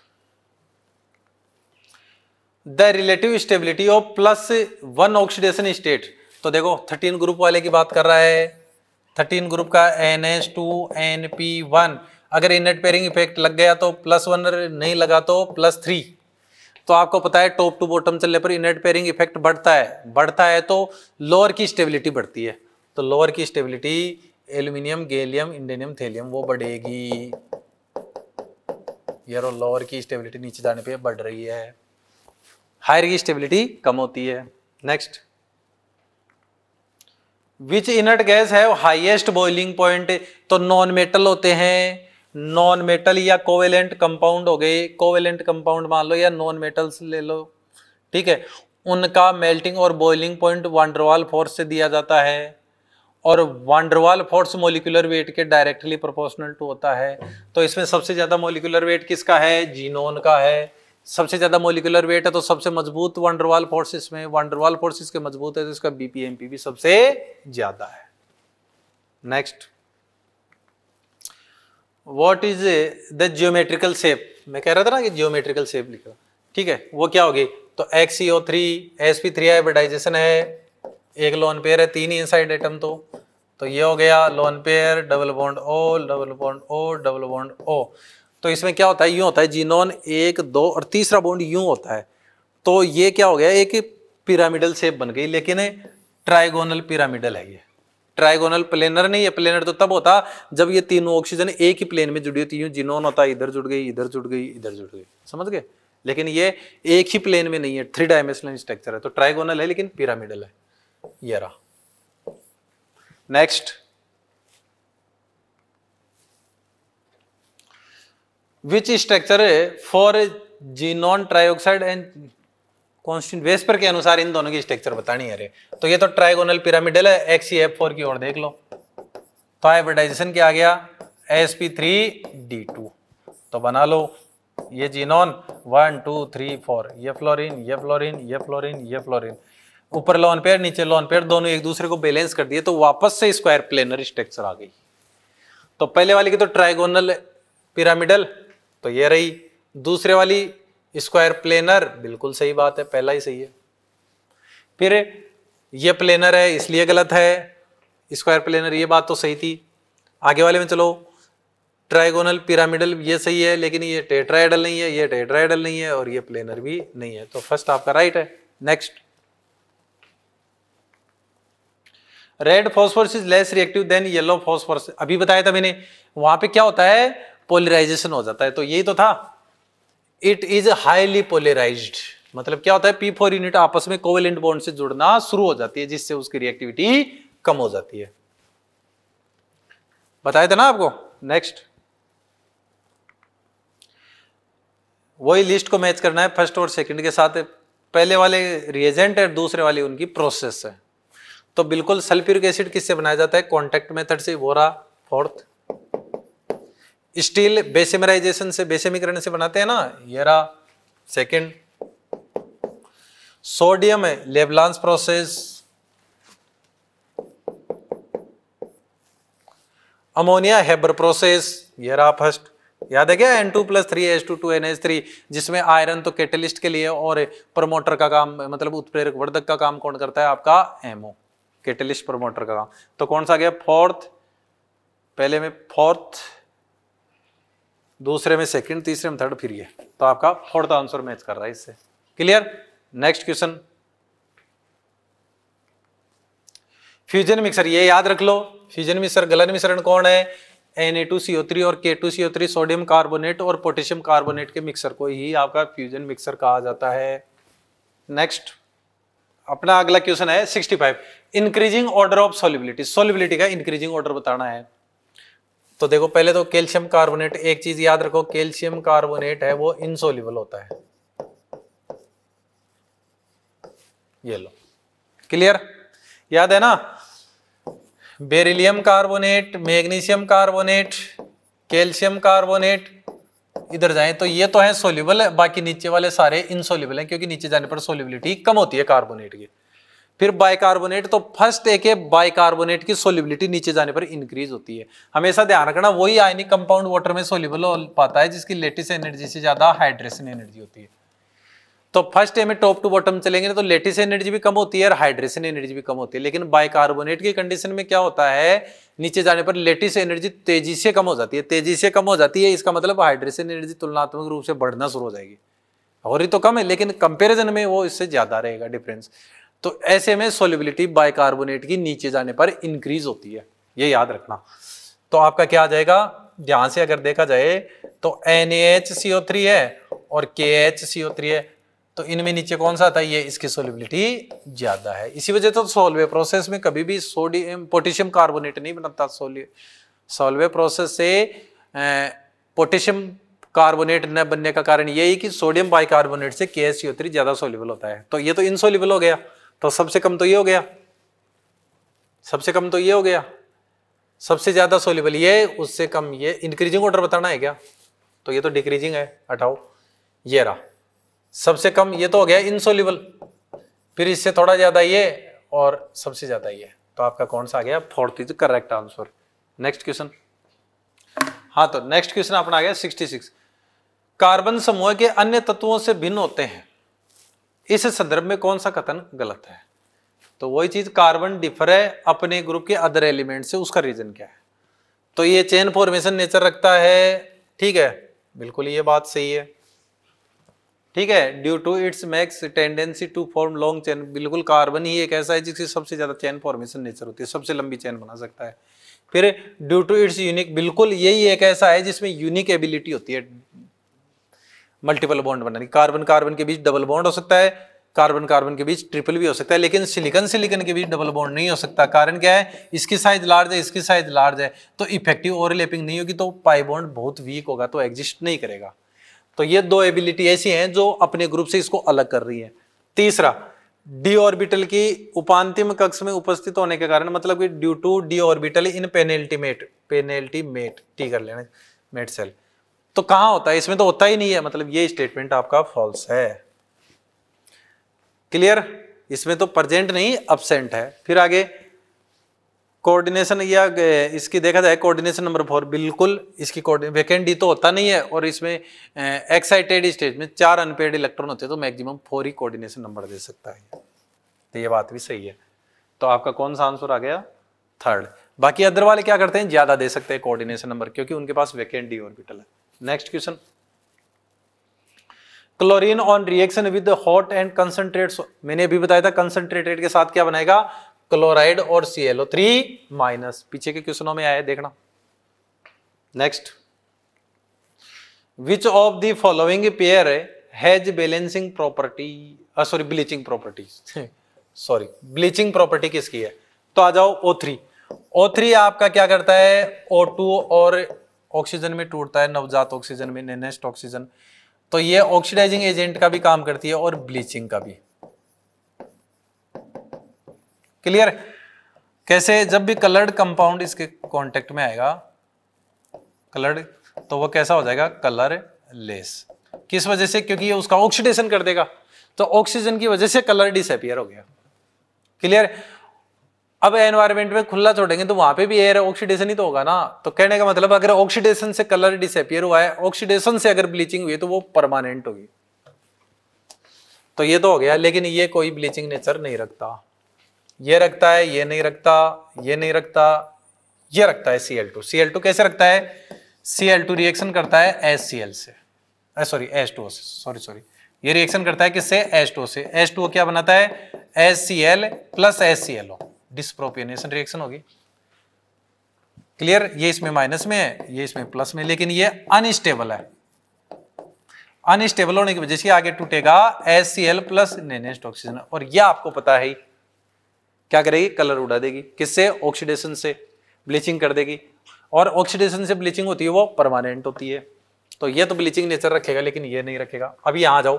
the relative stability of plus one oxidation state तो देखो थर्टीन ग्रुप वाले की बात कर रहा है थर्टीन ग्रुप का N S two N P one अगर इननेट पेयरिंग इफेक्ट लग गया तो प्लस वन नहीं लगा तो प्लस थ्री तो आपको पता है टॉप टू बॉटम चलने पर इननेट पेयरिंग इफेक्ट बढ़ता है बढ़ता है तो लोअर की स्टेबिलिटी बढ़ती है तो लोअर की stability aluminium gallium indium thallium वो बढ़ेगी यारो लोअर की स्टेबिलिटी नीचे जाने पर बढ़ रही है हायर की स्टेबिलिटी कम होती है नेक्स्ट विच इनर्ट गैस है हाइएस्ट बॉइलिंग पॉइंट तो नॉन मेटल होते हैं नॉन मेटल या कोवेलेंट कंपाउंड हो गए कोवेलेंट कंपाउंड मान लो या नॉन मेटल्स ले लो ठीक है उनका मेल्टिंग और बॉइलिंग पॉइंट वांडरवाल फोर्स से दिया जाता है और वांडरवाल फोर्स मोलिकुलर वेट के डायरेक्टली प्रोपोर्शनल टू होता है तो इसमें सबसे ज़्यादा मोलिकुलर वेट किसका है जीनोन का है सबसे ज़्यादा मोलिकुलर वेट है तो सबसे मजबूत वांडरवाल फोर्स इसमें वांडरवाल फोर्स इसके मजबूत है तो इसका बीपीएमपी भी सबसे ज़्यादा है next what is the geometrical shape मैं कह रहा था ना कि जियोमेट्रिकल शेप लिखा ठीक है वो क्या होगी तो X E O three S P three hybridization है एक लोन पेयर है तीन ही इनसाइड आइटम तो तो ये हो गया lone pair double bond O double bond O double bond O तो इसमें क्या होता है यूँ होता है जीनोन एक दो और तीसरा बॉन्ड यूँ होता है तो ये क्या हो गया एक पिरामिडल शेप बन गई लेकिन ट्राइगोनल पिरामिडल है ये ट्राइगोनल प्लेनर नहीं है प्लेनर तो तब होता जब ये तीनों ऑक्सीजन एक ही प्लेन में जुड़ी होती है जिनोन होता इधर जुड़ गई इधर जुड़ गई इधर जुड़ गई समझ गए लेकिन ये एक ही प्लेन में नहीं है थ्री डायमेंशनल स्ट्रक्चर है तो ट्राइगोनल है लेकिन पिरामिडल है ये रहा next which structure for xenon trioxide and constant VSEPR के अनुसार इन दोनों की स्ट्रक्चर बतानी है अरे तो ये तो ट्राइगोनल पिरामिडल है एक्स ई एफ फोर की ओर देख लो तो हाइब्रिडाइजेशन क्या आ गया S P three D two तो बना लो ये xenon one two three four ये फ्लोरिन ये फ्लोरिन ये फ्लोरिन ये फ्लोरिन ऊपर लॉन पेयर नीचे लॉन पेयर दोनों एक दूसरे को बैलेंस कर दिए तो वापस से स्क्वायर प्लेनर स्ट्रक्चर आ गई तो पहले वाली की तो ट्राइगोनल पिरामिडल तो ये रही दूसरे वाली स्क्वायर प्लेनर बिल्कुल सही बात है पहला ही सही है फिर ये प्लेनर है इसलिए गलत है स्क्वायर प्लेनर ये बात तो सही थी आगे वाले में चलो ट्राइगोनल पिरामिडल ये सही है लेकिन ये टेट्राइडल नहीं है ये टेट्राइडल नहीं है और ये प्लेनर भी नहीं है तो फर्स्ट आपका राइट है next red phosphorus is less reactive than yellow phosphorus अभी बताया था मैंने वहां पे क्या होता है पोलराइजेशन हो जाता है तो यही तो था इट इज हाईली पोलराइज्ड मतलब क्या होता है पी फोर यूनिट आपस में कोवेलेंट बॉन्ड से जुड़ना शुरू हो जाती है जिससे उसकी रिएक्टिविटी कम हो जाती है बताया था ना आपको नेक्स्ट वही लिस्ट को मैच करना है फर्स्ट और सेकंड के साथ पहले वाले रिएजेंट है दूसरे वाले उनकी प्रोसेस है तो बिल्कुल सल्फ्यूरिक एसिड किससे बनाया जाता है कॉन्टेक्ट मेथड से वोरा फोर्थ स्टील बेसिमराइजेशन से बेसिमीकरण से बनाते हैं ना ये रहा सोडियम है Leblanc process ammonia Haber process ये रहा फर्स्ट याद है क्या N two plus three H two two N H three जिसमें आयरन तो कैटलिस्ट के लिए और प्रमोटर का काम मतलब उत्प्रेरक वर्धक का काम कौन करता है आपका एमओ कैटलिस्ट प्रमोटर का काम तो कौन सा गया फोर्थ पहले में फोर्थ दूसरे में सेकंड तीसरे में थर्ड फिर ये तो आपका फोर्थ आंसर मैच कर रहा है इससे clear next question fusion mixture ये याद रख लो फ्यूजन मिक्सर गलन मिश्रण कौन है N A two C O three और K two C O three sodium carbonate और पोटेशियम कार्बोनेट के मिक्सर को ही आपका फ्यूजन मिक्सर कहा जाता है नेक्स्ट अपना अगला क्वेश्चन है 65 increasing order of solubility solubility का इंक्रीजिंग ऑर्डर बताना है तो देखो पहले तो कैल्शियम कार्बोनेट एक चीज याद रखो कैल्शियम कार्बोनेट है वो इनसोल्यूबल होता है ये लो क्लियर याद है ना beryllium carbonate magnesium carbonate calcium carbonate इधर जाए तो ये तो है सोल्यूबल बाकी नीचे वाले सारे इनसोल्यूबल हैं क्योंकि नीचे जाने पर सोल्यूबिलिटी कम होती है कार्बोनेट की फिर बाइकार्बोनेट तो फर्स्ट एक है बाइकार्बोनेट की सोलिबिलिटी नीचे जाने पर इंक्रीज होती है हमेशा ध्यान रखना वही आयनिक कंपाउंड वाटर में सोलिबल हो पाता है जिसकी लेटेस्ट एनर्जी से ज्यादा हाइड्रेशन एनर्जी होती है तो फर्स्ट में टॉप टू बॉटम चलेंगे तो लेटेस्ट एनर्जी भी कम होती है और हाइड्रेशन एनर्जी भी कम होती है लेकिन बाइकार्बोनेट की कंडीशन में क्या होता है नीचे जाने पर लेटेस्ट एनर्जी तेजी से कम हो जाती है तेजी से कम हो जाती है इसका मतलब हाइड्रेशन एनर्जी तुलनात्मक रूप से बढ़ना शुरू हो जाएगी और ही तो कम है लेकिन कंपेरिजन में वो इससे ज्यादा रहेगा डिफरेंस तो ऐसे में सोलिबिलिटी बाइकार्बोनेट की नीचे जाने पर इंक्रीज होती है ये याद रखना तो आपका क्या आ जाएगा ध्यान से अगर देखा जाए तो एन थ्री है और के एच थ्री है तो इनमें नीचे कौन सा था ये इसकी सोलिबिलिटी ज्यादा है इसी वजह तो सोलवे प्रोसेस में कभी भी सोडियम पोटेशियम कार्बोनेट नहीं बनता सोल सोलवे प्रोसेस से पोटेशियम कार्बोनेट न बनने का कारण यही कि सोडियम बाइकार्बोनेट से के थ्री ज्यादा सोलिबल होता है तो ये तो इनसोलिबल हो गया तो सबसे कम तो ये हो गया सबसे कम तो ये हो गया सबसे ज़्यादा सोलिबल ये उससे कम ये इंक्रीजिंग ऑर्डर बताना है क्या तो ये तो डिक्रीजिंग है हटाओ ये रहा सबसे कम ये तो हो गया इनसोलिबल फिर इससे थोड़ा ज़्यादा ये और सबसे ज़्यादा ये तो आपका कौन सा आ गया fourth is correct answer next question हाँ तो नेक्स्ट क्वेश्चन अपना आ गया सिक्सटी सिक्स कार्बन समूह के अन्य तत्वों से भिन्न होते हैं इस संदर्भ में कौन सा कथन गलत है तो वही चीज कार्बन डिफर है अपने ग्रुप के अदर एलिमेंट से उसका रीजन क्या है तो ये चेन फॉर्मेशन नेचर रखता है ठीक है बिल्कुल ये बात सही है ठीक है due to its max tendency to form long chain बिल्कुल कार्बन ही एक ऐसा है जिसकी सबसे ज्यादा चेन फॉर्मेशन नेचर होती है सबसे लंबी चेन बना सकता है फिर ड्यू टू इट्स यूनिक बिल्कुल यही एक ऐसा है जिसमें यूनिक एबिलिटी होती है मल्टीपल बॉन्ड बना कार्बन कार्बन के बीच डबल बॉन्ड हो सकता है कार्बन कार्बन के बीच ट्रिपल भी हो सकता है लेकिन सिलिकन सिलिकन के बीच डबल बॉन्ड नहीं हो सकता कारण क्या है इसकी साइज लार्ज है इसकी साइज लार्ज है तो इफेक्टिव ओवरलैपिंग नहीं होगी तो पाई बॉन्ड बहुत वीक होगा तो एग्जिस्ट नहीं करेगा तो ये दो एबिलिटी ऐसी हैं जो अपने ग्रुप से इसको अलग कर रही है तीसरा डी ऑर्बिटल की उपांतिम कक्ष में उपस्थित होने के कारण मतलब कि due to D orbital in penultimate टी कर लेना मेट सेल तो कहां होता है इसमें तो होता ही नहीं है मतलब ये स्टेटमेंट आपका फॉल्स है क्लियर इसमें तो प्रजेंट नहीं अबसेंट है फिर आगे कोऑर्डिनेशन या इसकी देखा जाए कोऑर्डिनेशन नंबर फोर बिल्कुल इसकी वेकेंडी तो होता नहीं है और इसमें एक्साइटेड स्टेज में चार अनपेड इलेक्ट्रॉन होते हैं तो मैक्सिमम फोर ही कोऑर्डिनेशन नंबर दे सकता है तो ये बात भी सही है तो आपका कौन सा आंसर आ गया थर्ड बाकी अदर वाले क्या करते हैं ज़्यादा दे सकते हैं कोऑर्डिनेशन नंबर क्योंकि उनके पास वेकेंडी ऑर्बिटल है next question chlorine on reaction with hot and concentrate मैंने अभी बताया था कंसनट्रेटेड के साथ क्या बनाएगा क्लोराइड और सीएलओ थ्री माइनस पीछे के क्वेश्चनों में आया देखना next which of the following pair has balancing property sorry bleaching property sorry bleaching property किसकी है तो आ जाओ ओ थ्री ओ थ्री आपका क्या करता है ओ टू और ऑक्सीजन में टूटता है नवजात ऑक्सीजन में नेनेस्ट ऑक्सीजन तो ये ऑक्सीडाइजिंग एजेंट का भी काम करती है और ब्लीचिंग का भी क्लियर कैसे जब भी कलर्ड कंपाउंड इसके कांटेक्ट में आएगा कलर्ड तो वो कैसा हो जाएगा कलर लेस किस वजह से क्योंकि ये उसका ऑक्सीडेशन कर देगा तो ऑक्सीजन की वजह से कलर डिसअपियर हो गया क्लियर अब एनवायरमेंट में खुला छोड़ेंगे तो वहां पे भी एयर ऑक्सीडेशन ही तो होगा ना तो कहने का मतलब अगर ऑक्सीडेशन से कलर डिसअपियर हुआ है ऑक्सीडेशन से अगर ब्लीचिंग हुई तो वो परमानेंट होगी तो ये तो हो गया लेकिन ये कोई ब्लीचिंग नेचर नहीं रखता ये रखता है ये नहीं रखता ये नहीं रखता ये रखता है C L two C L two कैसे रखता है सी एल टू रिएक्शन करता है एस सी एल से सॉरी एस टू से सॉरी सॉरी ये रिएक्शन करता है किससे एस टू से एस टू क्या बनाता है S C L plus S C L O disproportionation reaction होगी क्लियर ये इसमें माइनस में है ये इसमें प्लस में लेकिन ये अनस्टेबल है अनस्टेबल होने की वजह से आगे टूटेगा S C L plus nascent oxygen और यह आपको पता है क्या करेगी कलर उड़ा देगी किससे ऑक्सीडेशन से ब्लीचिंग कर देगी और ऑक्सीडेशन से ब्लीचिंग होती है वो परमानेंट होती है तो ये तो ब्लीचिंग नेचर रखेगा लेकिन ये नहीं रखेगा अभी यहां जाओ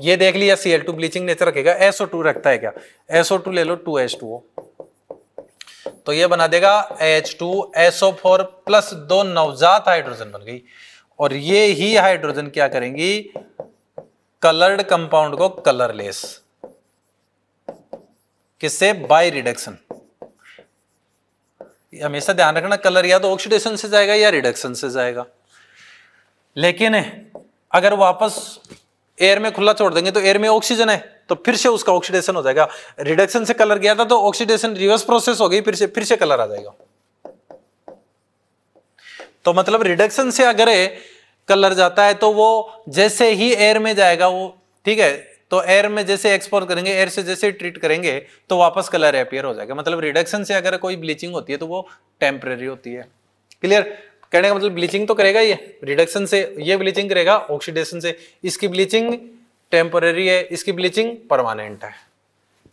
ये देख लिया C L two bleaching nature रखेगा एसओ टू रखता है क्या एसओ टू ले लो टू एच टू तो ये बना देगा H two SO four plus दो नवजात हाइड्रोजन बन गई और ये ही हाइड्रोजन क्या करेंगी कलर्ड कंपाउंड को कलरलेस किससे बाय रिडक्शन हमेशा ध्यान रखना कलर या तो ऑक्सीडेशन से जाएगा या रिडक्शन से जाएगा लेकिन अगर वापस एयर में खुला छोड़ देंगे तो एयर में ऑक्सीजन है तो फिर से उसका ऑक्सीडेशन हो जाएगा रिडक्शन से कलर गया था तो ऑक्सीडेशन रिवर्स प्रोसेस हो गई फिर से फिर से कलर आ जाएगा तो मतलब रिडक्शन से अगर कलर जाता है तो वो जैसे ही एयर में जाएगा वो ठीक है तो एयर में जैसे एक्सपोर्ट करेंगे एयर से जैसे ट्रीट करेंगे तो वापस कलर अपियर हो जाएगा मतलब रिडक्शन से अगर कोई ब्लीचिंग होती है तो वो टेम्परेरी होती है क्लियर कहने का मतलब ब्लीचिंग तो करेगा ये रिडक्शन से ये ब्लीचिंग करेगा ऑक्सीडेशन से इसकी ब्लीचिंग टेम्पररी है इसकी ब्लीचिंग परमानेंट है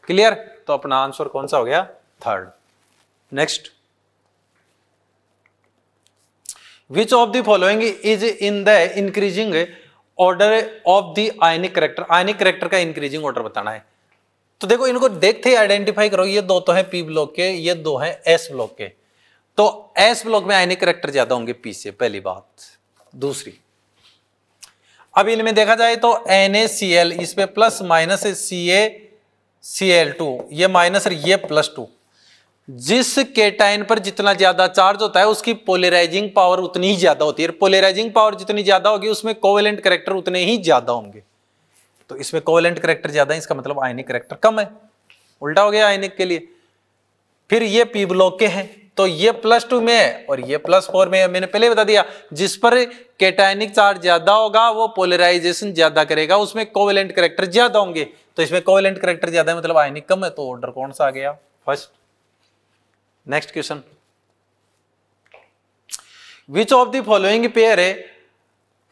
क्लियर तो अपना आंसर कौन सा हो गया third next which of the following is in the increasing order of the ionic character ionic character का इंक्रीजिंग ऑर्डर बताना है तो देखो इनको देखते ही आइडेंटिफाई करो ये दो तो है पी ब्लॉक के ये दो है एस ब्लॉक के तो एस ब्लॉक में आयनिक करेक्टर ज्यादा होंगे पी से पहली बात दूसरी अब इनमें देखा जाए तो एन ए सी एल इसमें plus minus C A C L two ये माइनस और ये प्लस टू जिस केटाइन पर जितना ज्यादा चार्ज होता है उसकी पोलराइजिंग पावर उतनी ही ज्यादा होती है पोलराइजिंग पावर जितनी ज्यादा होगी उसमें कोवेलेंट करेक्टर उतने ही ज्यादा होंगे तो इसमें कोवेलेंट करेक्टर ज्यादा है इसका मतलब आयनिक करेक्टर कम है उल्टा हो गया आयनिक के लिए फिर ये पी ब्लॉक के हैं तो ये प्लस टू में है और ये प्लस फोर में है मैंने पहले बता दिया जिस पर केटाइनिक चार्ज ज्यादा होगा वो पोलराइजेशन ज्यादा करेगा उसमें कोवेलेंट करेक्टर ज्यादा होंगे तो इसमें कोवेलेंट करेक्टर ज्यादा है मतलब आयनिक कम है तो ऑर्डर कौन सा आ गया first next question which of the following pair है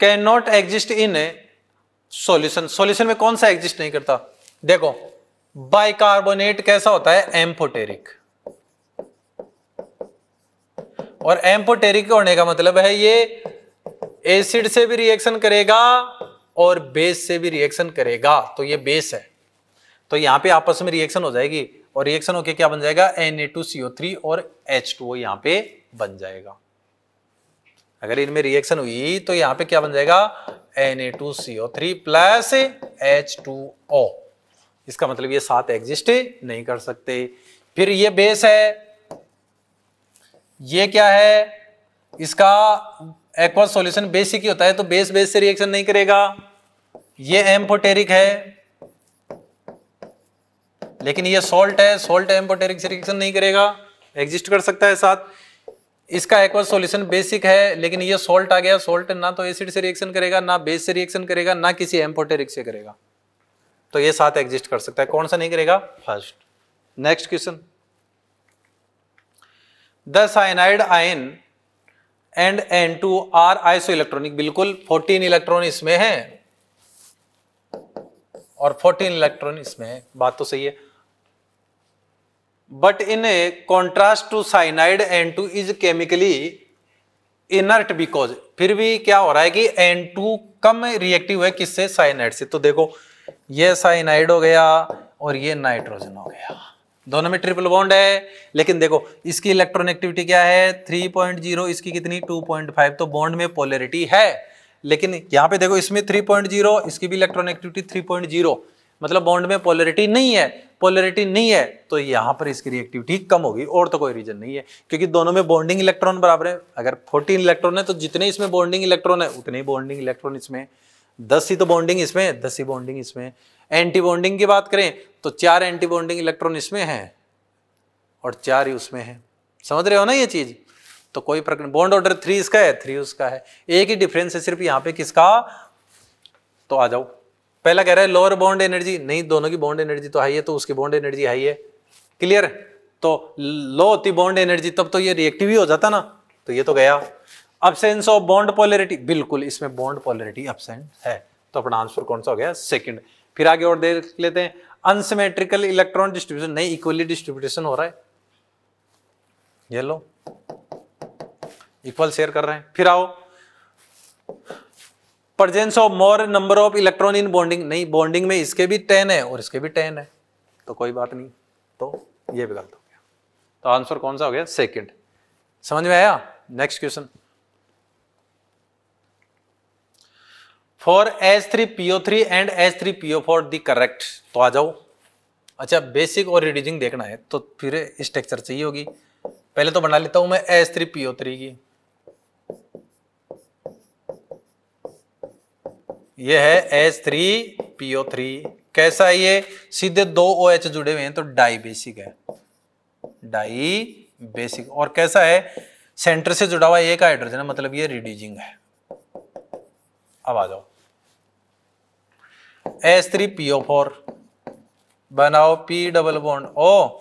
can not exist in solution solution में कौन सा एग्जिस्ट नहीं करता देखो बाइकार्बोनेट कैसा होता है एम्फोटेरिक और एम्पोटेरिक होने का मतलब है ये एसिड से भी रिएक्शन करेगा और बेस से भी रिएक्शन करेगा तो ये बेस है तो यहां पे आपस में रिएक्शन हो जाएगी और रिएक्शन होके क्या बन जाएगा थ्री और H2O यहाँ पे बन जाएगा अगर इनमें रिएक्शन हुई तो यहां पे क्या बन जाएगा N A two three plus H two O इसका मतलब ये साथ एग्जिस्ट नहीं कर सकते फिर ये बेस है ये क्या है इसका एक्वा सॉल्यूशन बेसिक ही होता है तो बेस बेस से रिएक्शन नहीं करेगा ये एम्फोटेरिक है लेकिन ये सॉल्ट है सॉल्ट एम्फोटेरिक से रिएक्शन नहीं करेगा एग्जिस्ट कर सकता है साथ इसका एक्वा सॉल्यूशन बेसिक है लेकिन ये सॉल्ट आ गया सॉल्ट ना तो एसिड से रिएक्शन करेगा ना बेस से रिएक्शन करेगा ना किसी एम्फोटेरिक से करेगा तो ये साथ एग्जिस्ट कर सकता है कौन सा नहीं करेगा first next question the cyanide ion and N two are isoelectronic बिल्कुल 14 इलेक्ट्रॉन इसमें है और 14 इलेक्ट्रॉन इसमें है बात तो सही है but in a contrast to cyanide N two is chemically inert because फिर भी क्या हो रहा है कि एन टू कम रिएक्टिव है किससे साइनाइड से तो देखो ये साइनाइड हो गया और ये नाइट्रोजन हो गया दोनों में ट्रिपल बॉन्ड है लेकिन देखो इसकी एक्टिविटी क्या है 3.0 इसकी कितनी 2.5 तो बॉन्ड में पोलरिटी है लेकिन यहाँ पे देखो इसमें 3.0 इसकी भी पॉइंट 3.0 मतलब बॉन्ड में पोलरिटी नहीं है पोलरिटी नहीं है तो यहाँ पर इसकी रिएक्टिविटी कम होगी और तो कोई रीजन नहीं है क्योंकि दोनों में बॉन्डिंग इलेक्ट्रॉन बराबर है अगर फोर्टीन इलेक्ट्रॉन है तो जितने इसमें बॉन्डिंग इलेक्ट्रॉन है उतने ही बॉन्डिंग इलेक्ट्रॉन इसमें दस ही तो बॉन्डिंग इसमें दस ही बॉन्डिंग इसमें एंटी बॉन्डिंग की बात करें तो चार एंटी बॉन्डिंग इलेक्ट्रॉन इसमें हैं और चार ही उसमें हैं समझ रहे हो ना ये चीज़ तो कोई फर्क बॉन्ड ऑर्डर थ्री इसका है थ्री उसका है एक ही डिफरेंस है सिर्फ यहां पे किसका तो आ जाओ पहला कह रहा है लोअर बॉन्ड एनर्जी नहीं दोनों की बॉन्ड एनर्जी तो हाई है तो उसकी बॉन्ड एनर्जी हाई है क्लियर तो लो होती बॉन्ड एनर्जी तब तो ये रिएक्टिव ही हो जाता ना तो ये तो गया अबसेंस ऑफ बॉन्ड पॉलरिटी बिल्कुल इसमें बॉन्ड पॉलरिटी अबसेंट है तो अपना आंसर कौन सा हो गया सेकेंड फिर आगे और देख लेते हैं अनसिमेट्रिकल इलेक्ट्रॉन डिस्ट्रीब्यूशन नहीं इक्वली डिस्ट्रीब्यूशन हो रहा है ये लो इक्वल शेयर कर रहे हैं फिर आओ presence of more number of electron in bonding नहीं बॉन्डिंग में इसके भी टेन है और इसके भी टेन है तो कोई बात नहीं तो ये भी गलत हो गया तो आंसर कौन सा हो गया सेकेंड समझ में आया next question for H three PO three and H three PO four the correct तो आ जाओ अच्छा बेसिक और रीडिंग देखना है तो फिर स्ट्रक्चर चाहिए होगी पहले तो बना लेता हूं मैं एच थ्री पीओ थ्री की ये है एच थ्री पीओ थ्री कैसा है ये सीधे दो ओ एच जुड़े हुए हैं तो डाई बेसिक है डाई बेसिक और कैसा है सेंटर से जुड़ा हुआ एक हाइड्रोजन है मतलब ये रिड्यूजिंग है अब आ जाओ एस थ्री पीओ फोर बनाओ P double bond O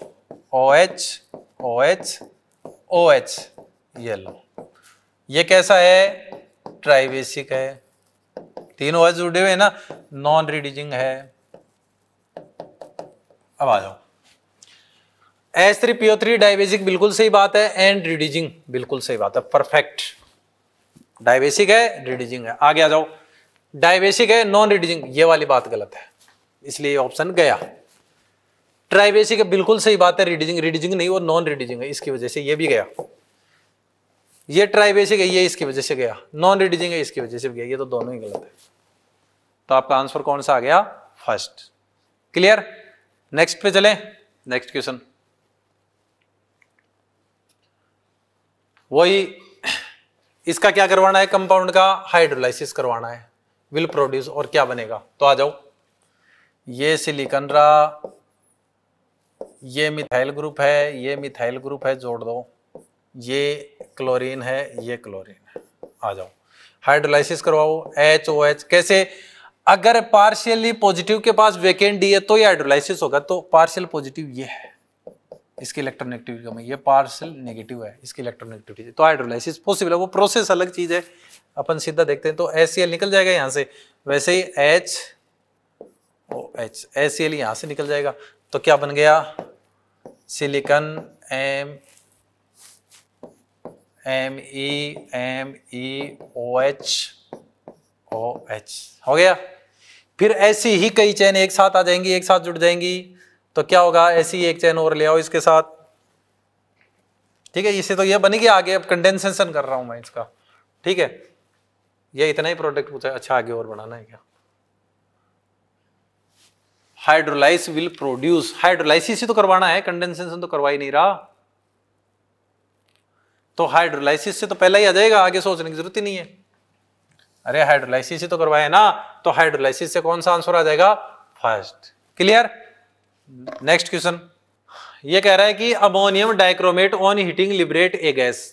O H O H O H ये लो ये कैसा है ट्राइबेसिक है तीन ओ एच जुड़े हुए हैं ना नॉन रिडिजिंग है अब आ जाओ S three PO three dibasic बिल्कुल सही बात है एंड रिडिजिंग बिल्कुल सही बात है परफेक्ट डायबेसिक है रिडिजिंग है आगे आ जाओ डायबेसिक है नॉन रिड्यूसिंग ये वाली बात गलत है इसलिए ऑप्शन गया ट्राइबेसिक है बिल्कुल सही बात है रिड्यूसिंग रिड्यूसिंग नहीं वो नॉन रिड्यूसिंग है इसकी वजह से ये भी गया ये ट्राइबेसिक है ये इसकी वजह से गया नॉन रिड्यूसिंग है इसकी वजह से गया ये तो दोनों ही गलत है तो आपका आंसर कौन सा आ गया फर्स्ट क्लियर नेक्स्ट पे चले नेक्स्ट क्वेश्चन वही इसका क्या करवाना है कंपाउंड का हाइड्रोलाइसिस करवाना है विल प्रोड्यूस और क्या बनेगा तो आ जाओ ये सिलिकन रहा ये मिथाइल ग्रुप है ये मिथाइल ग्रुप है जोड़ दो ये क्लोरीन है ये क्लोरीन है आ जाओ हाइड्रोलाइसिस करवाओ एच ओ एच कैसे अगर पार्शियली पॉजिटिव के पास वेकेंट डी है तो ये हाइड्रोलाइसिस होगा तो पार्शियल पॉजिटिव ये है इसकी इलेक्ट्रोनेगेटिविटी कम है ये पार्शियल नेगेटिव है इसकी इलेक्ट्रोनेगेटिविटी तो हाइड्रोलाइसिस पॉसिबल है वो प्रोसेस अलग चीज है अपन सीधा देखते हैं तो एस निकल जाएगा यहाँ से वैसे ही एच ओ एच एस यहाँ से निकल जाएगा तो क्या बन गया silicon M M E M E O H O H हो गया फिर ऐसी ही कई चैन एक साथ आ जाएंगी एक साथ जुड़ जाएंगी तो क्या होगा ऐसी एक चैन और ले आओ इसके साथ ठीक है इसे तो यह गया आगे अब कंडेंसेशन कर रहा हूं मैं इसका ठीक है या इतना ही प्रोडक्ट पूछा अच्छा आगे और बढ़ाना है क्या हाइड्रोलाइस विल प्रोड्यूस हाइड्रोलाइसिस ही तो करवाना है कंडेंसेशन तो करवा ही नहीं रहा तो हाइड्रोलाइसिस से तो पहला ही आ जाएगा आगे सोचने की जरूरत ही नहीं है अरे हाइड्रोलाइसिस ही तो करवाया ना तो हाइड्रोलाइसिस से कौन सा आंसर आ जाएगा फर्स्ट क्लियर नेक्स्ट क्वेश्चन ये कह रहा है कि ammonium dichromate on heating liberate a gas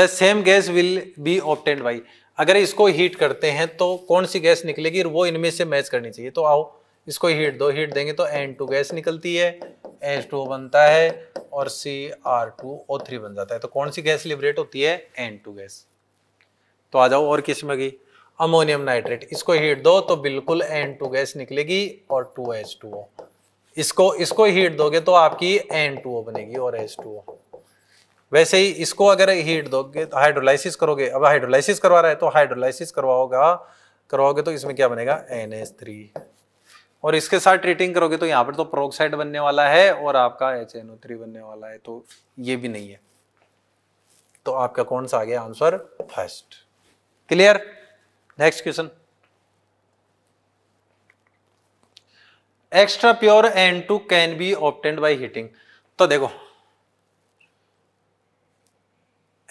the same gas will be obtained by अगर इसको हीट करते हैं तो कौन सी गैस निकलेगी और वो इनमें से मैच करनी चाहिए तो आओ इसको हीट दो हीट देंगे तो एन टू गैस निकलती है एच टू बनता है और C R two O three बन जाता है तो कौन सी गैस लिबरेट होती है एन टू गैस तो आ जाओ और किस्म की अमोनियम नाइट्रेट इसको हीट दो तो बिल्कुल एन टू गैस निकलेगी और टू एच टू ओ इसको इसको हीट दोगे तो आपकी एन टू ओ बनेगी और एच टू ओ वैसे ही इसको अगर हीट दोगे तो हाइड्रोलाइसिस करोगे अब हाइड्रोलाइसिस करवा रहा है तो हाइड्रोलाइसिस करवाओगा करवाओगे तो इसमें क्या बनेगा एन और इसके साथ ट्रीटिंग करोगे तो यहाँ पर तो प्रोक्साइड बनने वाला है और आपका एच एन ओ थ्री बनने वाला है तो ये भी नहीं है तो आपका कौन सा आ गया answer first clear next question extra pure N two can be obtained by heating तो देखो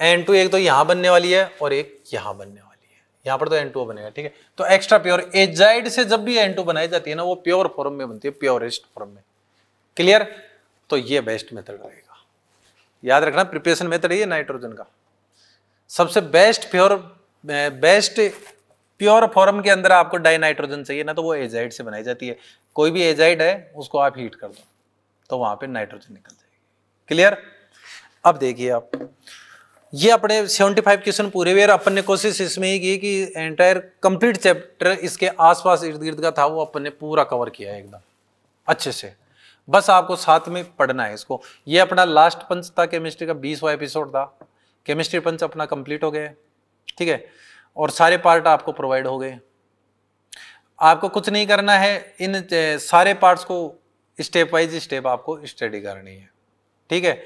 एन टू एक तो यहां बनने वाली है और एक यहां बनने वाली है यहां पर तो एन टू बनेगा ठीक है तो एक्स्ट्रा प्योर एजाइड से जब भी एन टू बनाई जाती है ना वो प्योर फॉर्म में बनती है प्योरेस्ट फॉर्म में क्लियर तो ये बेस्ट मेथड रहेगा याद रखना प्रिपरेशन मेथड ये नाइट्रोजन का सबसे best pure best pure form के अंदर आपको डाई नाइट्रोजन चाहिए ना तो वो एजाइड से बनाई जाती है कोई भी एजाइड है उसको आप हीट कर दो तो वहां पे नाइट्रोजन निकल जाएगी क्लियर अब देखिए आप ये अपने 75 क्वेश्चन पूरे हुए और अपन ने कोशिश इसमें ही की कि एंटायर कंप्लीट चैप्टर इसके आसपास इर्द गिर्द का था वो अपन ने पूरा कवर किया है एकदम अच्छे से बस आपको साथ में पढ़ना है इसको ये अपना लास्ट पंच था केमिस्ट्री का बीसवा एपिसोड था केमिस्ट्री पंच अपना कंप्लीट हो गया ठीक है और सारे पार्ट आपको प्रोवाइड हो गए आपको कुछ नहीं करना है इन सारे पार्ट्स को स्टेप वाइज स्टेप आपको स्टडी करनी है ठीक है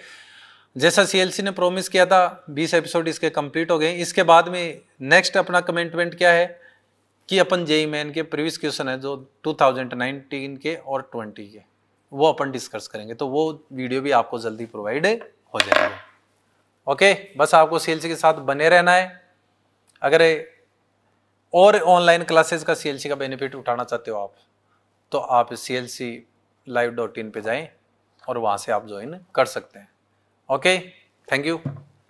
जैसा सीएलसी ने प्रॉमिस किया था 20 एपिसोड इसके कंप्लीट हो गए इसके बाद में नेक्स्ट अपना कमेंटमेंट क्या है कि अपन जेई मैन e के प्रीवियस क्वेश्चन है जो 2019 के और 20 के वो अपन डिस्कस करेंगे तो वो वीडियो भी आपको जल्दी प्रोवाइड हो जाएगा ओके बस आपको सीएलसी के साथ बने रहना है अगर और ऑनलाइन क्लासेस का सीएलसी का बेनिफिट उठाना चाहते हो आप तो आप C L C live dot in पर जाएँ और वहाँ से आप ज्वाइन कर सकते हैं Okay, thank you.